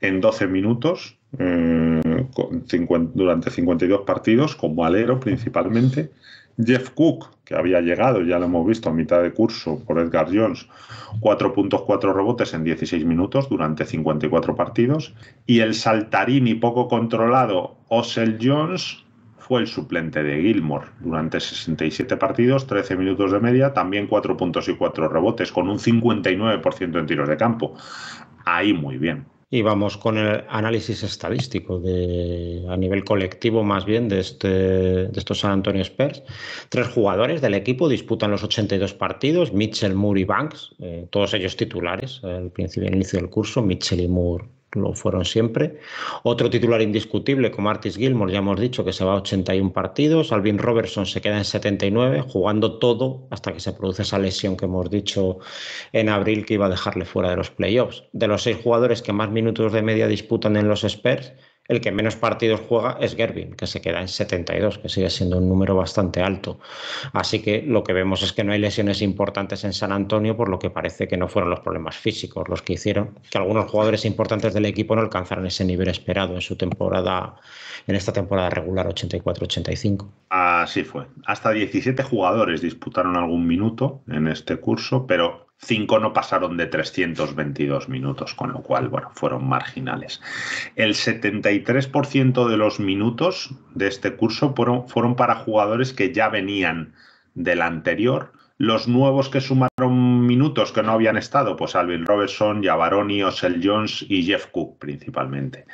en 12 minutos, eh, con 50, durante 52 partidos, como alero principalmente. Jeff Cook, que había llegado, ya lo hemos visto a mitad de curso por Edgar Jones, 4.4 rebotes en 16 minutos durante 54 partidos. Y el saltarín y poco controlado Osel Jones fue el suplente de Gilmore durante 67 partidos, 13 minutos de media, también cuatro puntos y cuatro rebotes, con un 59% en tiros de campo. Ahí muy bien. Y vamos con el análisis estadístico de, a nivel colectivo, más bien, de, este, estos San Antonio Spurs. Tres jugadores del equipo disputan los 82 partidos: Mitchell, Moore y Banks, eh, todos ellos titulares al principio, al inicio del curso. Mitchell y Moore lo fueron siempre. Otro titular indiscutible como Artis Gilmore, ya hemos dicho que se va a 81 partidos, Alvin Robertson se queda en 79, jugando todo hasta que se produce esa lesión que hemos dicho en abril que iba a dejarle fuera de los playoffs. De los seis jugadores que más minutos de media disputan en los Spurs, el que menos partidos juega es Gervin, que se queda en 72, que sigue siendo un número bastante alto. Así que lo que vemos es que no hay lesiones importantes en San Antonio, por lo que parece que no fueron los problemas físicos los que hicieron, que algunos jugadores importantes del equipo no alcanzaron ese nivel esperado en su temporada, en esta temporada regular 84-85. Así fue. Hasta 17 jugadores disputaron algún minuto en este curso, pero 5 no pasaron de 322 minutos, con lo cual, bueno, fueron marginales. El 73% de los minutos de este curso fueron, para jugadores que ya venían del anterior. Los nuevos que sumaron minutos que no habían estado, pues Alvin Robertson, Yavaroni, Osel Jones y Jeff Cook principalmente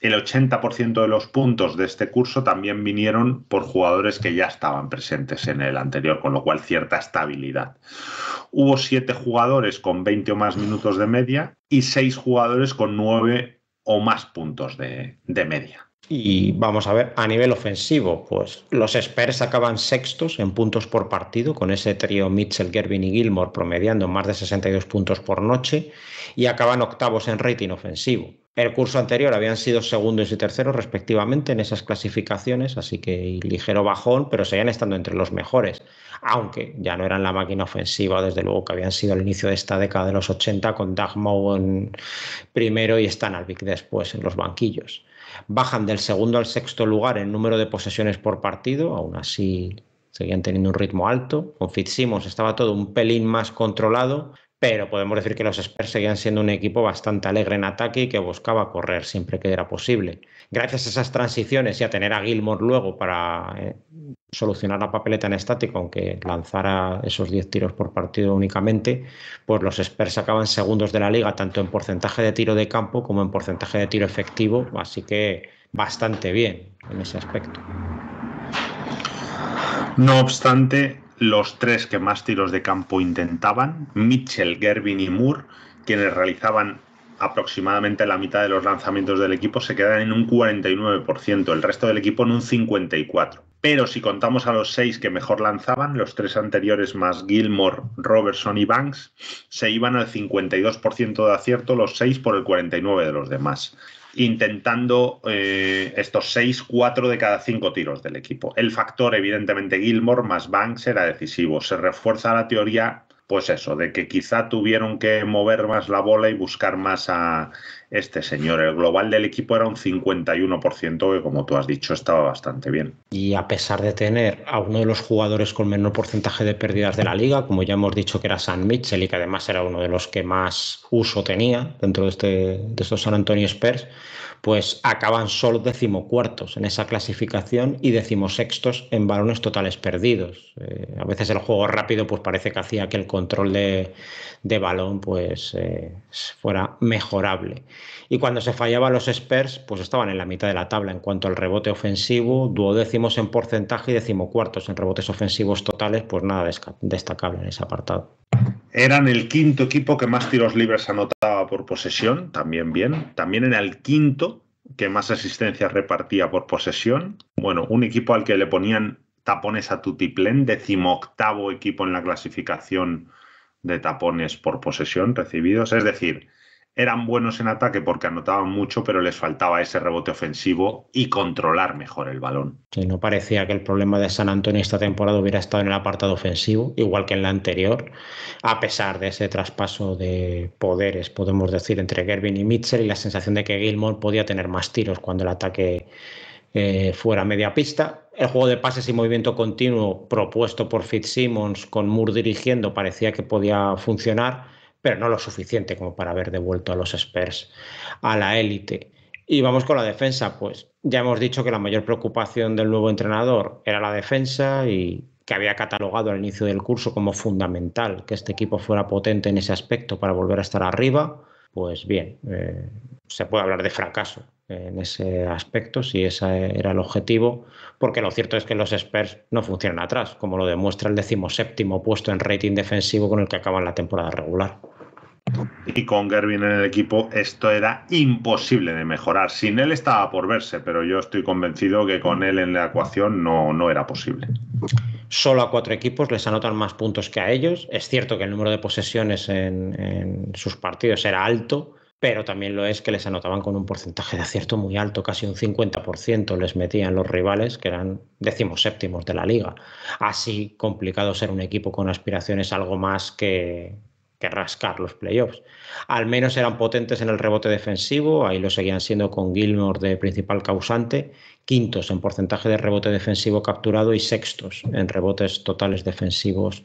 el 80% de los puntos de este curso también vinieron por jugadores que ya estaban presentes en el anterior, con lo cual cierta estabilidad. Hubo siete jugadores con 20 o más minutos de media y seis jugadores con 9 o más puntos de, media. Y vamos a ver, a nivel ofensivo, pues los Spurs acaban sextos en puntos por partido, con ese trío Mitchell, Gervin y Gilmore promediando más de 62 puntos por noche, y acaban octavos en rating ofensivo. El curso anterior habían sido segundos y terceros respectivamente en esas clasificaciones, así que ligero bajón, pero seguían estando entre los mejores, aunque ya no eran la máquina ofensiva, desde luego que habían sido al inicio de esta década de los 80 con Doug en primero y Alvik después en los banquillos. Bajan del segundo al sexto lugar en número de posesiones por partido, aún así seguían teniendo un ritmo alto. Con Fitzsimmons estaba todo un pelín más controlado, pero podemos decir que los Spurs seguían siendo un equipo bastante alegre en ataque y que buscaba correr siempre que era posible. Gracias a esas transiciones y a tener a Gilmore luego para eh, solucionar la papeleta en estático, aunque lanzara esos 10 tiros por partido únicamente, pues los Spurs sacaban segundos de la liga, tanto en porcentaje de tiro de campo como en porcentaje de tiro efectivo, así que bastante bien en ese aspecto. No obstante, los tres que más tiros de campo intentaban, Mitchell, Gervin y Moore, quienes realizaban aproximadamente la mitad de los lanzamientos del equipo, se quedan en un 49%, el resto del equipo en un 54%. Pero si contamos a los seis que mejor lanzaban, los tres anteriores más Gilmore, Robertson y Banks, se iban al 52% de acierto, los seis por el 49% de los demás intentando eh, estos 6, 4 de cada cinco tiros del equipo. El factor, evidentemente, Gilmore más Banks era decisivo. Se refuerza la teoría, pues eso, de que quizá tuvieron que mover más la bola y buscar más a este señor. El global del equipo era un 51%, que como tú has dicho, estaba bastante bien. Y a pesar de tener a uno de los jugadores con menor porcentaje de pérdidas de la liga, como ya hemos dicho que era San Mitchell y que además era uno de los que más uso tenía dentro de, este, estos San Antonio Spurs, pues acaban solo decimocuartos en esa clasificación y decimosextos en balones totales perdidos. Eh, a veces el juego rápido pues parece que hacía que el control de, de balón pues eh, fuera mejorable. Y cuando se fallaba los Spurs pues estaban en la mitad de la tabla en cuanto al rebote ofensivo, duodécimos en porcentaje y decimocuartos en rebotes ofensivos totales, pues nada destacable en ese apartado. Eran el quinto equipo que más tiros libres anotaba por posesión, también bien. También era el quinto que más asistencia repartía por posesión. Bueno, un equipo al que le ponían tapones a Tutiplén, decimoctavo equipo en la clasificación de tapones por posesión recibidos. Es decir, eran buenos en ataque porque anotaban mucho, pero les faltaba ese rebote ofensivo y controlar mejor el balón. si no parecía que el problema de San Antonio esta temporada hubiera estado en el apartado ofensivo, igual que en la anterior, a pesar de ese traspaso de poderes, podemos decir, entre Gervin y Mitchell y la sensación de que Gilmore podía tener más tiros cuando el ataque eh, fuera media pista. El juego de pases y movimiento continuo propuesto por Fitzsimmons con Moore dirigiendo parecía que podía funcionar, pero no lo suficiente como para haber devuelto a los Spurs a la élite. Y vamos con la defensa, pues ya hemos dicho que la mayor preocupación del nuevo entrenador era la defensa y que había catalogado al inicio del curso como fundamental que este equipo fuera potente en ese aspecto para volver a estar arriba, pues bien, eh, se puede hablar de fracaso en ese aspecto, si ese era el objetivo, porque lo cierto es que los Spurs no funcionan atrás, como lo demuestra el decimoséptimo puesto en rating defensivo con el que acaban la temporada regular. Y con Gervin en el equipo esto era imposible de mejorar. Sin él estaba por verse, pero yo estoy convencido que con él en la ecuación no, no era posible. Solo a cuatro equipos les anotan más puntos que a ellos. Es cierto que el número de posesiones en sus partidos era alto, pero también lo es que les anotaban con un porcentaje de acierto muy alto, casi un 50% les metían los rivales, que eran decimos séptimos de la liga. Así complicado ser un equipo con aspiraciones algo más que, que rascar los playoffs. Al menos eran potentes en el rebote defensivo, ahí lo seguían siendo con Gilmore de principal causante, quintos en porcentaje de rebote defensivo capturado y sextos en rebotes totales defensivos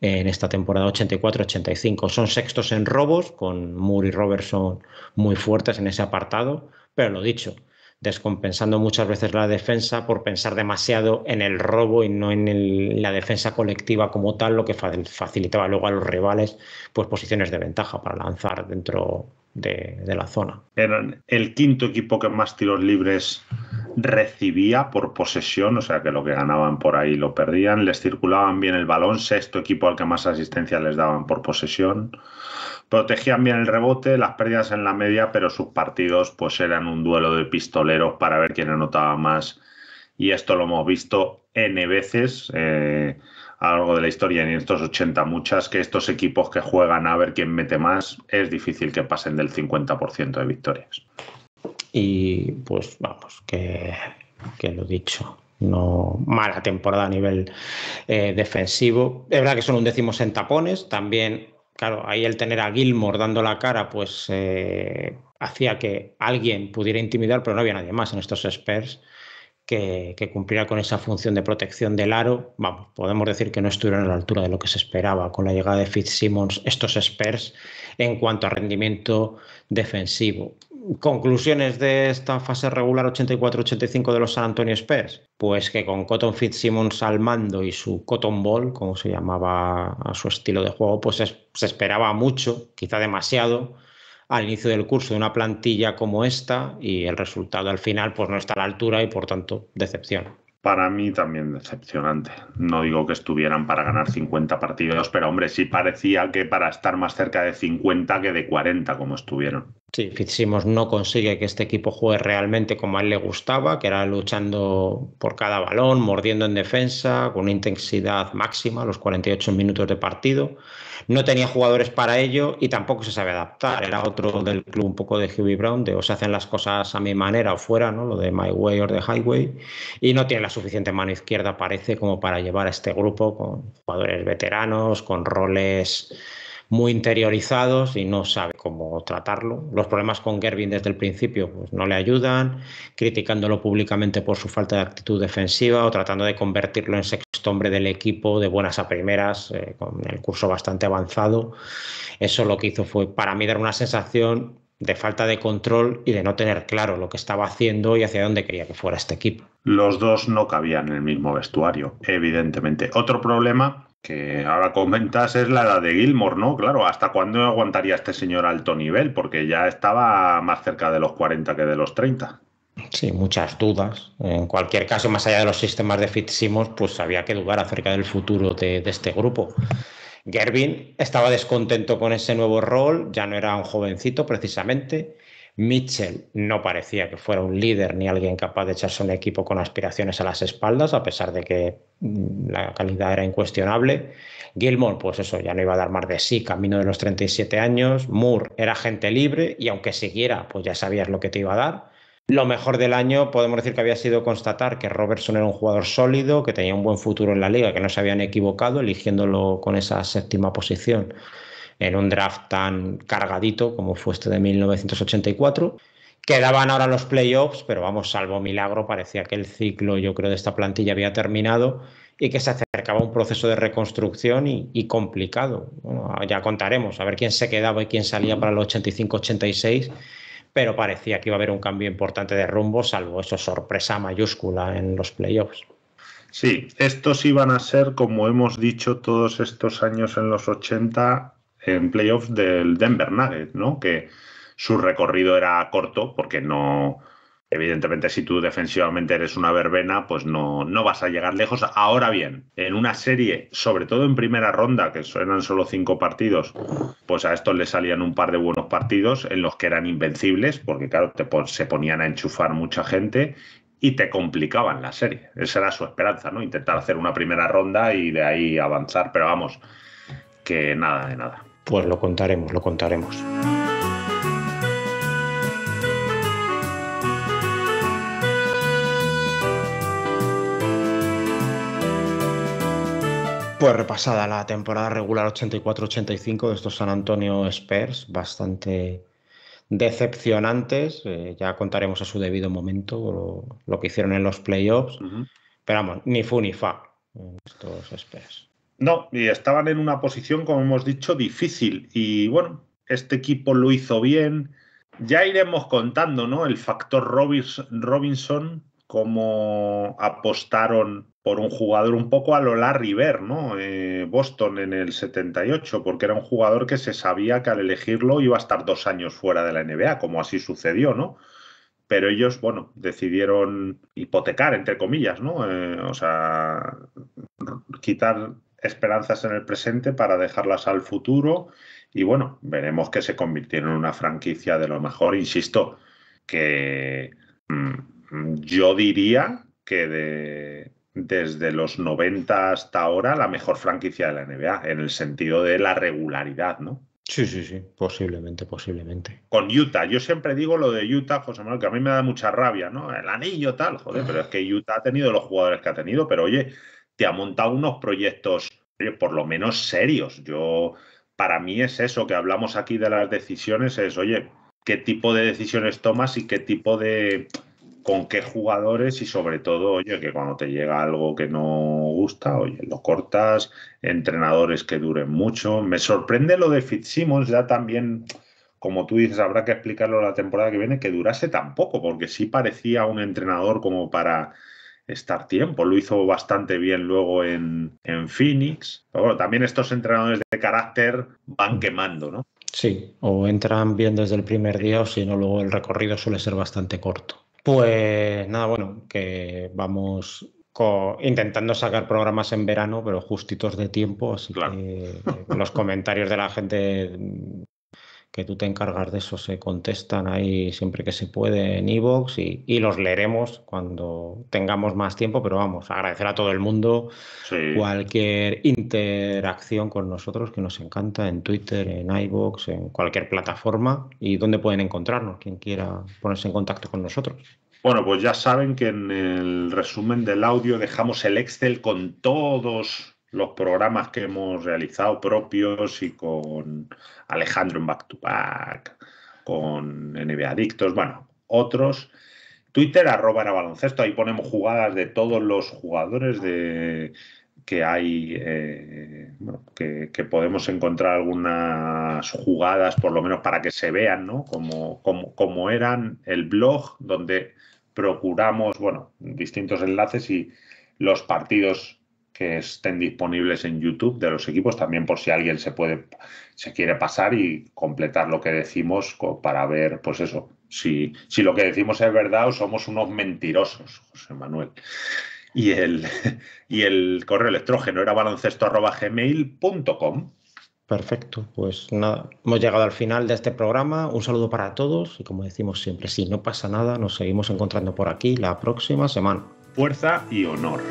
en esta temporada 84-85. Son sextos en robos, con Moore y Robertson muy fuertes en ese apartado, pero lo dicho, descompensando muchas veces la defensa por pensar demasiado en el robo y no en la defensa colectiva como tal, lo que facilitaba luego a los rivales pues, posiciones de ventaja para lanzar dentro de, la zona. Eran el quinto equipo que más tiros libres recibía por posesión, o sea que lo que ganaban por ahí lo perdían, les circulaban bien el balón, sexto equipo al que más asistencia les daban por posesión, protegían bien el rebote, las pérdidas en la media, pero sus partidos pues eran un duelo de pistoleros para ver quién anotaba más y esto lo hemos visto N veces. Eh, a lo largo de la historia, en estos 80 muchas, que estos equipos que juegan a ver quién mete más, es difícil que pasen del 50% de victorias. Y pues vamos, que, lo dicho, no mala temporada a nivel eh, defensivo. Es verdad que son un décimo en tapones, también, claro, ahí el tener a Gilmore dando la cara, pues eh, hacía que alguien pudiera intimidar, pero no había nadie más en estos Spurs que, cumpliera con esa función de protección del aro. Vamos, podemos decir que no estuvieron a la altura de lo que se esperaba con la llegada de Fitzsimmons estos Spurs en cuanto a rendimiento defensivo. Conclusiones de esta fase regular 84-85 de los San Antonio Spurs, pues que con Cotton Fitzsimmons al mando y su Cotton Ball, como se llamaba a su estilo de juego, pues se esperaba mucho, quizá demasiado, al inicio del curso de una plantilla como esta y el resultado al final pues no está a la altura y por tanto decepción. Para mí también decepcionante. No digo que estuvieran para ganar 50 partidos, pero hombre, sí parecía que para estar más cerca de 50 que de 40 como estuvieron. Sí, Fitzsimmons no consigue que este equipo juegue realmente como a él le gustaba, que era luchando por cada balón, mordiendo en defensa, con intensidad máxima, los 48 minutos de partido. No tenía jugadores para ello y tampoco se sabe adaptar. Era otro del club un poco de Hughie Brown, de o se hacen las cosas a mi manera o fuera, ¿no? Lo de My Way or the Highway. Y no tiene la suficiente mano izquierda, parece, como para llevar a este grupo con jugadores veteranos, con roles muy interiorizados y no sabe cómo tratarlo. Los problemas con Gervin desde el principio pues, no le ayudan, criticándolo públicamente por su falta de actitud defensiva o tratando de convertirlo en sexto hombre del equipo de buenas a primeras, eh, con el curso bastante avanzado. Eso lo que hizo fue para mí dar una sensación de falta de control y de no tener claro lo que estaba haciendo y hacia dónde quería que fuera este equipo. Los dos no cabían en el mismo vestuario, evidentemente. Otro problema que ahora comentas es la edad de Gilmore, ¿no? Claro, ¿hasta cuándo aguantaría este señor alto nivel? Porque ya estaba más cerca de los 40 que de los 30. Sí, muchas dudas. En cualquier caso, más allá de los sistemas de Fitzsimmons, pues había que dudar acerca del futuro de, de este grupo. Gervin estaba descontento con ese nuevo rol, ya no era un jovencito precisamente. Mitchell no parecía que fuera un líder ni alguien capaz de echarse un equipo con aspiraciones a las espaldas, a pesar de que mm, la calidad era incuestionable. Gilmore, pues eso, ya no iba a dar más de sí, camino de los 37 años. Moore era gente libre y aunque siguiera, pues ya sabías lo que te iba a dar. Lo mejor del año podemos decir que había sido constatar que Robertson era un jugador sólido, que tenía un buen futuro en la liga, que no se habían equivocado eligiéndolo con esa séptima posición en un draft tan cargadito como fue este de 1984. Quedaban ahora los playoffs, pero vamos, salvo milagro, parecía que el ciclo, yo creo, de esta plantilla había terminado y que se acercaba un proceso de reconstrucción y, complicado. ya contaremos, a ver quién se quedaba y quién salía para el 85-86, pero parecía que iba a haber un cambio importante de rumbo, salvo eso, sorpresa mayúscula en los playoffs. Sí, estos iban a ser, como hemos dicho todos estos años en los 80, en playoffs del Denver Nuggets, ¿no? Que su recorrido era corto porque no, evidentemente si tú defensivamente eres una verbena, pues no, vas a llegar lejos. Ahora bien, en una serie, sobre todo en primera ronda, que eran solo cinco partidos, pues a estos le salían un par de buenos partidos en los que eran invencibles, porque claro, se ponían a enchufar mucha gente y te complicaban la serie. Esa era su esperanza, ¿no? Intentar hacer una primera ronda y de ahí avanzar, pero vamos, que nada de nada pues lo contaremos, lo contaremos. Pues repasada la temporada regular 84-85 de estos San Antonio Spurs, bastante decepcionantes. Eh, ya contaremos a su debido momento lo, que hicieron en los playoffs. Pero vamos, ni fu ni fa estos Spurs. No, y estaban en una posición, como hemos dicho, difícil. Y bueno, este equipo lo hizo bien. Ya iremos contando, ¿no? El factor Robinson, cómo apostaron por un jugador un poco a lo Larry ¿no? Eh, Boston en el 78, porque era un jugador que se sabía que al elegirlo iba a estar dos años fuera de la NBA, como así sucedió, ¿no? Pero ellos, bueno, decidieron hipotecar, entre comillas, ¿no? Eh, o sea, quitar esperanzas en el presente para dejarlas al futuro y bueno, veremos que se convirtieron en una franquicia de lo mejor, insisto, que mm, yo diría que de, desde los 90 hasta ahora la mejor franquicia de la NBA, en el sentido de la regularidad, ¿no? Sí, sí, sí, posiblemente, posiblemente. Con Utah, yo siempre digo lo de Utah, José Manuel, que a mí me da mucha rabia, ¿no? El anillo tal, joder, ah. pero es que Utah ha tenido los jugadores que ha tenido, pero oye, te ha montado unos proyectos, eh, por lo menos serios. Yo, para mí es eso que hablamos aquí de las decisiones, es, oye, qué tipo de decisiones tomas y qué tipo de, con qué jugadores y sobre todo, oye, que cuando te llega algo que no gusta, oye, lo cortas, entrenadores que duren mucho. Me sorprende lo de Fitzsimmons, ya también, como tú dices, habrá que explicarlo la temporada que viene, que durase tampoco, porque sí parecía un entrenador como para estar tiempo. Lo hizo bastante bien luego en, Phoenix. Pero bueno, también estos entrenadores de carácter van mm. quemando, ¿no? Sí, o entran bien desde el primer día o si no, luego el recorrido suele ser bastante corto. Pues nada, bueno, que vamos intentando sacar programas en verano, pero justitos de tiempo, así que los comentarios de la gente que tú te encargas de eso, se contestan ahí siempre que se puede en iVoox y, los leeremos cuando tengamos más tiempo, pero vamos, agradecer a todo el mundo cualquier interacción con nosotros que nos encanta en Twitter, en iVoox, en cualquier plataforma y donde pueden encontrarnos, quien quiera ponerse en contacto con nosotros. Bueno, pues ya saben que en el resumen del audio dejamos el Excel con todos los programas que hemos realizado propios y con Alejandro en Back to Back, con NBA Adictos, bueno, otros. Twitter, arroba era baloncesto, ahí ponemos jugadas de todos los jugadores de que hay, eh, que, podemos encontrar algunas jugadas, por lo menos para que se vean, ¿no? Como, como, como eran el blog, donde procuramos, bueno, distintos enlaces y los partidos que estén disponibles en YouTube de los equipos, también por si alguien se puede, se quiere pasar y completar lo que decimos para ver, pues eso, si, si lo que decimos es verdad o somos unos mentirosos, José Manuel. Y el, *laughs* y el correo electrógeno era baloncesto.gmail.com. Perfecto, pues nada, hemos llegado al final de este programa. Un saludo para todos y como decimos siempre, si no pasa nada, nos seguimos encontrando por aquí la próxima semana. Fuerza y honor.